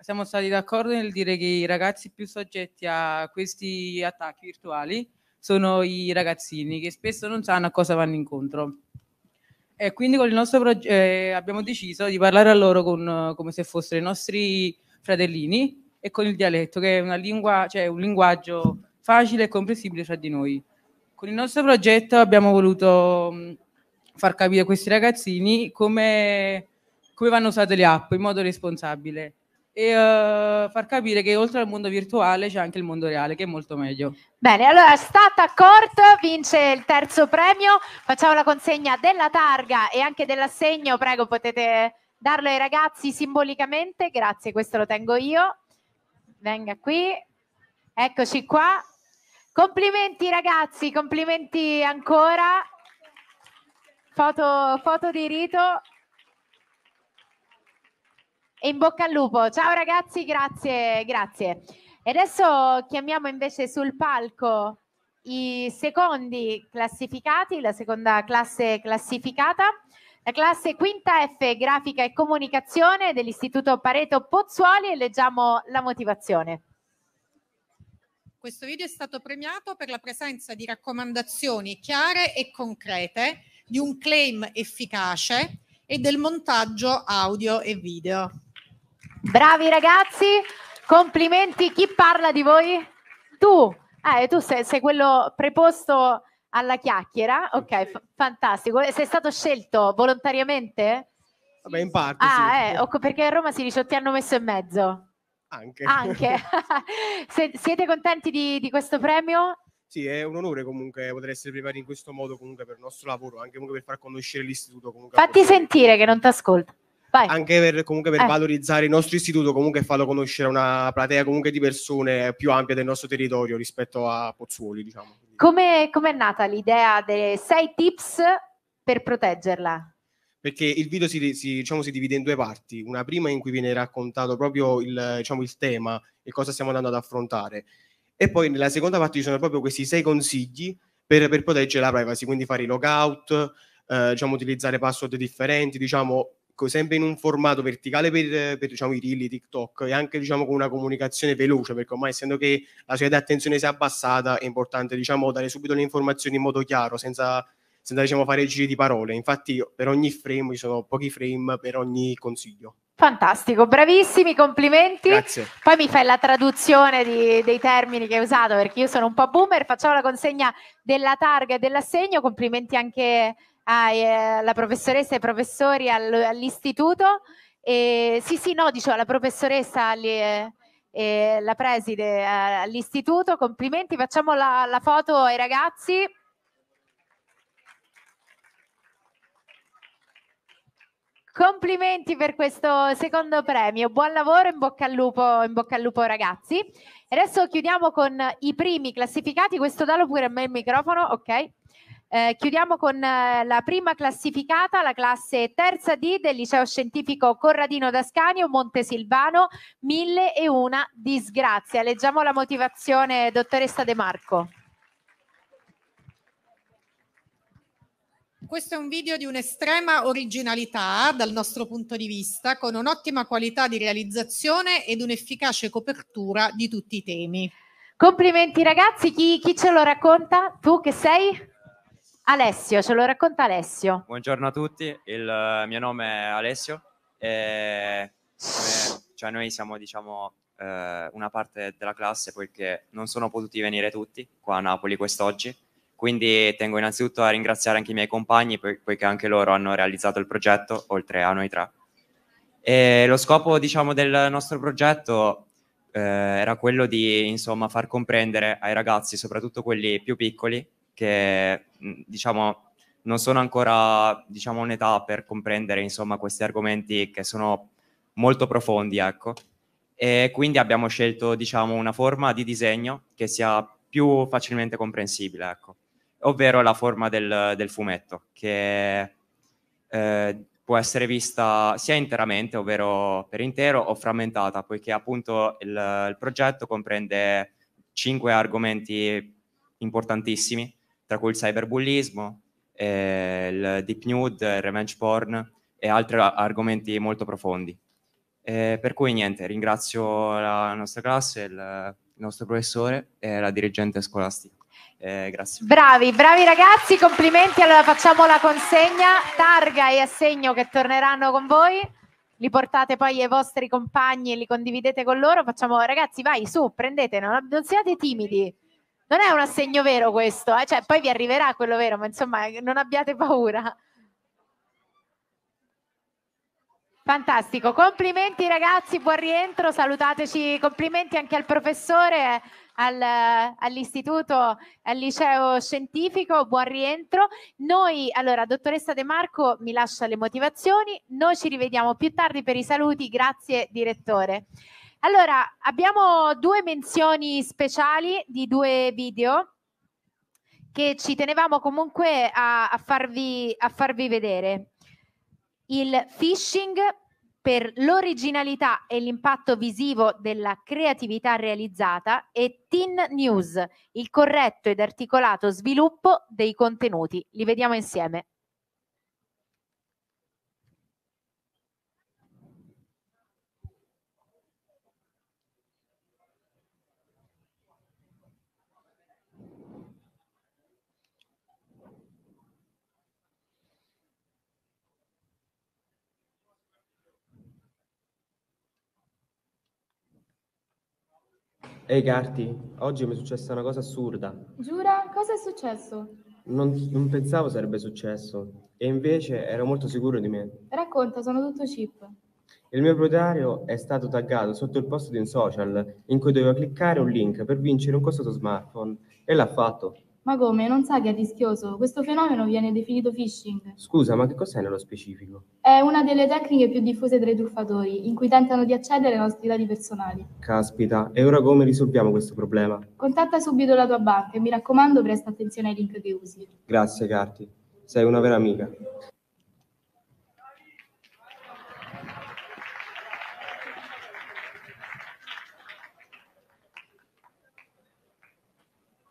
siamo stati d'accordo nel dire che i ragazzi più soggetti a questi attacchi virtuali sono i ragazzini che spesso non sanno a cosa vanno incontro. E quindi con il nostro progetto eh, abbiamo deciso di parlare a loro con, come se fossero i nostri fratellini e con il dialetto, che è una lingua, cioè un linguaggio facile e comprensibile fra di noi. Con il nostro progetto abbiamo voluto far capire a questi ragazzini come, come vanno usate le app in modo responsabile e uh, far capire che oltre al mondo virtuale c'è anche il mondo reale che è molto meglio. Bene, allora Stata Court vince il terzo premio, facciamo la consegna della targa e anche dell'assegno, prego potete darlo ai ragazzi simbolicamente, grazie, questo lo tengo io, venga qui, eccoci qua, complimenti ragazzi, complimenti ancora Foto, foto di rito. E in bocca al lupo. Ciao ragazzi, grazie, grazie. E adesso chiamiamo invece sul palco i secondi classificati, la seconda classe classificata, la classe quinta F grafica e comunicazione dell'Istituto Pareto Pozzuoli e leggiamo la motivazione. Questo video è stato premiato per la presenza di raccomandazioni chiare e concrete di un claim efficace e del montaggio audio e video. Bravi ragazzi, complimenti. Chi parla di voi? Tu, ah, tu sei, sei quello preposto alla chiacchiera. Ok, f- fantastico. Sei stato scelto volontariamente? Vabbè, in parte. Ah, sì. eh, perché a Roma si dice ti hanno messo in mezzo. Anche. Anche. [laughs] [laughs] siete contenti di, di questo premio? sì, è un onore comunque poter essere preparati in questo modo comunque per il nostro lavoro, anche comunque per far conoscere l'istituto. Comunque Fatti sentire che non ti ascolta. Vai. Anche per, comunque per eh. valorizzare il nostro istituto, comunque farlo conoscere a una platea comunque di persone più ampia del nostro territorio rispetto a Pozzuoli, diciamo. Come, come è nata l'idea dei sei tips per proteggerla? perché il video si, si, diciamo, si, divide in due parti, una prima in cui viene raccontato proprio il, diciamo, il tema e cosa stiamo andando ad affrontare e poi nella seconda parte ci sono proprio questi sei consigli per, per proteggere la privacy, quindi fare i logout, eh, diciamo, utilizzare password differenti, diciamo, sempre in un formato verticale per, per diciamo, i reel, TikTok e anche diciamo, con una comunicazione veloce, perché ormai essendo che la società attenzione si è abbassata, è importante diciamo, dare subito le informazioni in modo chiaro, senza, senza diciamo, fare giri di parole. Infatti per ogni frame ci sono pochi frame per ogni consiglio. Fantastico, bravissimi, complimenti. Grazie. Poi mi fai la traduzione di, dei termini che hai usato perché io sono un po' boomer, facciamo la consegna della targa e dell'assegno, complimenti anche alla eh, professoressa e ai professori all'istituto. E, sì, sì, no, dicevo alla professoressa e eh, eh, la preside eh, all'istituto, complimenti, facciamo la, la foto ai ragazzi. Complimenti per questo secondo premio, buon lavoro, in bocca al lupo, in bocca al lupo ragazzi. E adesso chiudiamo con i primi classificati, questo dallo pure a me il microfono, ok? Eh, chiudiamo con eh, la prima classificata, la classe terza D del liceo scientifico Corradino d'Ascanio, Montesilvano, Mille e una disgrazia. Leggiamo la motivazione, dottoressa De Marco. questo è un video di un'estrema originalità dal nostro punto di vista, con un'ottima qualità di realizzazione ed un'efficace copertura di tutti i temi. Complimenti ragazzi, chi, chi ce lo racconta? Tu che sei? Alessio, ce lo racconta Alessio. Buongiorno a tutti, il eh, mio nome è Alessio e come, cioè noi siamo diciamo eh, una parte della classe poiché non sono potuti venire tutti qua a Napoli quest'oggi quindi tengo innanzitutto a ringraziare anche i miei compagni, po- poiché anche loro hanno realizzato il progetto, oltre a noi tre. E lo scopo, diciamo, del nostro progetto eh, era quello di, insomma, far comprendere ai ragazzi, soprattutto quelli più piccoli, che, mm, diciamo, non sono ancora, diciamo, un'età per comprendere, insomma, questi argomenti che sono molto profondi, ecco. E quindi abbiamo scelto, diciamo, una forma di disegno che sia più facilmente comprensibile, ecco ovvero la forma del, del fumetto, che eh, può essere vista sia interamente, ovvero per intero, o frammentata, poiché appunto il, il progetto comprende cinque argomenti importantissimi, tra cui il cyberbullismo, eh, il deep nude, il revenge porn e altri argomenti molto profondi. Eh, per cui niente, ringrazio la nostra classe, il nostro professore e la dirigente scolastica. Eh, grazie. Bravi, bravi ragazzi, complimenti. Allora facciamo la consegna, targa e assegno che torneranno con voi. Li portate poi ai vostri compagni e li condividete con loro. Facciamo, ragazzi, vai su, prendete, non, non siate timidi. Non è un assegno vero questo, eh? cioè, poi vi arriverà quello vero, ma insomma non abbiate paura. Fantastico, complimenti ragazzi, buon rientro, salutateci, complimenti anche al professore, al, all'istituto, al liceo scientifico, buon rientro. Noi, allora, dottoressa De Marco mi lascia le motivazioni, noi ci rivediamo più tardi per i saluti, grazie direttore. Allora, abbiamo due menzioni speciali di due video che ci tenevamo comunque a, a, farvi, a farvi vedere il phishing per l'originalità e l'impatto visivo della creatività realizzata e Teen News, il corretto ed articolato sviluppo dei contenuti. Li vediamo insieme. Ehi Carti, oggi mi è successa una cosa assurda. Giura, cosa è successo? Non, non pensavo sarebbe successo e invece ero molto sicuro di me. Racconta, sono tutto chip. Il mio proprietario è stato taggato sotto il post di un social in cui doveva cliccare un link per vincere un costoso smartphone e l'ha fatto. Ma come? Non sa che è rischioso? Questo fenomeno viene definito phishing. Scusa, ma che cos'è nello specifico? È una delle tecniche più diffuse tra i truffatori, in cui tentano di accedere ai nostri dati personali. Caspita, e ora come risolviamo questo problema? Contatta subito la tua banca e mi raccomando presta attenzione ai link che usi. Grazie, Carti. Sei una vera amica.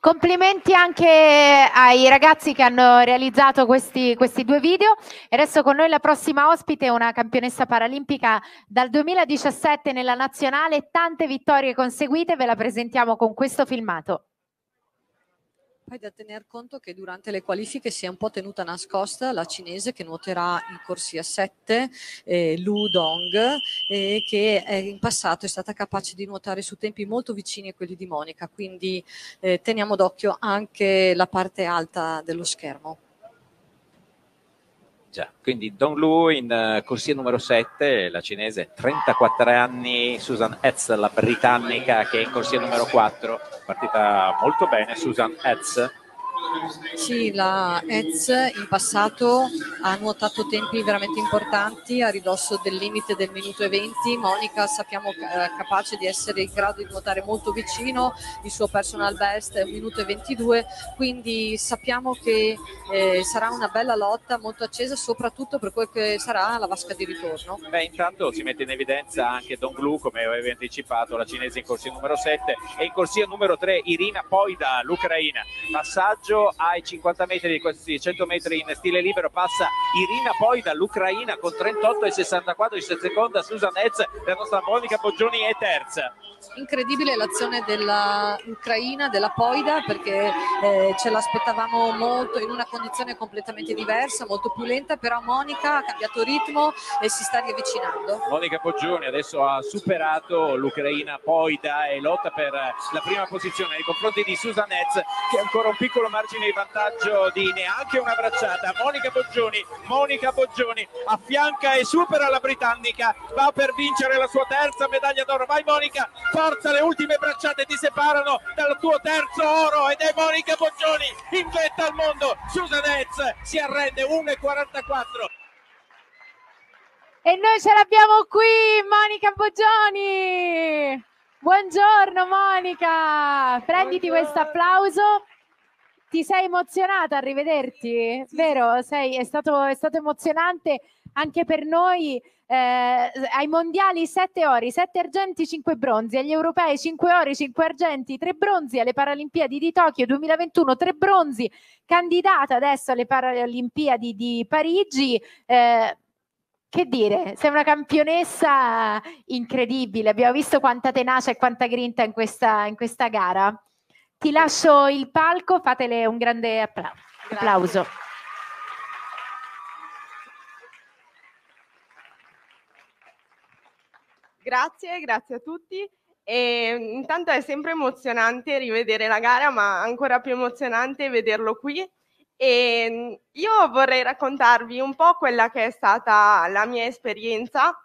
Complimenti anche ai ragazzi che hanno realizzato questi, questi due video. E adesso con noi la prossima ospite, una campionessa paralimpica dal 2017 nella nazionale, tante vittorie conseguite, ve la presentiamo con questo filmato. Poi da tener conto che durante le qualifiche si è un po' tenuta nascosta la cinese che nuoterà in corsia 7, eh, Lu Dong, eh, che in passato è stata capace di nuotare su tempi molto vicini a quelli di Monica, quindi eh, teniamo d'occhio anche la parte alta dello schermo. Già, quindi Don Lu in uh, eh, corsia numero 7, la cinese 34 anni, Susan Hetz, la britannica che è in corsia numero 4, partita molto bene Susan Hetz sì, la EZ in passato ha nuotato tempi veramente importanti a ridosso del limite del minuto e 20. Monica sappiamo eh, capace di essere in grado di nuotare molto vicino, il suo personal best è un minuto e 22, quindi sappiamo che eh, sarà una bella lotta molto accesa soprattutto per quel che sarà la vasca di ritorno. Beh, intanto si mette in evidenza anche Don Glu, come avevi anticipato, la cinese in corsia numero 7 e in corsia numero 3 Irina poi dall'Ucraina. Passaggio vantaggio ai 50 metri di questi 100 metri in stile libero passa Irina poi dall'Ucraina con 38 e 64 di seconda Susan Hez la nostra Monica Poggioni è terza incredibile l'azione dell'Ucraina della Poida perché eh, ce l'aspettavamo molto in una condizione completamente diversa molto più lenta però Monica ha cambiato ritmo e si sta riavvicinando Monica Poggioni adesso ha superato l'Ucraina Poida e lotta per la prima posizione nei confronti di Susan Hez che è ancora un piccolo margine margine di vantaggio di neanche una bracciata. Monica Boggioni, Monica Boggioni affianca e supera la britannica, va per vincere la sua terza medaglia d'oro. Vai Monica, forza, le ultime bracciate ti separano dal tuo terzo oro ed è Monica Boggioni in vetta al mondo. Susan Hetz si arrende 1,44. E noi ce l'abbiamo qui, Monica Boggioni! Buongiorno Monica, prenditi questo applauso ti sei emozionata a rivederti, vero? Sei, è, stato, è stato emozionante anche per noi. Eh, ai mondiali 7 ori, 7 argenti, 5 bronzi, agli europei 5 ori, 5 argenti, 3 bronzi, alle Paralimpiadi di Tokyo 2021 3 bronzi, candidata adesso alle Paralimpiadi di Parigi. Eh, che dire, sei una campionessa incredibile, abbiamo visto quanta tenacia e quanta grinta in questa, in questa gara. Ti lascio il palco, fatele un grande appla- applauso. Grazie, grazie a tutti. E mm, intanto è sempre emozionante rivedere la gara, ma ancora più emozionante vederlo qui. E mm, io vorrei raccontarvi un po' quella che è stata la mia esperienza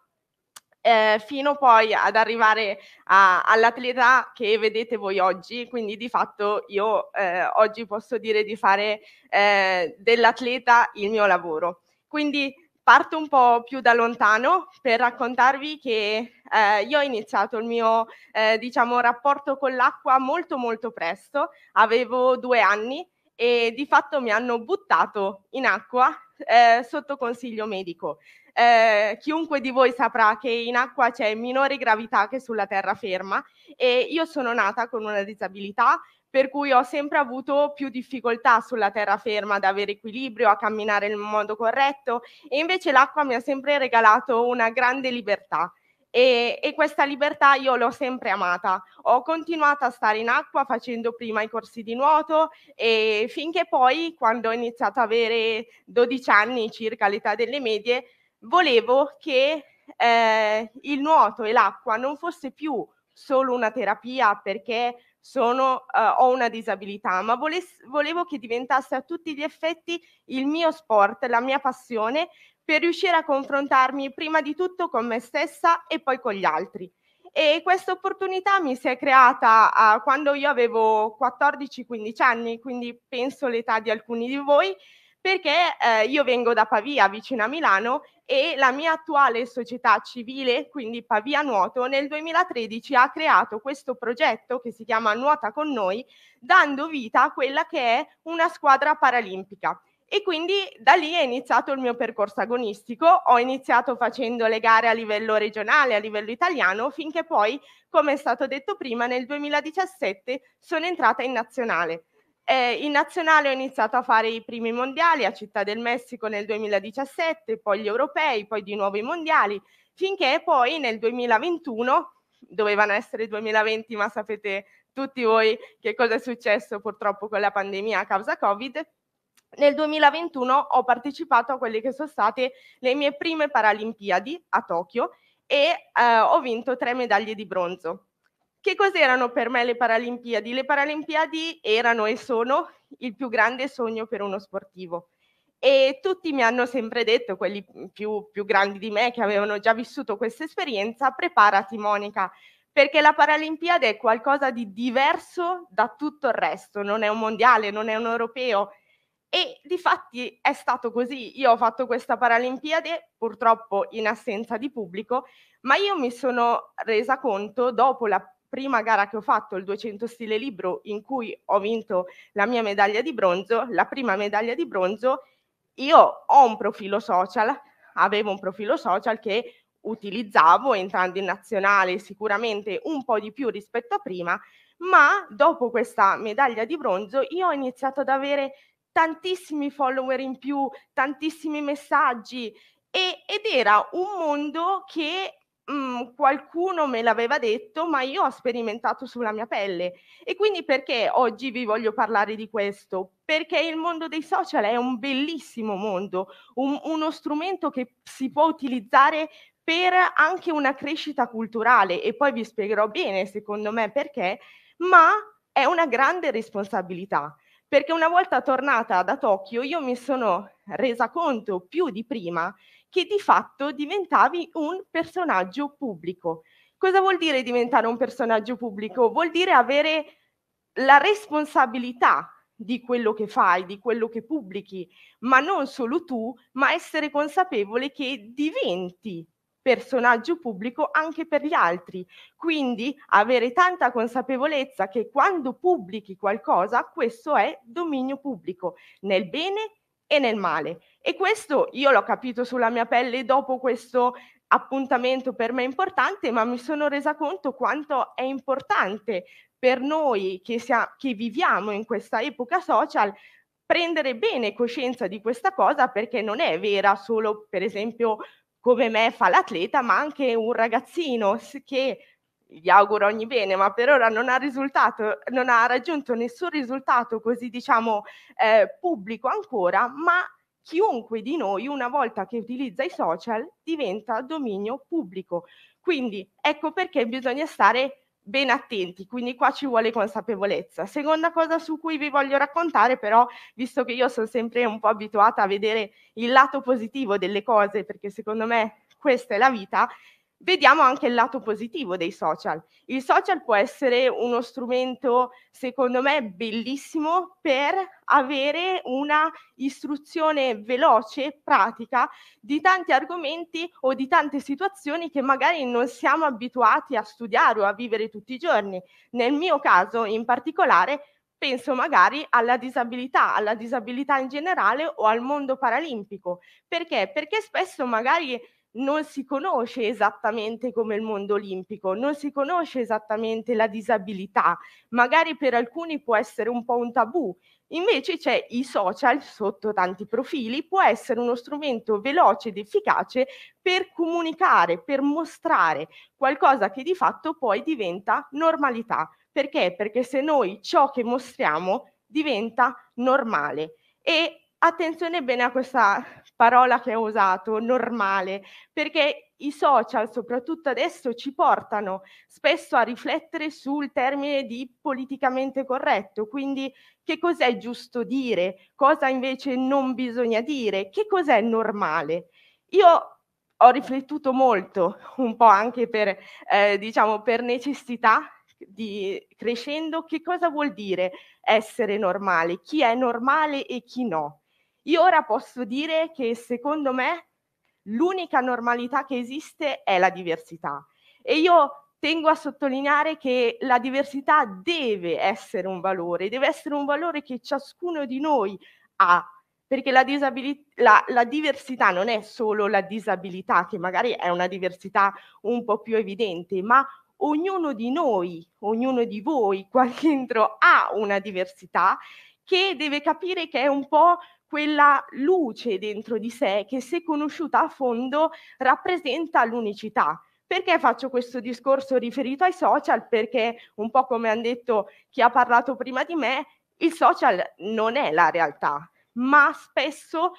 eh, fino poi ad arrivare a, all'atleta che vedete voi oggi. Quindi di fatto io eh, oggi posso dire di fare eh, dell'atleta il mio lavoro. Quindi parto un po' più da lontano per raccontarvi che eh, io ho iniziato il mio eh, diciamo, rapporto con l'acqua molto molto presto, avevo due anni e di fatto mi hanno buttato in acqua eh, sotto consiglio medico eh, chiunque di voi saprà che in acqua c'è minore gravità che sulla terraferma e io sono nata con una disabilità per cui ho sempre avuto più difficoltà sulla terraferma ad avere equilibrio, a camminare in modo corretto e invece l'acqua mi ha sempre regalato una grande libertà. E, e, questa libertà io l'ho sempre amata. Ho continuato a stare in acqua facendo prima i corsi di nuoto e finché poi, quando ho iniziato ad avere 12 anni circa l'età delle medie, volevo che eh, il nuoto e l'acqua non fosse più solo una terapia perché sono, eh, ho una disabilità, ma voless- volevo che diventasse a tutti gli effetti il mio sport, la mia passione, per riuscire a confrontarmi prima di tutto con me stessa e poi con gli altri. E questa opportunità mi si è creata eh, quando io avevo 14-15 anni, quindi penso l'età di alcuni di voi, perché eh, io vengo da Pavia, vicino a Milano, e la mia attuale società civile, quindi Pavia Nuoto, nel 2013 ha creato questo progetto che si chiama Nuota con noi, dando vita a quella che è una squadra paralimpica. E quindi da lì è iniziato il mio percorso agonistico, ho iniziato facendo le gare a livello regionale, a livello italiano, finché poi, come è stato detto prima, nel 2017 sono entrata in nazionale. Eh, in nazionale ho iniziato a fare i primi mondiali a Città del Messico nel 2017, poi gli europei, poi di nuovo i mondiali, finché poi nel 2021, dovevano essere 2020, ma sapete tutti voi che cosa è successo purtroppo con la pandemia a causa Covid, nel 2021 ho partecipato a quelle che sono state le mie prime Paralimpiadi a Tokyo e eh, ho vinto tre medaglie di bronzo. Che cos'erano per me le Paralimpiadi? Le Paralimpiadi erano e sono il più grande sogno per uno sportivo e tutti mi hanno sempre detto, quelli più, più, grandi di me che avevano già vissuto questa esperienza, preparati Monica, perché la Paralimpiade è qualcosa di diverso da tutto il resto, non è un mondiale, non è un europeo e di fatti è stato così. Io ho fatto questa Paralimpiade purtroppo in assenza di pubblico, ma io mi sono resa conto dopo la prima gara che ho fatto, il 200 stile libro, in cui ho vinto la mia medaglia di bronzo, la prima medaglia di bronzo, io ho un profilo social, avevo un profilo social che utilizzavo entrando in nazionale sicuramente un po' di più rispetto a prima, ma dopo questa medaglia di bronzo io ho iniziato ad avere tantissimi follower in più, tantissimi messaggi e, ed era un mondo che Mm, qualcuno me l'aveva detto, ma io ho sperimentato sulla mia pelle. E quindi perché oggi vi voglio parlare di questo? Perché il mondo dei social è un bellissimo mondo, un, uno strumento che si può utilizzare per anche una crescita culturale e poi vi spiegherò bene secondo me perché, ma è una grande responsabilità perché una volta tornata da Tokyo io mi sono resa conto più di prima che di fatto diventavi un personaggio pubblico. Cosa vuol dire diventare un personaggio pubblico? Vuol dire avere la responsabilità di quello che fai, di quello che pubblichi, ma non solo tu, ma essere consapevole che diventi personaggio pubblico anche per gli altri. Quindi avere tanta consapevolezza che quando pubblichi qualcosa, questo è dominio pubblico, nel bene e nel male e nel male. E questo io l'ho capito sulla mia pelle dopo questo appuntamento per me importante, ma mi sono resa conto quanto è importante per noi che, sia, che viviamo in questa epoca social prendere bene coscienza di questa cosa perché non è vera solo per esempio come me fa l'atleta, ma anche un ragazzino che gli auguro ogni bene, ma per ora non ha, risultato, non ha raggiunto nessun risultato così diciamo eh, pubblico ancora, ma chiunque di noi una volta che utilizza i social diventa dominio pubblico. Quindi ecco perché bisogna stare ben attenti, quindi qua ci vuole consapevolezza. Seconda cosa su cui vi voglio raccontare, però, visto che io sono sempre un po' abituata a vedere il lato positivo delle cose, perché secondo me questa è la vita, Vediamo anche il lato positivo dei social. Il social può essere uno strumento, secondo me, bellissimo per avere una istruzione veloce, pratica, di tanti argomenti o di tante situazioni che magari non siamo abituati a studiare o a vivere tutti i giorni. Nel mio caso, in particolare, penso magari alla disabilità, alla disabilità in generale o al mondo paralimpico. Perché? Perché spesso magari non si conosce esattamente come il mondo olimpico, non si conosce esattamente la disabilità, magari per alcuni può essere un po' un tabù, invece c'è i social sotto tanti profili, può essere uno strumento veloce ed efficace per comunicare, per mostrare qualcosa che di fatto poi diventa normalità. Perché? Perché se noi ciò che mostriamo diventa normale. E attenzione bene a questa parola che ho usato, normale, perché i social, soprattutto adesso, ci portano spesso a riflettere sul termine di politicamente corretto, quindi che cos'è giusto dire, cosa invece non bisogna dire, che cos'è normale. Io ho riflettuto molto, un po' anche per, eh, diciamo, per necessità di, crescendo, che cosa vuol dire essere normale, chi è normale e chi no. Io ora posso dire che secondo me l'unica normalità che esiste è la diversità e io tengo a sottolineare che la diversità deve essere un valore, deve essere un valore che ciascuno di noi ha, perché la, la, la, diversità non è solo la disabilità, che magari è una diversità un po' più evidente, ma ognuno di noi, ognuno di voi [laughs] qua dentro ha una diversità che deve capire che è un po' quella luce dentro di sé che se conosciuta a fondo rappresenta l'unicità. Perché faccio questo discorso riferito ai social? Perché un po' come hanno detto chi ha parlato prima di me, il social non è la realtà, ma spesso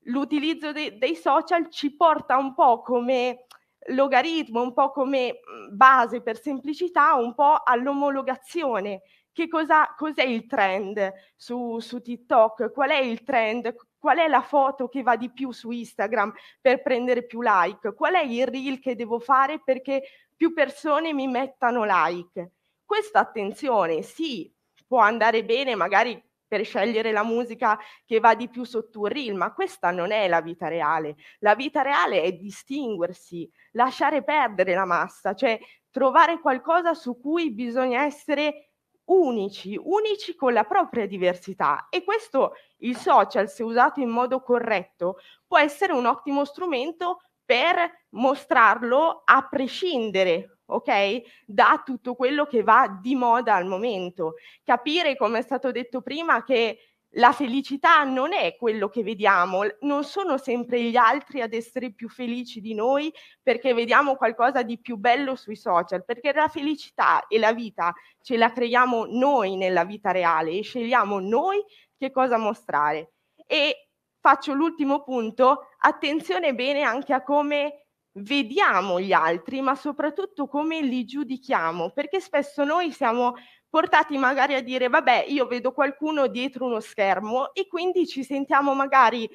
l'utilizzo de- dei social ci porta un po' come logaritmo, un po' come mhmm, base per semplicità, un po' all'omologazione che cosa, cos'è il trend su, su TikTok, qual è il trend, qual è la foto che va di più su Instagram per prendere più like, qual è il reel che devo fare perché più persone mi mettano like. Questa attenzione sì può andare bene magari per scegliere la musica che va di più sotto un reel, ma questa non è la vita reale. La vita reale è distinguersi, lasciare perdere la massa, cioè trovare qualcosa su cui bisogna essere unici, unici con la propria diversità e questo il social, se usato in modo corretto, può essere un ottimo strumento per mostrarlo a prescindere, ok? Da tutto quello che va di moda al momento. Capire, come è stato detto prima, che la felicità non è quello che vediamo, non sono sempre gli altri ad essere più felici di noi perché vediamo qualcosa di più bello sui social, perché la felicità e la vita ce la creiamo noi nella vita reale e scegliamo noi che cosa mostrare. E faccio l'ultimo punto, attenzione bene anche a come vediamo gli altri, ma soprattutto come li giudichiamo, perché spesso noi siamo portati magari a dire vabbè io vedo qualcuno dietro uno schermo e quindi ci sentiamo magari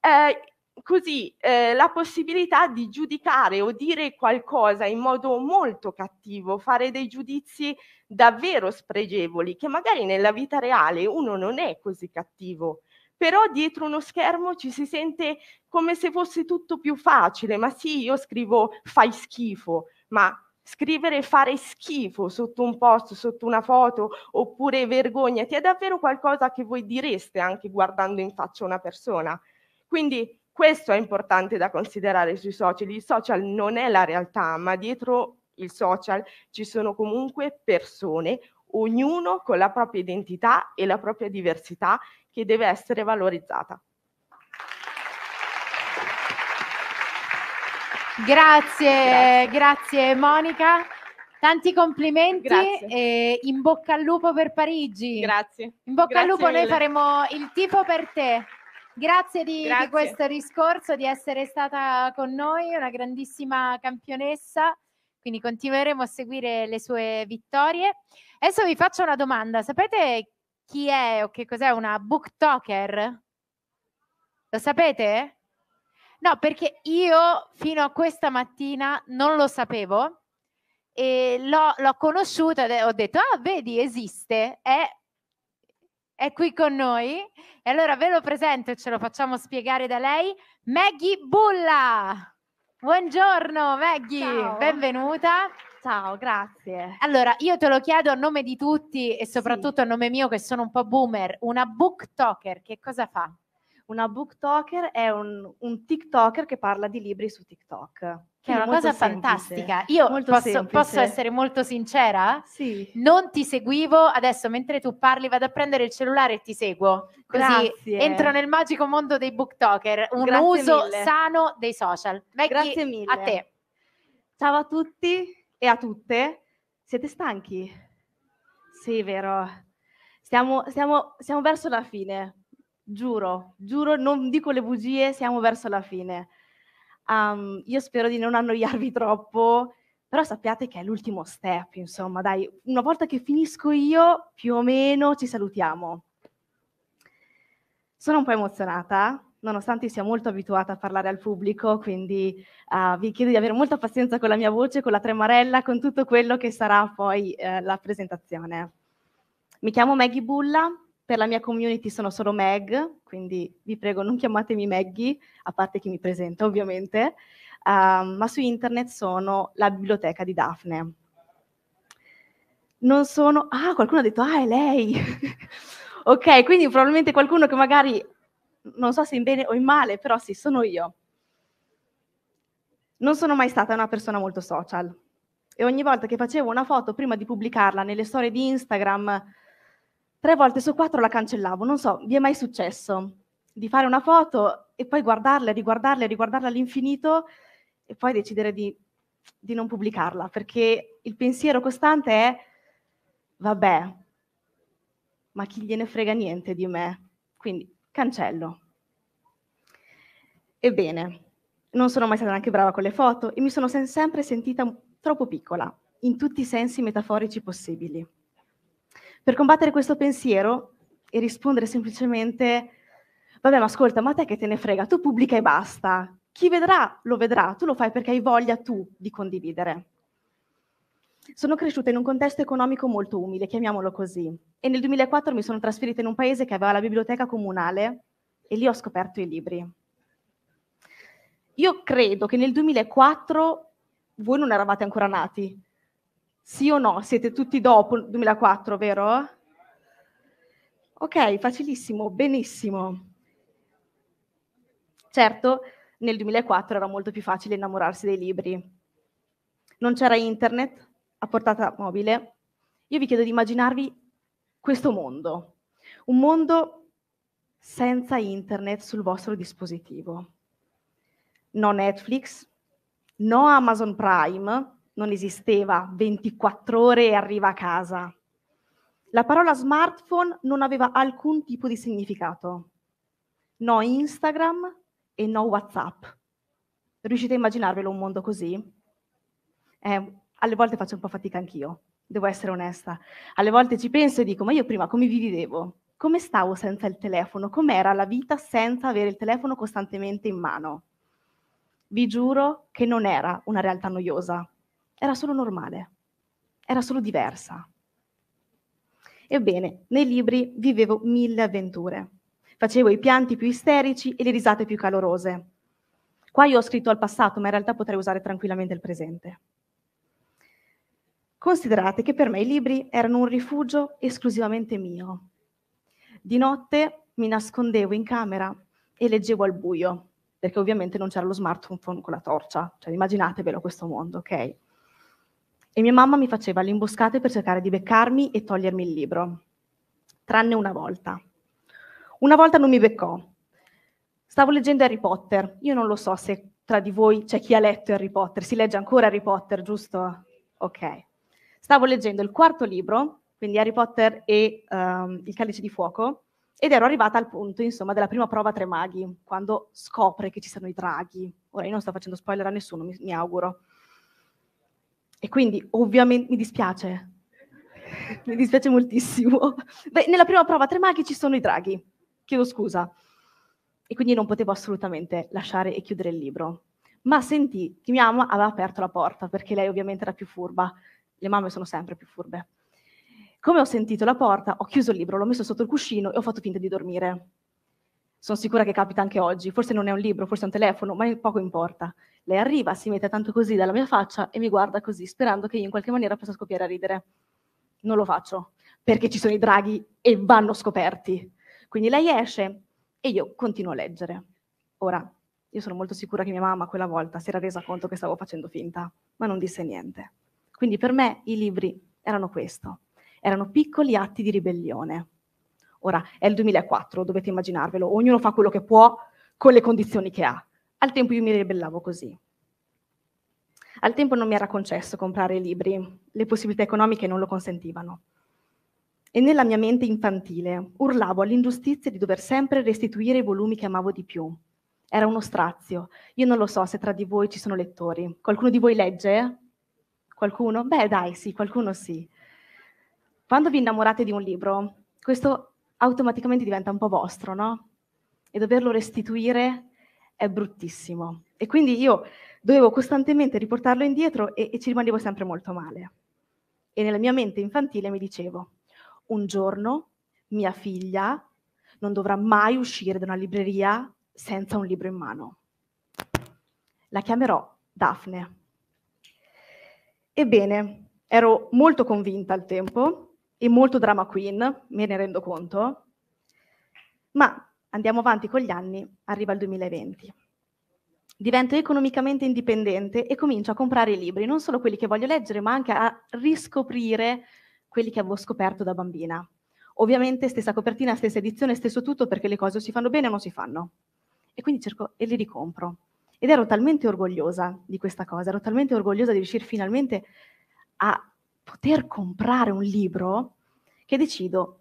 eh, così eh, la possibilità di giudicare o dire qualcosa in modo molto cattivo, fare dei giudizi davvero spregevoli, che magari nella vita reale uno non è così cattivo. Però dietro uno schermo ci si sente come se fosse tutto più facile, ma sì, io scrivo fai schifo, ma scrivere e fare schifo sotto un post, sotto una foto, oppure vergognati, è davvero qualcosa che voi direste anche guardando in faccia una persona. Quindi questo è importante da considerare sui social. Il social non è la realtà, ma dietro il social ci sono comunque persone, ognuno con la propria identità e la propria diversità che deve essere valorizzata. Grazie, grazie, grazie Monica. Tanti complimenti grazie. e in bocca al lupo per Parigi. Grazie. In bocca grazie al lupo mille. noi faremo il tifo per te. Grazie di, grazie di, questo discorso, di essere stata con noi, una grandissima campionessa. Quindi continueremo a seguire le sue vittorie. Adesso vi faccio una domanda. Sapete chi è o che cos'è una booktoker? Lo sapete? No, perché io fino a questa mattina non lo sapevo e l'ho, l'ho conosciuta e ho detto, ah, vedi, esiste, è, è qui con noi. E allora ve lo presento e ce lo facciamo spiegare da lei, Maggie Bulla. Buongiorno Maggie, Ciao. benvenuta. Ciao, grazie. Allora, io te lo chiedo a nome di tutti e soprattutto sì. a nome mio che sono un po' boomer, una book talker che cosa fa? Una booktalker è un, un TikToker che parla di libri su TikTok. Che è una cosa semplice. fantastica. Io posso, posso, essere molto sincera? Sì. Non ti seguivo, adesso mentre tu parli vado a prendere il cellulare e ti seguo. Così Grazie. entro nel magico mondo dei booktalker, un Grazie uso mille. sano dei social. Maggie, Grazie mille. A te. Ciao a tutti e a tutte. Siete stanchi? Sì, vero. Stiamo, stiamo, stiamo verso la fine giuro, giuro, non dico le bugie, siamo verso la fine. Um, io spero di non annoiarvi troppo, però sappiate che è l'ultimo step, insomma, dai, una volta che finisco io, più o meno ci salutiamo. Sono un po' emozionata, nonostante sia molto abituata a parlare al pubblico, quindi uh, vi chiedo di avere molta pazienza con la mia voce, con la tremarella, con tutto quello che sarà poi uh, la presentazione. Mi chiamo Maggie Bulla, per la mia community sono solo Meg, quindi vi prego non chiamatemi Maggie, a parte chi mi presenta ovviamente, uh, ma su internet sono la biblioteca di Daphne. Non sono... Ah, qualcuno ha detto, ah, è lei! [laughs] ok, quindi probabilmente qualcuno che magari, non so se in bene o in male, però sì, sono io. Non sono mai stata una persona molto social e ogni volta che facevo una foto prima di pubblicarla nelle storie di Instagram tre volte su quattro la cancellavo. Non so, vi è mai successo di fare una foto e poi guardarla, riguardarla, riguardarla all'infinito e poi decidere di, di non pubblicarla, perché il pensiero costante è, vabbè, ma chi gliene frega niente di me? Quindi cancello. Ebbene, non sono mai stata neanche brava con le foto e mi sono sempre sentita troppo piccola, in tutti i sensi metaforici possibili. Per combattere questo pensiero e rispondere semplicemente, vabbè ma ascolta, ma a te che te ne frega, tu pubblica e basta. Chi vedrà lo vedrà, tu lo fai perché hai voglia tu di condividere. Sono cresciuta in un contesto economico molto umile, chiamiamolo così, e nel 2004 mi sono trasferita in un paese che aveva la biblioteca comunale e lì ho scoperto i libri. Io credo che nel 2004 voi non eravate ancora nati, sì o no? Siete tutti dopo 2004, vero? Ok, facilissimo, benissimo. Certo, nel 2004 era molto più facile innamorarsi dei libri. Non c'era internet a portata mobile. Io vi chiedo di immaginarvi questo mondo, un mondo senza internet sul vostro dispositivo. No Netflix, no Amazon Prime, non esisteva 24 ore e arriva a casa. La parola smartphone non aveva alcun tipo di significato. No Instagram e no WhatsApp. Riuscite a immaginarvelo un mondo così? Eh, alle volte faccio un po' fatica anch'io, devo essere onesta. Alle volte ci penso e dico, ma io prima come vi vivevo? Come stavo senza il telefono? Com'era la vita senza avere il telefono costantemente in mano? Vi giuro che non era una realtà noiosa, era solo normale, era solo diversa. Ebbene, nei libri vivevo mille avventure. Facevo i pianti più isterici e le risate più calorose. Qua io ho scritto al passato, ma in realtà potrei usare tranquillamente il presente. Considerate che per me i libri erano un rifugio esclusivamente mio. Di notte mi nascondevo in camera e leggevo al buio, perché ovviamente non c'era lo smartphone con la torcia. Cioè, immaginatevelo questo mondo, ok? e mia mamma mi faceva le imboscate per cercare di beccarmi e togliermi il libro, tranne una volta. Una volta non mi beccò. Stavo leggendo Harry Potter. Io non lo so se tra di voi c'è chi ha letto Harry Potter. Si legge ancora Harry Potter, giusto? Ok. Stavo leggendo il quarto libro, quindi Harry Potter e um, il calice di fuoco, ed ero arrivata al punto, insomma, della prima prova tre maghi, quando scopre che ci sono i draghi. Ora io non sto facendo spoiler a nessuno, mi, mi auguro. E quindi ovviamente mi dispiace, mi dispiace moltissimo. Beh, nella prima prova tre maghi ci sono i draghi, chiedo scusa. E quindi non potevo assolutamente lasciare e chiudere il libro. Ma sentì che mia mamma aveva aperto la porta, perché lei ovviamente era più furba. Le mamme sono sempre più furbe. Come ho sentito la porta, ho chiuso il libro, l'ho messo sotto il cuscino e ho fatto finta di dormire. Sono sicura che capita anche oggi, forse non è un libro, forse è un telefono, ma poco importa. Lei arriva, si mette tanto così dalla mia faccia e mi guarda così, sperando che io in qualche maniera possa scoppiare a ridere. Non lo faccio, perché ci sono i draghi e vanno scoperti. Quindi lei esce e io continuo a leggere. Ora, io sono molto sicura che mia mamma quella volta si era resa conto che stavo facendo finta, ma non disse niente. Quindi per me i libri erano questo, erano piccoli atti di ribellione Ora è il 2004, dovete immaginarvelo, ognuno fa quello che può con le condizioni che ha. Al tempo io mi ribellavo così. Al tempo non mi era concesso comprare libri, le possibilità economiche non lo consentivano. E nella mia mente infantile urlavo all'ingiustizia di dover sempre restituire i volumi che amavo di più. Era uno strazio. Io non lo so se tra di voi ci sono lettori. Qualcuno di voi legge? Qualcuno? Beh, dai, sì, qualcuno sì. Quando vi innamorate di un libro, questo automaticamente diventa un po' vostro, no? E doverlo restituire è bruttissimo. E quindi io dovevo costantemente riportarlo indietro e, e ci rimanevo sempre molto male. E nella mia mente infantile mi dicevo, un giorno mia figlia non dovrà mai uscire da una libreria senza un libro in mano. La chiamerò Daphne. Ebbene, ero molto convinta al tempo e molto drama queen, me ne rendo conto, ma andiamo avanti con gli anni, arriva il 2020. Divento economicamente indipendente e comincio a comprare i libri, non solo quelli che voglio leggere, ma anche a riscoprire quelli che avevo scoperto da bambina. Ovviamente stessa copertina, stessa edizione, stesso tutto, perché le cose si fanno bene o non si fanno. E quindi cerco e li ricompro. Ed ero talmente orgogliosa di questa cosa, ero talmente orgogliosa di riuscire finalmente a poter comprare un libro che decido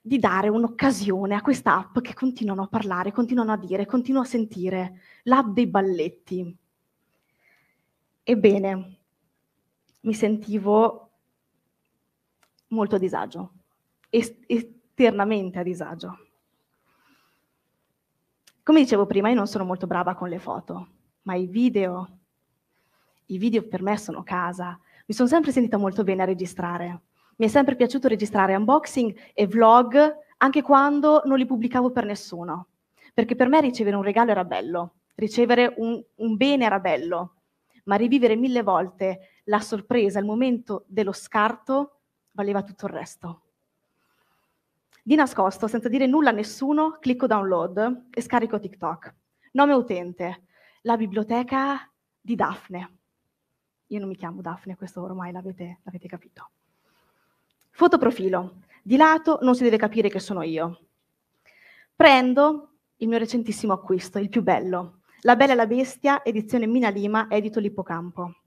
di dare un'occasione a questa app che continuano a parlare, continuano a dire, continuano a sentire, l'app dei balletti. Ebbene, mi sentivo molto a disagio, est- esternamente a disagio. Come dicevo prima, io non sono molto brava con le foto, ma i video, i video per me sono casa. Mi sono sempre sentita molto bene a registrare, mi è sempre piaciuto registrare unboxing e vlog, anche quando non li pubblicavo per nessuno, perché per me ricevere un regalo era bello, ricevere un, un bene era bello, ma rivivere mille volte la sorpresa, il momento dello scarto, valeva tutto il resto. Di nascosto, senza dire nulla a nessuno, clicco download e scarico TikTok. Nome utente, la biblioteca di Daphne. Io non mi chiamo Daphne, questo ormai l'avete, l'avete capito. Fotoprofilo. Di lato non si deve capire che sono io. Prendo il mio recentissimo acquisto, il più bello, La Bella e la Bestia, edizione Mina Lima, edito l'Ippocampo.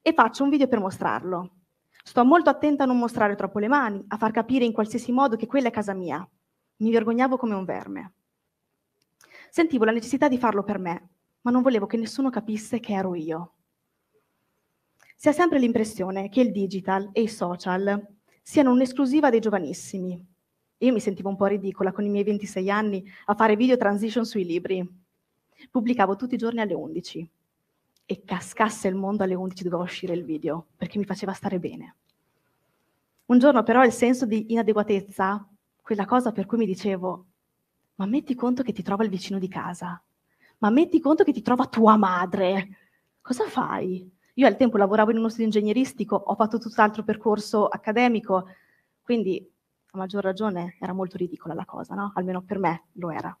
E faccio un video per mostrarlo. Sto molto attenta a non mostrare troppo le mani, a far capire in qualsiasi modo che quella è casa mia. Mi vergognavo come un verme. Sentivo la necessità di farlo per me, ma non volevo che nessuno capisse che ero io. Si ha sempre l'impressione che il digital e i social siano un'esclusiva dei giovanissimi. Io mi sentivo un po' ridicola con i miei 26 anni a fare video transition sui libri. Pubblicavo tutti i giorni alle 11 e cascasse il mondo alle 11 doveva uscire il video perché mi faceva stare bene. Un giorno però il senso di inadeguatezza, quella cosa per cui mi dicevo, ma metti conto che ti trova il vicino di casa, ma metti conto che ti trova tua madre, cosa fai? Io al tempo lavoravo in uno studio ingegneristico, ho fatto tutt'altro percorso accademico, quindi a maggior ragione era molto ridicola la cosa, no? almeno per me lo era.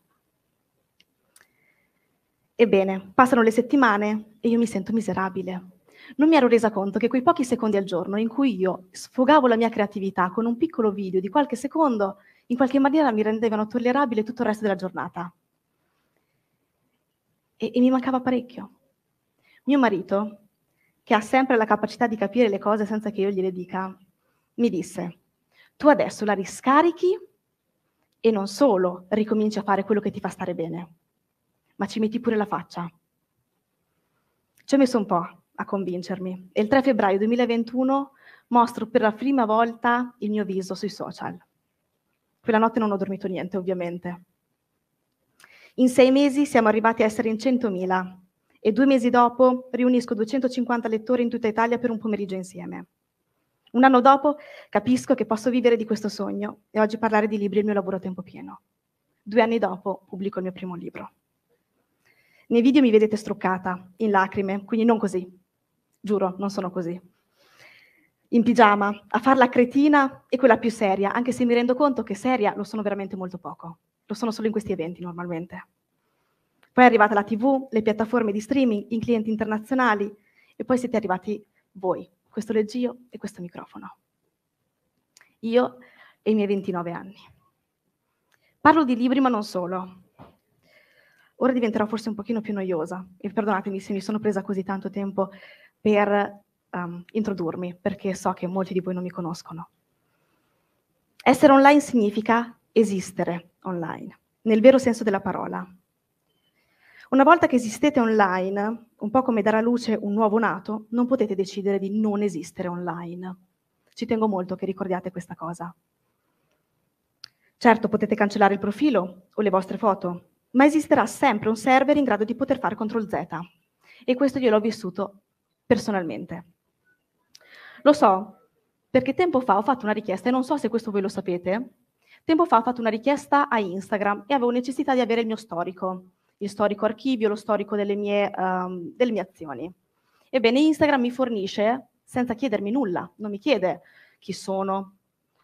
Ebbene, passano le settimane e io mi sento miserabile. Non mi ero resa conto che quei pochi secondi al giorno in cui io sfogavo la mia creatività con un piccolo video di qualche secondo, in qualche maniera mi rendevano tollerabile tutto il resto della giornata. E, e mi mancava parecchio. Mio marito che ha sempre la capacità di capire le cose senza che io gliele dica, mi disse, tu adesso la riscarichi e non solo ricominci a fare quello che ti fa stare bene, ma ci metti pure la faccia. Ci ho messo un po' a convincermi e il 3 febbraio 2021 mostro per la prima volta il mio viso sui social. Quella notte non ho dormito niente, ovviamente. In sei mesi siamo arrivati a essere in 100.000 e due mesi dopo riunisco 250 lettori in tutta Italia per un pomeriggio insieme. Un anno dopo capisco che posso vivere di questo sogno e oggi parlare di libri è il mio lavoro a tempo pieno. Due anni dopo pubblico il mio primo libro. Nei video mi vedete struccata, in lacrime, quindi non così. Giuro, non sono così. In pigiama, a far la cretina e quella più seria, anche se mi rendo conto che seria lo sono veramente molto poco. Lo sono solo in questi eventi normalmente. Poi è arrivata la TV, le piattaforme di streaming, i clienti internazionali e poi siete arrivati voi, questo leggio e questo microfono. Io e i miei 29 anni. Parlo di libri ma non solo. Ora diventerò forse un pochino più noiosa e perdonatemi se mi sono presa così tanto tempo per um, introdurmi, perché so che molti di voi non mi conoscono. Essere online significa esistere online, nel vero senso della parola, una volta che esistete online, un po' come dare a luce un nuovo nato, non potete decidere di non esistere online. Ci tengo molto che ricordiate questa cosa. Certo, potete cancellare il profilo o le vostre foto, ma esisterà sempre un server in grado di poter fare CTRL Z. E questo io l'ho vissuto personalmente. Lo so, perché tempo fa ho fatto una richiesta, e non so se questo voi lo sapete, tempo fa ho fatto una richiesta a Instagram e avevo necessità di avere il mio storico il storico archivio, lo storico delle mie, um, delle mie azioni. Ebbene, Instagram mi fornisce senza chiedermi nulla, non mi chiede chi sono,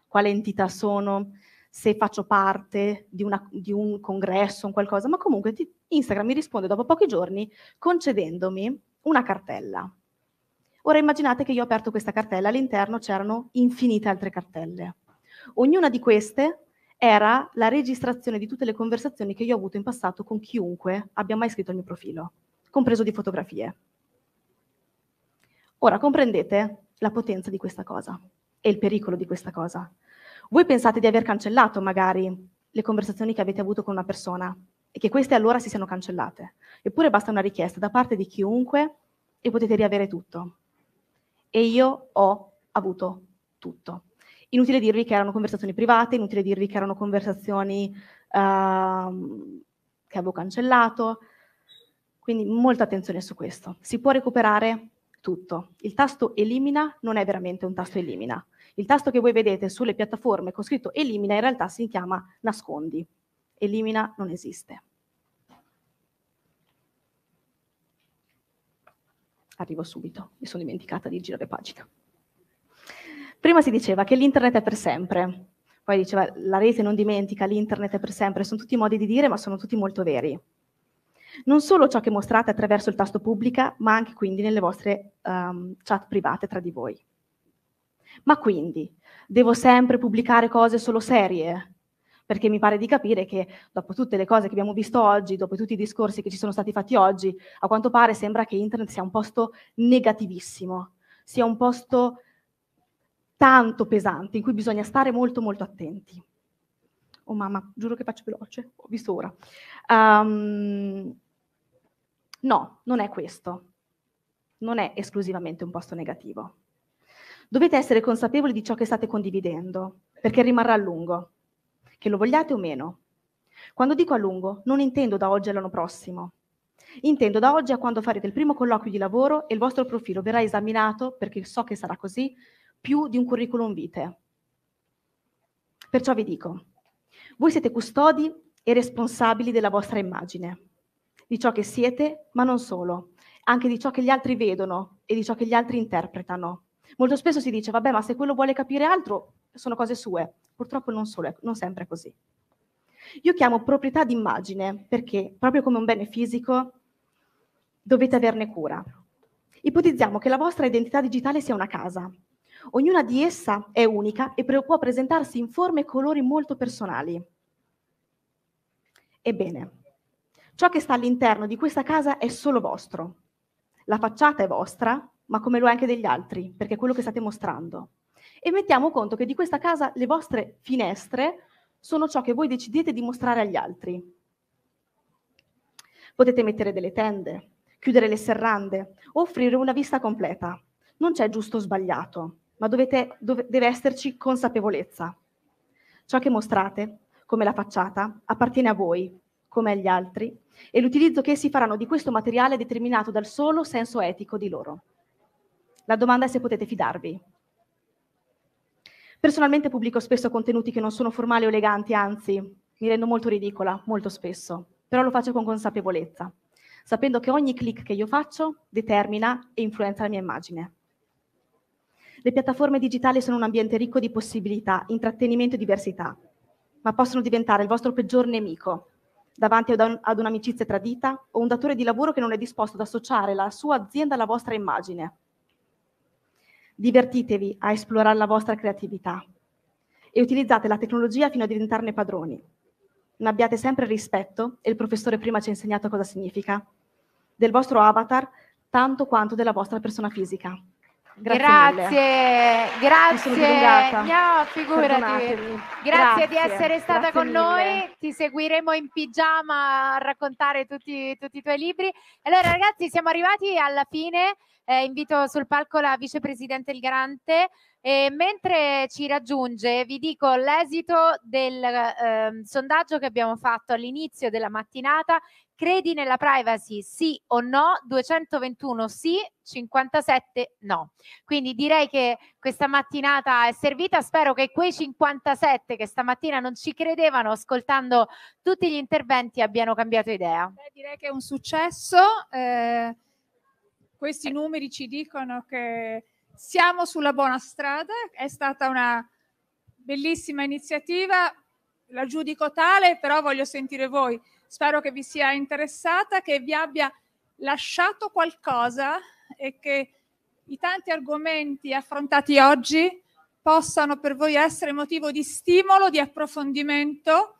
quale entità sono, se faccio parte di, una, di un congresso, un qualcosa, ma comunque ti, Instagram mi risponde dopo pochi giorni concedendomi una cartella. Ora immaginate che io ho aperto questa cartella, all'interno c'erano infinite altre cartelle. Ognuna di queste era la registrazione di tutte le conversazioni che io ho avuto in passato con chiunque abbia mai scritto il mio profilo, compreso di fotografie. Ora comprendete la potenza di questa cosa e il pericolo di questa cosa. Voi pensate di aver cancellato magari le conversazioni che avete avuto con una persona e che queste allora si siano cancellate. Eppure basta una richiesta da parte di chiunque e potete riavere tutto. E io ho avuto tutto. Inutile dirvi che erano conversazioni private, inutile dirvi che erano conversazioni uh, che avevo cancellato. Quindi molta attenzione su questo. Si può recuperare tutto. Il tasto elimina non è veramente un tasto elimina. Il tasto che voi vedete sulle piattaforme con scritto elimina in realtà si chiama nascondi. Elimina non esiste. Arrivo subito, mi sono dimenticata di girare pagina. Prima si diceva che l'internet è per sempre, poi diceva la rete non dimentica, l'internet è per sempre, sono tutti modi di dire, ma sono tutti molto veri. Non solo ciò che mostrate attraverso il tasto pubblica, ma anche quindi nelle vostre um, chat private tra di voi. Ma quindi devo sempre pubblicare cose solo serie? Perché mi pare di capire che dopo tutte le cose che abbiamo visto oggi, dopo tutti i discorsi che ci sono stati fatti oggi, a quanto pare sembra che internet sia un posto negativissimo, sia un posto tanto pesanti, in cui bisogna stare molto molto attenti. Oh mamma, giuro che faccio veloce, ho visto ora. Um, no, non è questo. Non è esclusivamente un posto negativo. Dovete essere consapevoli di ciò che state condividendo, perché rimarrà a lungo, che lo vogliate o meno. Quando dico a lungo, non intendo da oggi all'anno prossimo. Intendo da oggi a quando farete il primo colloquio di lavoro e il vostro profilo verrà esaminato, perché so che sarà così, più di un curriculum vitae. Perciò vi dico, voi siete custodi e responsabili della vostra immagine, di ciò che siete, ma non solo, anche di ciò che gli altri vedono e di ciò che gli altri interpretano. Molto spesso si dice, vabbè, ma se quello vuole capire altro, sono cose sue. Purtroppo non, solo, non sempre è così. Io chiamo proprietà d'immagine perché, proprio come un bene fisico, dovete averne cura. Ipotizziamo che la vostra identità digitale sia una casa, Ognuna di essa è unica e può presentarsi in forme e colori molto personali. Ebbene, ciò che sta all'interno di questa casa è solo vostro. La facciata è vostra, ma come lo è anche degli altri, perché è quello che state mostrando. E mettiamo conto che di questa casa le vostre finestre sono ciò che voi decidete di mostrare agli altri. Potete mettere delle tende, chiudere le serrande, offrire una vista completa. Non c'è giusto o sbagliato ma dovete, dove, deve esserci consapevolezza. Ciò che mostrate, come la facciata, appartiene a voi, come agli altri, e l'utilizzo che essi faranno di questo materiale è determinato dal solo senso etico di loro. La domanda è se potete fidarvi. Personalmente pubblico spesso contenuti che non sono formali o eleganti, anzi, mi rendo molto ridicola, molto spesso, però lo faccio con consapevolezza, sapendo che ogni click che io faccio determina e influenza la mia immagine. Le piattaforme digitali sono un ambiente ricco di possibilità, intrattenimento e diversità, ma possono diventare il vostro peggior nemico davanti ad, un, ad un'amicizia tradita o un datore di lavoro che non è disposto ad associare la sua azienda alla vostra immagine. Divertitevi a esplorare la vostra creatività e utilizzate la tecnologia fino a diventarne padroni. Ma abbiate sempre rispetto, e il professore prima ci ha insegnato cosa significa, del vostro avatar tanto quanto della vostra persona fisica. Grazie, grazie, grazie. No, figurati. Grazie, grazie, di essere stata con mille. noi. Ti seguiremo in pigiama a raccontare tutti, tutti, i tuoi libri. Allora, ragazzi, siamo arrivati alla fine. Eh, invito sul palco la vicepresidente Il Garante. E mentre ci raggiunge, vi dico l'esito del eh, sondaggio che abbiamo fatto all'inizio della mattinata Credi nella privacy? Sì o no? 221 sì, 57 no. Quindi direi che questa mattinata è servita. Spero che quei 57 che stamattina non ci credevano, ascoltando tutti gli interventi, abbiano cambiato idea. Beh, direi che è un successo. Eh, questi eh. numeri ci dicono che siamo sulla buona strada. È stata una bellissima iniziativa. La giudico tale, però voglio sentire voi Spero che vi sia interessata, che vi abbia lasciato qualcosa e che i tanti argomenti affrontati oggi possano per voi essere motivo di stimolo, di approfondimento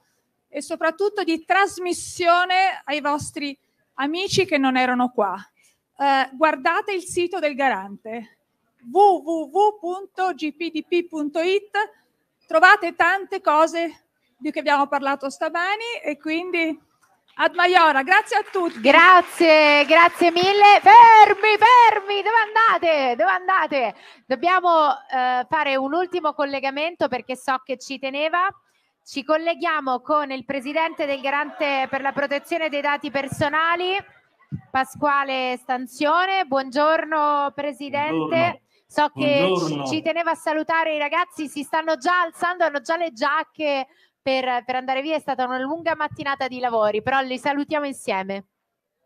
e soprattutto di trasmissione ai vostri amici che non erano qua. Eh, guardate il sito del garante www.gpdp.it trovate tante cose di cui abbiamo parlato stamani e quindi ad Maiora, grazie a tutti. Grazie, grazie mille. Fermi, fermi, dove andate? Dove andate? Dobbiamo eh, fare un ultimo collegamento perché so che ci teneva. Ci colleghiamo con il presidente del Garante per la protezione dei dati personali, Pasquale Stanzione. Buongiorno Presidente. Buongiorno. So che Buongiorno. ci teneva a salutare i ragazzi, si stanno già alzando, hanno già le giacche per, per andare via, è stata una lunga mattinata di lavori, però li salutiamo insieme.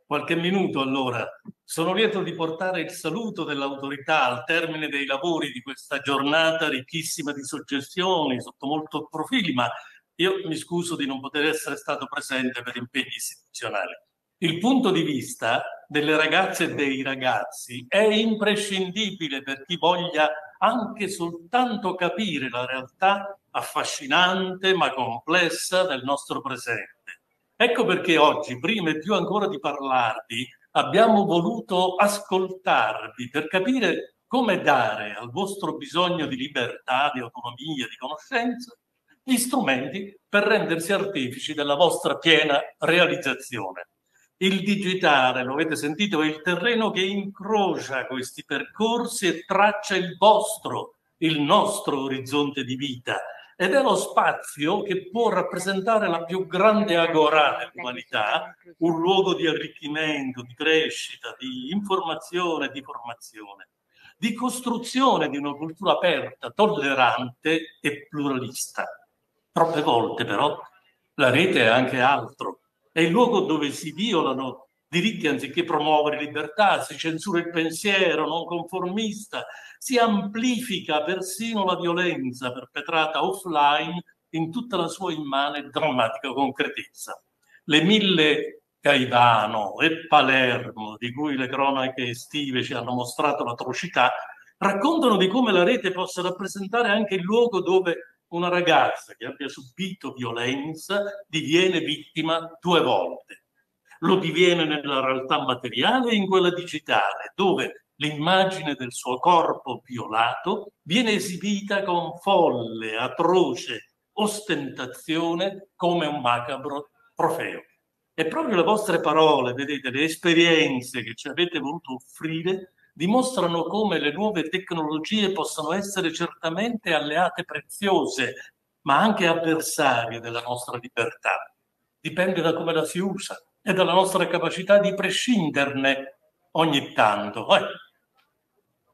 Qualche minuto allora. Sono lieto di portare il saluto dell'autorità al termine dei lavori di questa giornata ricchissima di suggestioni sotto molto profili, ma io mi scuso di non poter essere stato presente per impegni istituzionali. Il punto di vista delle ragazze e dei ragazzi è imprescindibile per chi voglia anche soltanto capire la realtà affascinante ma complessa del nostro presente. Ecco perché oggi, prima e più ancora di parlarvi, abbiamo voluto ascoltarvi per capire come dare al vostro bisogno di libertà, di autonomia, di conoscenza, gli strumenti per rendersi artefici della vostra piena realizzazione. Il digitale, lo avete sentito, è il terreno che incrocia questi percorsi e traccia il vostro, il nostro orizzonte di vita, ed è lo spazio che può rappresentare la più grande agora dell'umanità, un luogo di arricchimento, di crescita, di informazione, di formazione, di costruzione di una cultura aperta, tollerante e pluralista. Troppe volte però la rete è anche altro, è il luogo dove si violano diritti anziché promuovere libertà, si censura il pensiero non conformista, si amplifica persino la violenza perpetrata offline in tutta la sua immane e drammatica concretezza. Le mille Caivano e Palermo, di cui le cronache estive ci hanno mostrato l'atrocità, raccontano di come la rete possa rappresentare anche il luogo dove una ragazza che abbia subito violenza diviene vittima due volte lo diviene nella realtà materiale e in quella digitale, dove l'immagine del suo corpo violato viene esibita con folle, atroce ostentazione come un macabro trofeo. E proprio le vostre parole, vedete, le esperienze che ci avete voluto offrire, dimostrano come le nuove tecnologie possano essere certamente alleate preziose, ma anche avversarie della nostra libertà. Dipende da come la si usa, e dalla nostra capacità di prescinderne ogni tanto, eh?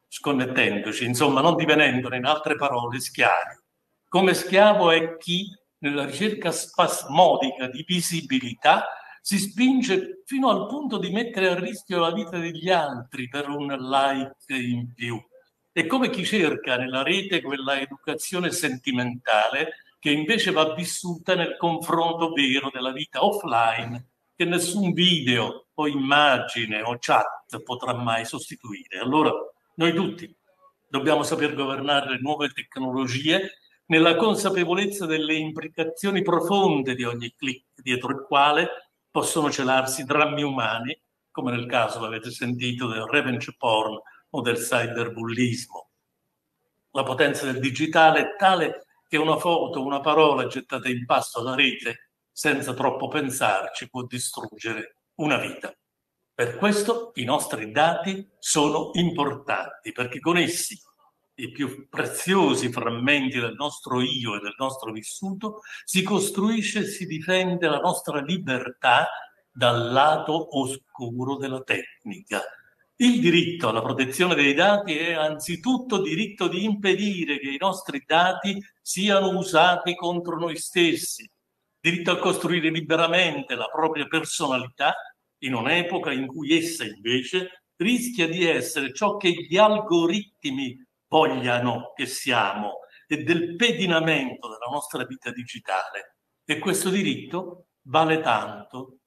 sconnettendoci, insomma, non divenendone in altre parole schiavi. Come schiavo è chi, nella ricerca spasmodica di visibilità, si spinge fino al punto di mettere a rischio la vita degli altri per un like in più. E come chi cerca nella rete quella educazione sentimentale che invece va vissuta nel confronto vero della vita offline che nessun video o immagine o chat potrà mai sostituire. Allora noi tutti dobbiamo saper governare le nuove tecnologie nella consapevolezza delle implicazioni profonde di ogni clic dietro il quale possono celarsi drammi umani, come nel caso, l'avete sentito, del revenge porn o del cyberbullismo. La potenza del digitale è tale che una foto, una parola gettata in pasto alla rete senza troppo pensarci può distruggere una vita. Per questo i nostri dati sono importanti, perché con essi i più preziosi frammenti del nostro io e del nostro vissuto si costruisce e si difende la nostra libertà dal lato oscuro della tecnica. Il diritto alla protezione dei dati è anzitutto diritto di impedire che i nostri dati siano usati contro noi stessi, diritto a costruire liberamente la propria personalità in un'epoca in cui essa invece rischia di essere ciò che gli algoritmi vogliano che siamo e del pedinamento della nostra vita digitale. E questo diritto vale tanto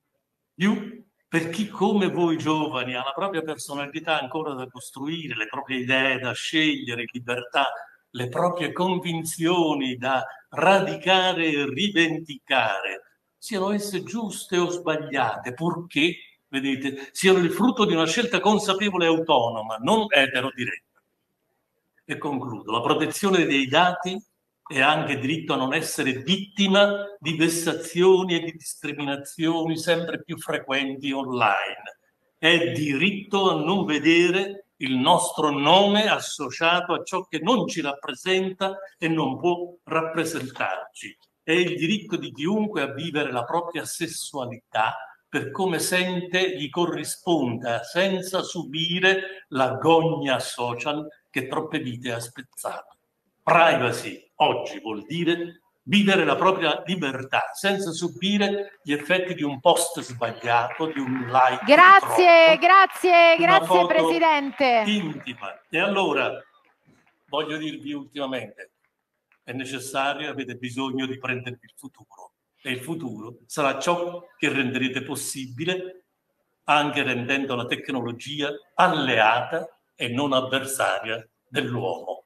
più per chi come voi giovani ha la propria personalità ancora da costruire, le proprie idee da scegliere, libertà le proprie convinzioni da radicare e rivendicare, siano esse giuste o sbagliate, purché, vedete, siano il frutto di una scelta consapevole e autonoma, non etero diretta. E concludo, la protezione dei dati è anche diritto a non essere vittima di vessazioni e di discriminazioni sempre più frequenti online. È diritto a non vedere il nostro nome associato a ciò che non ci rappresenta e non può rappresentarci. È il diritto di chiunque a vivere la propria sessualità per come sente gli corrisponda, senza subire l'agonia social che troppe vite ha spezzato. Privacy oggi vuol dire vivere la propria libertà senza subire gli effetti di un post sbagliato, di un like. Grazie, troppo, grazie, grazie Presidente. Intima. E allora voglio dirvi ultimamente, è necessario, avete bisogno di prendervi il futuro e il futuro sarà ciò che renderete possibile anche rendendo la tecnologia alleata e non avversaria dell'uomo.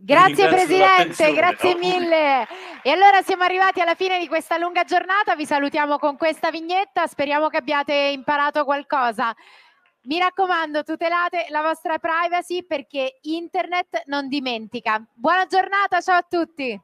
Grazie Presidente, grazie no? mille. E allora siamo arrivati alla fine di questa lunga giornata, vi salutiamo con questa vignetta, speriamo che abbiate imparato qualcosa. Mi raccomando, tutelate la vostra privacy perché internet non dimentica. Buona giornata, ciao a tutti.